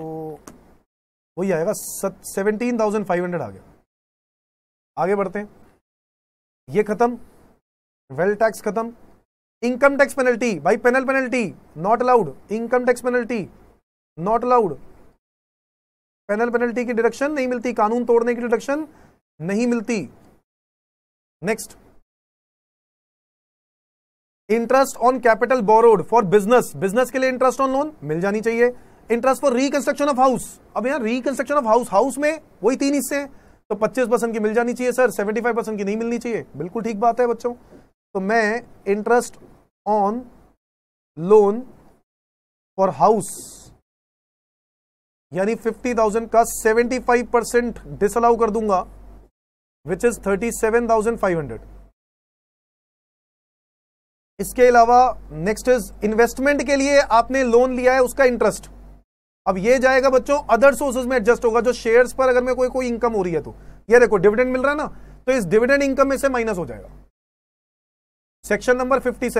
वही आएगा सेवनटीन थाउजेंड फाइव हंड्रेड आ गया आगे बढ़ते हैं ये खत्म वेल टैक्स खत्म इनकम टैक्स पेनल्टी भाई penal penalty not allowed income tax penalty not allowed penal penalty की डिडक्शन नहीं मिलती कानून तोड़ने की डिडक्शन नहीं मिलती next interest on capital borrowed for business business के लिए इंटरेस्ट ऑन लोन मिल जानी चाहिए interest for reconstruction of house अब यहां रिकंस्ट्रक्शन ऑफ हाउस हाउस में वही तीन हिस्से तो 25 परसेंट की मिल जानी चाहिए सर 75 परसेंट की नहीं मिलनी चाहिए बिल्कुल ठीक बात है बच्चों तो मैं interest on loan for house यानी 50,000 का 75 परसेंट डिसअलाउ कर दूंगा विच इज 37,500 इसके अलावा नेक्स्ट इज इन्वेस्टमेंट के लिए आपने लोन लिया है उसका इंटरेस्ट अब ये जाएगा बच्चों अदर सोर्सेज में एडजस्ट होगा जो शेयर्स पर अगर मैं कोई कोई इनकम हो रही है तो ये देखो डिविडेंड मिल रहा है ना तो इस डिविडेंड इनकम में से माइनस हो जाएगा सेक्शन नंबर 57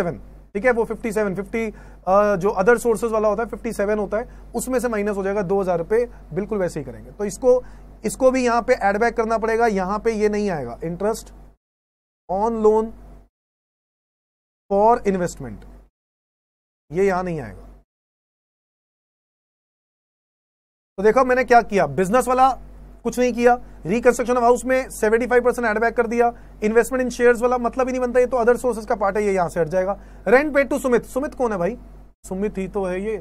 ठीक है वो 57 50 जो अदर सोर्सेज वाला होता है 57 होता है उसमें से माइनस हो जाएगा दो हजार रुपये बिल्कुल वैसे ही करेंगे तो इसको इसको भी यहां पर एडबैक करना पड़ेगा यहां पर यह नहीं आएगा interest on loan for investment ये यहां नहीं आएगा तो देखो मैंने क्या किया बिजनेस वाला कुछ नहीं किया रिकंस्ट्रक्शन ऑफ हाउस में 75 परसेंट एडबैक कर दिया इन्वेस्टमेंट इन शेयर्स वाला मतलब ही नहीं बनता ये तो अदर सोर्सेस का पार्ट है ये यहां से हट जाएगा rent paid to Sumit Sumit कौन है भाई सुमित ही तो है ये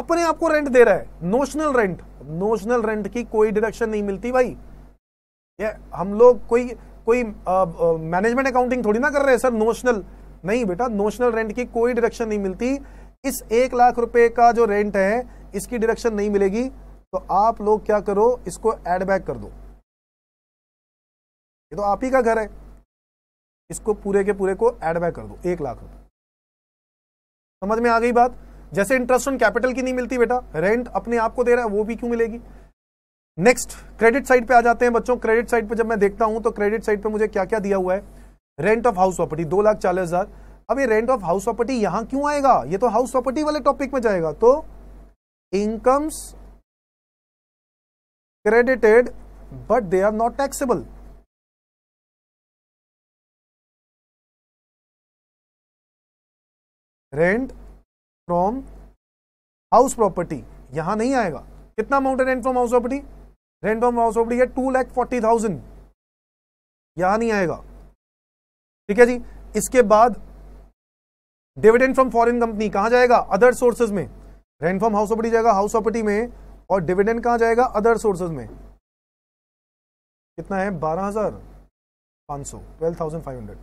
अपने आपको रेंट दे रहा है नोशनल रेंट नोशनल रेंट की कोई डिडक्शन नहीं मिलती भाई ये हम लोग कोई कोई मैनेजमेंट अकाउंटिंग थोड़ी ना कर रहे हैं सर नोशनल नहीं बेटा नोशनल रेंट की कोई डिडक्शन नहीं मिलती इस एक लाख रुपए का जो रेंट है इसकी डिडक्शन नहीं मिलेगी तो आप लोग क्या करो इसको एड बैक कर दो ये तो आप ही का घर है इसको पूरे के पूरे को एड बैक कर दो एक लाख रुपए समझ में आ गई बात जैसे इंटरेस्ट ऑन कैपिटल की नहीं मिलती बेटा रेंट अपने आप को दे रहा है वो भी क्यों मिलेगी नेक्स्ट क्रेडिट साइड पे आ जाते हैं बच्चों क्रेडिट साइड पे जब मैं देखता हूं तो क्रेडिट साइड पे मुझे क्या क्या दिया हुआ है रेंट ऑफ हाउस प्रॉपर्टी दो लाख चालीस हजार अब ये रेंट ऑफ हाउस प्रॉपर्टी यहां क्यों आएगा ये तो हाउस प्रॉपर्टी वाले टॉपिक में जाएगा तो incomes credited but they are not taxable rent from house property यहां नहीं आएगा कितना अमाउंट है rent from house property rent from house property है टू लैख फोर्टी थाउजेंड यहां नहीं आएगा ठीक है जी इसके बाद डिविडेंड फ्रॉम फॉरेन कंपनी कहां जाएगा अदर सोर्सेज में रेंट फ्रॉम हाउस ऑफ जाएगा हाउस ऑफ में और डिविडेंड कहां जाएगा अदर सोर्सेज में कितना है बारह हजार पांच सौ ट्वेल्व थाउजेंड फाइव हंड्रेड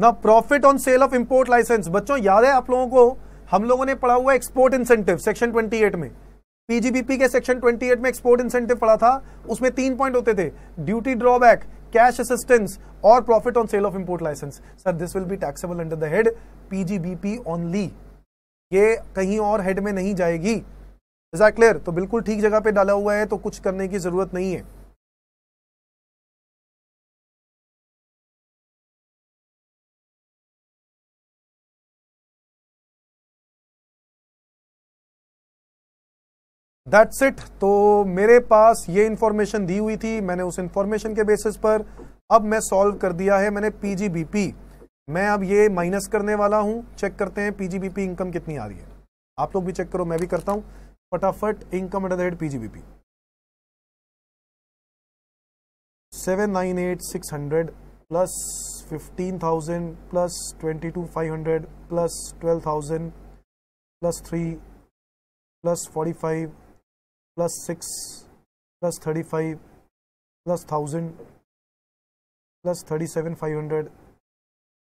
ना profit on sale of import licence बच्चों याद है आप लोगों को हम लोगों ने पढ़ा हुआ एक्सपोर्ट इंसेंटिव सेक्शन एट में पीजीबीपी के सेक्शन 28 में एक्सपोर्ट इंसेंटिव पड़ा था उसमें तीन पॉइंट होते थे ड्यूटी ड्रॉबैक कैश असिस्टेंस और profit on sale of import licence sir this will be taxable under the head PGBP only ये कहीं और हेड में नहीं जाएगी इज क्लियर तो बिल्कुल ठीक जगह पे डाला हुआ है तो कुछ करने की जरूरत नहीं है दैट्स इट तो मेरे पास ये इंफॉर्मेशन दी हुई थी मैंने उस इंफॉर्मेशन के बेसिस पर अब मैं सॉल्व कर दिया है मैंने पीजीबीपी मैं अब ये माइनस करने वाला हूं चेक करते हैं पीजीबीपी इनकम कितनी आ रही है आप लोग भी चेक करो मैं भी करता हूं फटाफट income at the rate PGBP seven nine eight six hundred plus fifteen thousand plus twenty two five hundred plus twelve thousand plus three plus forty five six plus thirty five plus thousand plus thirty seven five hundred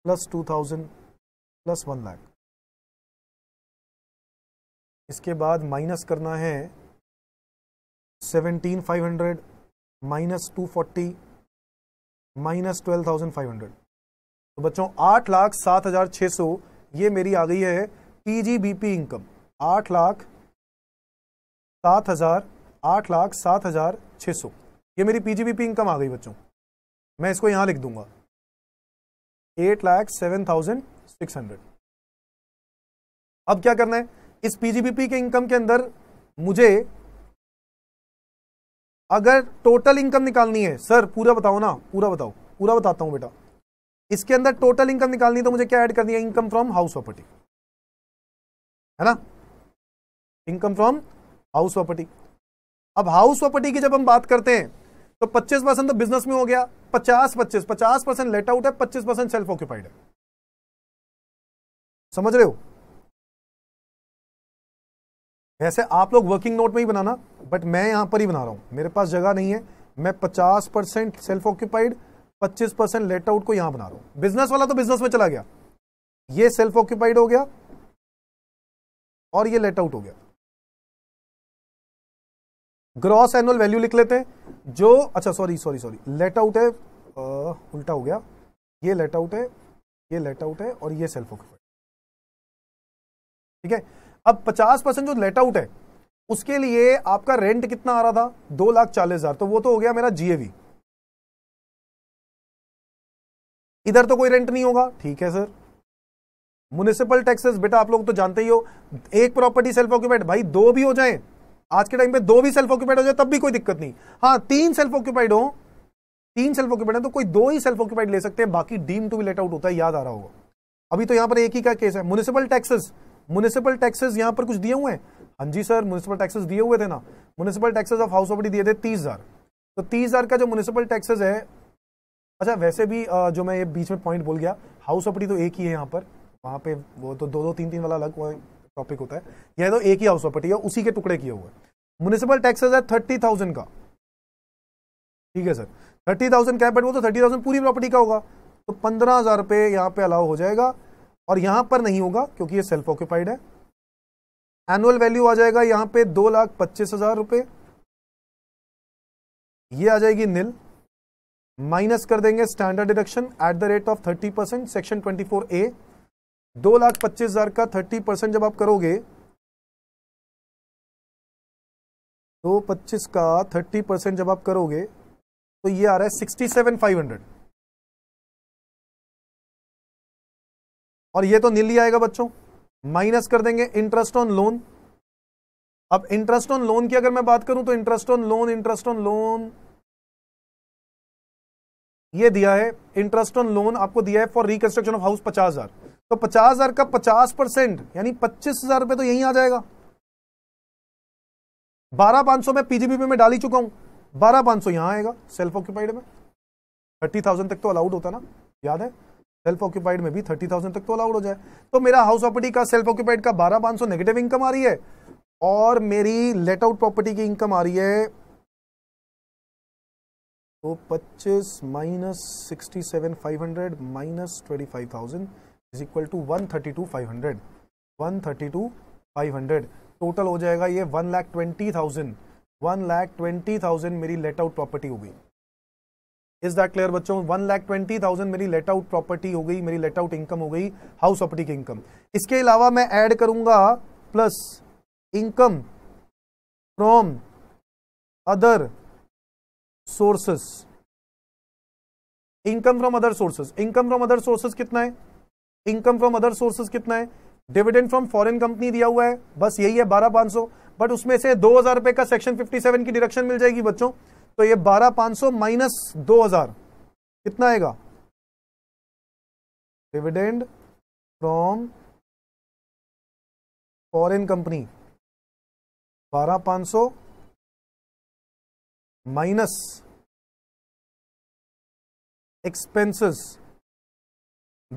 plus two thousand plus one lakh इसके बाद माइनस करना है seventeen five hundred minus two forty minus twelve thousand five hundred तो बच्चों आठ लाख सात हजार छः सौ ये मेरी आ गई है पीजीबीपी इनकम आठ लाख सात हज़ार आठ लाख सात हज़ार छः सौ ये मेरी पीजीबीपी इनकम आ गई बच्चों मैं इसको यहाँ लिख दूंगा eight lakh seven thousand six hundred अब क्या करना है इस पीजीबीपी के इनकम के अंदर मुझे अगर टोटल इनकम निकालनी है सर पूरा बताओ ना पूरा बताओ पूरा बताता हूँ बेटा इसके अंदर टोटल इनकम निकालनी है तो मुझे क्या ऐड करनी है इनकम फ्रॉम हाउस प्रॉपर्टी है ना इनकम फ्रॉम हाउस प्रॉपर्टी अब हाउस प्रॉपर्टी की जब हम बात करते हैं तो 25 परसेंट तो बिजनेस में हो गया 50 पच्चीस पचास परसेंट लेट आउट है 25 परसेंट सेल्फ ऑक्यूपाइड है समझ रहे हो ऐसे आप लोग वर्किंग नोट में ही बनाना बट मैं यहां पर ही बना रहा हूं मेरे पास जगह नहीं है मैं 50 percent self occupied 25 percent let out को यहां बना रहा हूं बिजनेस वाला तो बिजनेस में चला गया ये सेल्फ ऑक्यूपाइड हो गया और ये लेट आउट हो गया ग्रॉस एनुअल वैल्यू लिख लेते हैं जो अच्छा sorry sorry sorry let out है आ, उल्टा हो गया ये लेट आउट है ये लेट आउट है और ये सेल्फ ऑक्यूपाइड ठीक है अब 50 परसेंट जो लेट आउट है उसके लिए आपका रेंट कितना आ रहा था दो लाख चालीस हजार तो वो तो हो गया मेरा जीएवी इधर तो कोई रेंट नहीं होगा ठीक है सर म्यूनिसिपल टैक्सेस बेटा आप लोग तो जानते ही हो एक प्रॉपर्टी सेल्फ ऑक्यूपाइड भाई दो भी हो जाए आज के टाइम पे दो भी सेल्फ ऑक्यूपाइड हो जाए तब भी कोई दिक्कत नहीं हाँ तीन सेल्फ ऑक्यूपाइड हो तीन सेल्फ ऑक्यूपाइड है तो कोई दो ही सेल्फ ऑक्यूपाइड ले सकते हैं बाकी डीम टू भी लेट आउट होता है याद आ रहा होगा अभी तो यहाँ पर एक ही का केस है म्यूनिसिपल टैक्सेस म्यूनिसिपल टैक्सेस यहाँ पर कुछ दिए हुए हैं हाँ जी सर म्यूनिसिपल टैक्सेस दिए हुए थे ना municipal taxes of house of दिए थे तीस हजार तो तीस हजार का जो म्यूनिसिपल टैक्सेस है अच्छा वैसे भी जो मैं ये बीच में पॉइंट बोल गया हाउस ऑफ तो एक ही है यहाँ पर वहाँ पे वो तो दो दो तीन तीन वाला अलग टॉपिक होता है यह तो एक ही हाउस प्रॉपर्टी है उसी के टुकड़े किए हुए म्यूनिसिपल टैक्सेस है थर्टी थाउजेंड का ठीक है सर थर्टी थाउजेंड क्या बट वो तो थर्टी थाउजेंड पूरी प्रॉपर्टी का होगा तो पंद्रह हजार रुपये यहाँ पे अलाउ हो जाएगा और यहाँ पर नहीं होगा क्योंकि ये सेल्फ ऑक्यूपाइड है एनुअल वैल्यू आ जाएगा यहाँ पे दो लाख पच्चीस हजार रुपये ये आ जाएगी निल माइनस कर देंगे standard deduction at the rate of thirty percent section twenty four A दो लाख पच्चीस हजार का थर्टी परसेंट जब आप करोगे दो पच्चीस का थर्टी परसेंट जब आप करोगे तो ये आ रहा है सिक्सटी सेवन फाइव हंड्रेड और ये तो नील ही आएगा बच्चों माइनस कर देंगे इंटरेस्ट ऑन लोन अब इंटरेस्ट ऑन लोन की अगर मैं बात करूं तो interest on loan interest on loan ये दिया है इंटरेस्ट ऑन लोन आपको दिया है फॉर रिकंस्ट्रक्शन ऑफ हाउस पचास हजार तो पचास हजार का पचास परसेंट यानी पच्चीस हजार रुपए तो यहीं आ जाएगा बारह पांच सौ में पीजीबीपी में डाल ही चुका हूं बारह पांच सौ यहां आएगा सेल्फ ऑक्यूपाइड में थर्टी थाउजेंड तक तो अलाउड होता ना याद है सेल्फ ऑक्यूपाइड में भी थर्टी थाउजेंड तक तो अलाउड हो जाए तो मेरा हाउस प्रॉपर्टी का सेल्फ ऑक्यूपाइड का बारह पांच सौ नेगेटिव इनकम आ रही है और मेरी लेट आउट प्रॉपर्टी की इनकम आ रही है तो पच्चीस minus sixty seven five hundred minus twenty five thousand is equal to one thirty two five hundred one thirty two five hundred total हो जाएगा ये one lakh twenty thousand one lakh twenty thousand मेरी लेट आउट प्रॉपर्टी हो गई इज दैट क्लियर बच्चों वन लाख ट्वेंटी थाउजेंड मेरी लेट आउट प्रॉपर्टी हो गई मेरी लेट आउट इनकम हो गई हाउस प्रॉपर्टी की इनकम इसके अलावा मैं ऐड करूंगा plus income from other sources income from other sources income from other sources कितना है इनकम फ्रॉम अदर सोर्सेज कितना है डिविडेंड फ्रॉम फॉरेन कंपनी दिया हुआ है बस यही है बारह पांच सौ बट उसमें से दो हजार रुपए का सेक्शन फिफ्टी सेवन की डिडक्शन मिल जाएगी बच्चों तो ये बारह पांच सौ माइनस दो हजार कितना आएगा डिविडेंड फ्रॉम फॉरेन कंपनी बारह पांच सौ माइनस एक्सपेंसेस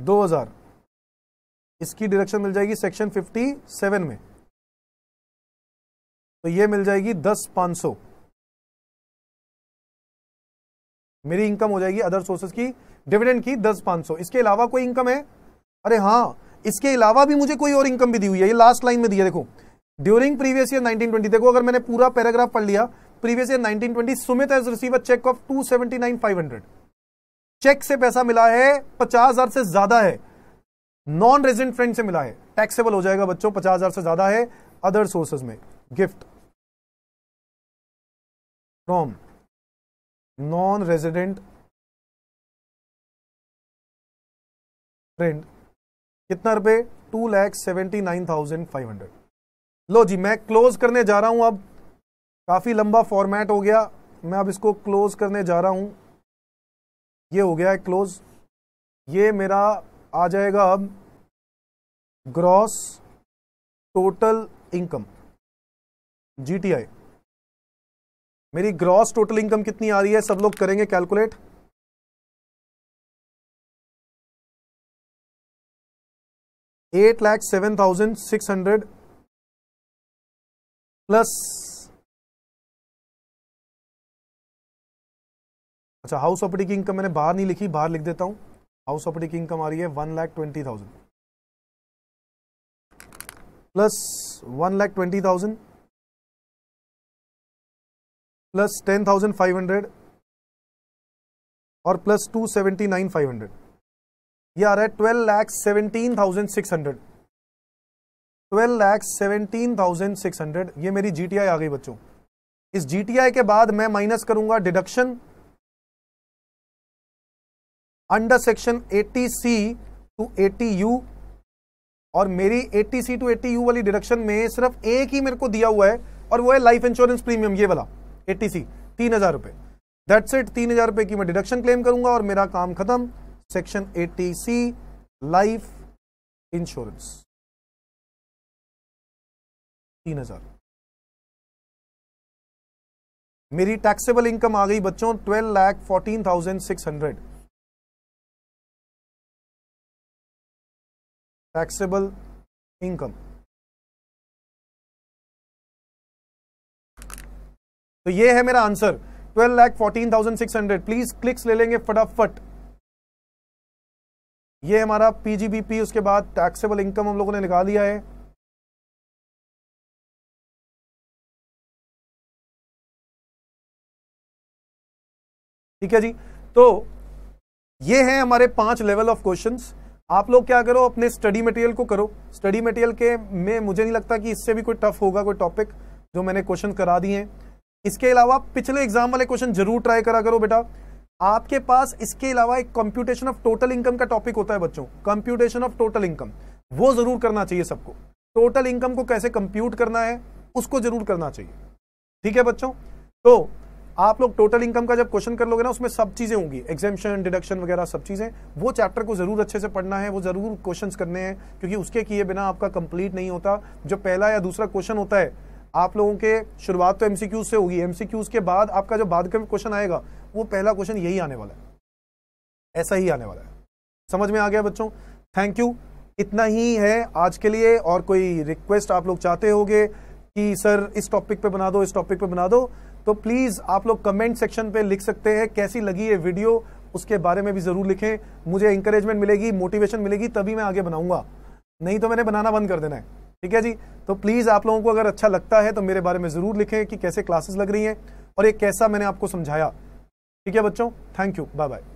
दो हजार इसकी डायरेक्शन मिल जाएगी सेक्शन 57 में तो ये मिल जाएगी दस सौ मेरी इनकम हो जाएगी अदर सोर्सेस की डिविडेंड की दस सौ इसके अलावा कोई इनकम है अरे हाँ इसके अलावा भी मुझे कोई और इनकम भी दी हुई है ये लास्ट लाइन में दी है देखो ड्यूरिंग प्रीवियस ईयर 1920 देखो अगर मैंने पूरा पैराग्राफ पढ़ लिया previous year 1920 Sumit has receive a cheque of 279500 cheque से पैसा मिला है 50000 से ज्यादा है नॉन रेजिडेंट फ्रेंड से मिला है टैक्सेबल हो जाएगा बच्चों पचास हजार से ज्यादा है अदर सोर्सेज में gift from non resident friend कितना रुपए two lakh seventy nine thousand five hundred लो जी मैं क्लोज करने जा रहा हूं अब काफी लंबा फॉर्मेट हो गया मैं अब इसको क्लोज करने जा रहा हूं ये हो गया है क्लोज ये मेरा आ जाएगा अब ग्रॉस टोटल इनकम जीटीआई मेरी ग्रॉस टोटल इनकम कितनी आ रही है सब लोग करेंगे calculate eight lakh seven thousand six hundred plus अच्छा हाउस प्रॉपर्टी की इनकम मैंने बाहर नहीं लिखी बाहर लिख देता हूं हाउस प्रॉपर्टी इनकम आ रही है one lakh twenty thousand plus one lakh twenty thousand plus ten thousand five hundred और plus two seventy nine five hundred यह आ रहा है twelve lakh seventeen thousand six hundred twelve lakh seventeen thousand six hundred ये मेरी जीटीआई आ गई बच्चों इस जीटीआई के बाद मैं माइनस करूंगा deduction under section 80C to 80U और मेरी 80C टू 80U वाली डिडक्शन में सिर्फ एक ही मेरे को दिया हुआ है और वो है लाइफ इंश्योरेंस प्रीमियम ये वाला 80C तीन हजार रुपए दैट्स इट तीन हजार रुपए की मैं डिडक्शन क्लेम करूंगा और मेरा काम खत्म सेक्शन 80C लाइफ इंश्योरेंस तीन हजार मेरी टैक्सेबल इनकम आ गई बच्चों twelve lakh fourteen thousand six hundred taxable income तो ये है मेरा answer twelve lakh fourteen thousand six hundred please clicks ले लेंगे फटाफट ये हमारा पीजीबीपी उसके बाद टैक्सेबल इनकम हम लोगों ने निकाल दिया है ठीक है जी तो ये है हमारे पांच लेवल ऑफ क्वेश्चंस आप लोग क्या करो अपने स्टडी मटेरियल को करो स्टडी मटेरियल के में मुझे नहीं लगता कि इससे भी कोई टफ होगा कोई टॉपिक जो मैंने क्वेश्चन करा दिए हैं इसके अलावा पिछले एग्जाम वाले क्वेश्चन जरूर ट्राई करा करो बेटा आपके पास इसके अलावा एक कंप्यूटेशन ऑफ टोटल इनकम का टॉपिक होता है बच्चों कंप्यूटेशन ऑफ टोटल इनकम वो जरूर करना चाहिए सबको टोटल इनकम को कैसे कंप्यूट करना है उसको जरूर करना चाहिए ठीक है बच्चों तो आप लोग टोटल इनकम का जब क्वेश्चन कर लोगे ना उसमें सब चीजें होंगी एग्जामेशन डिडक्शन वगैरह सब चीजें वो चैप्टर को जरूर अच्छे से पढ़ना है वो जरूर क्वेश्चन करने हैं क्योंकि उसके किए बिना आपका कंप्लीट नहीं होता जो पहला या दूसरा क्वेश्चन होता है आप लोगों के शुरुआत तो एमसीक्यूज से होगी एमसीक्यूज के बाद आपका जो बाद का क्वेश्चन आएगा वो पहला क्वेश्चन यही आने वाला है ऐसा ही आने वाला है समझ में आ गया बच्चों थैंक यू इतना ही है आज के लिए और कोई रिक्वेस्ट आप लोग चाहते होगे कि सर इस टॉपिक पे बना दो इस टॉपिक पे बना दो तो प्लीज़ आप लोग कमेंट सेक्शन पे लिख सकते हैं कैसी लगी ये वीडियो उसके बारे में भी ज़रूर लिखें मुझे इंकरेजमेंट मिलेगी मोटिवेशन मिलेगी तभी मैं आगे बनाऊंगा नहीं तो मैंने बनाना बंद कर देना है ठीक है जी तो प्लीज़ आप लोगों को अगर अच्छा लगता है तो मेरे बारे में ज़रूर लिखें कि कैसे क्लासेस लग रही हैं और ये कैसा मैंने आपको समझाया ठीक है बच्चों थैंक यू बाय बाय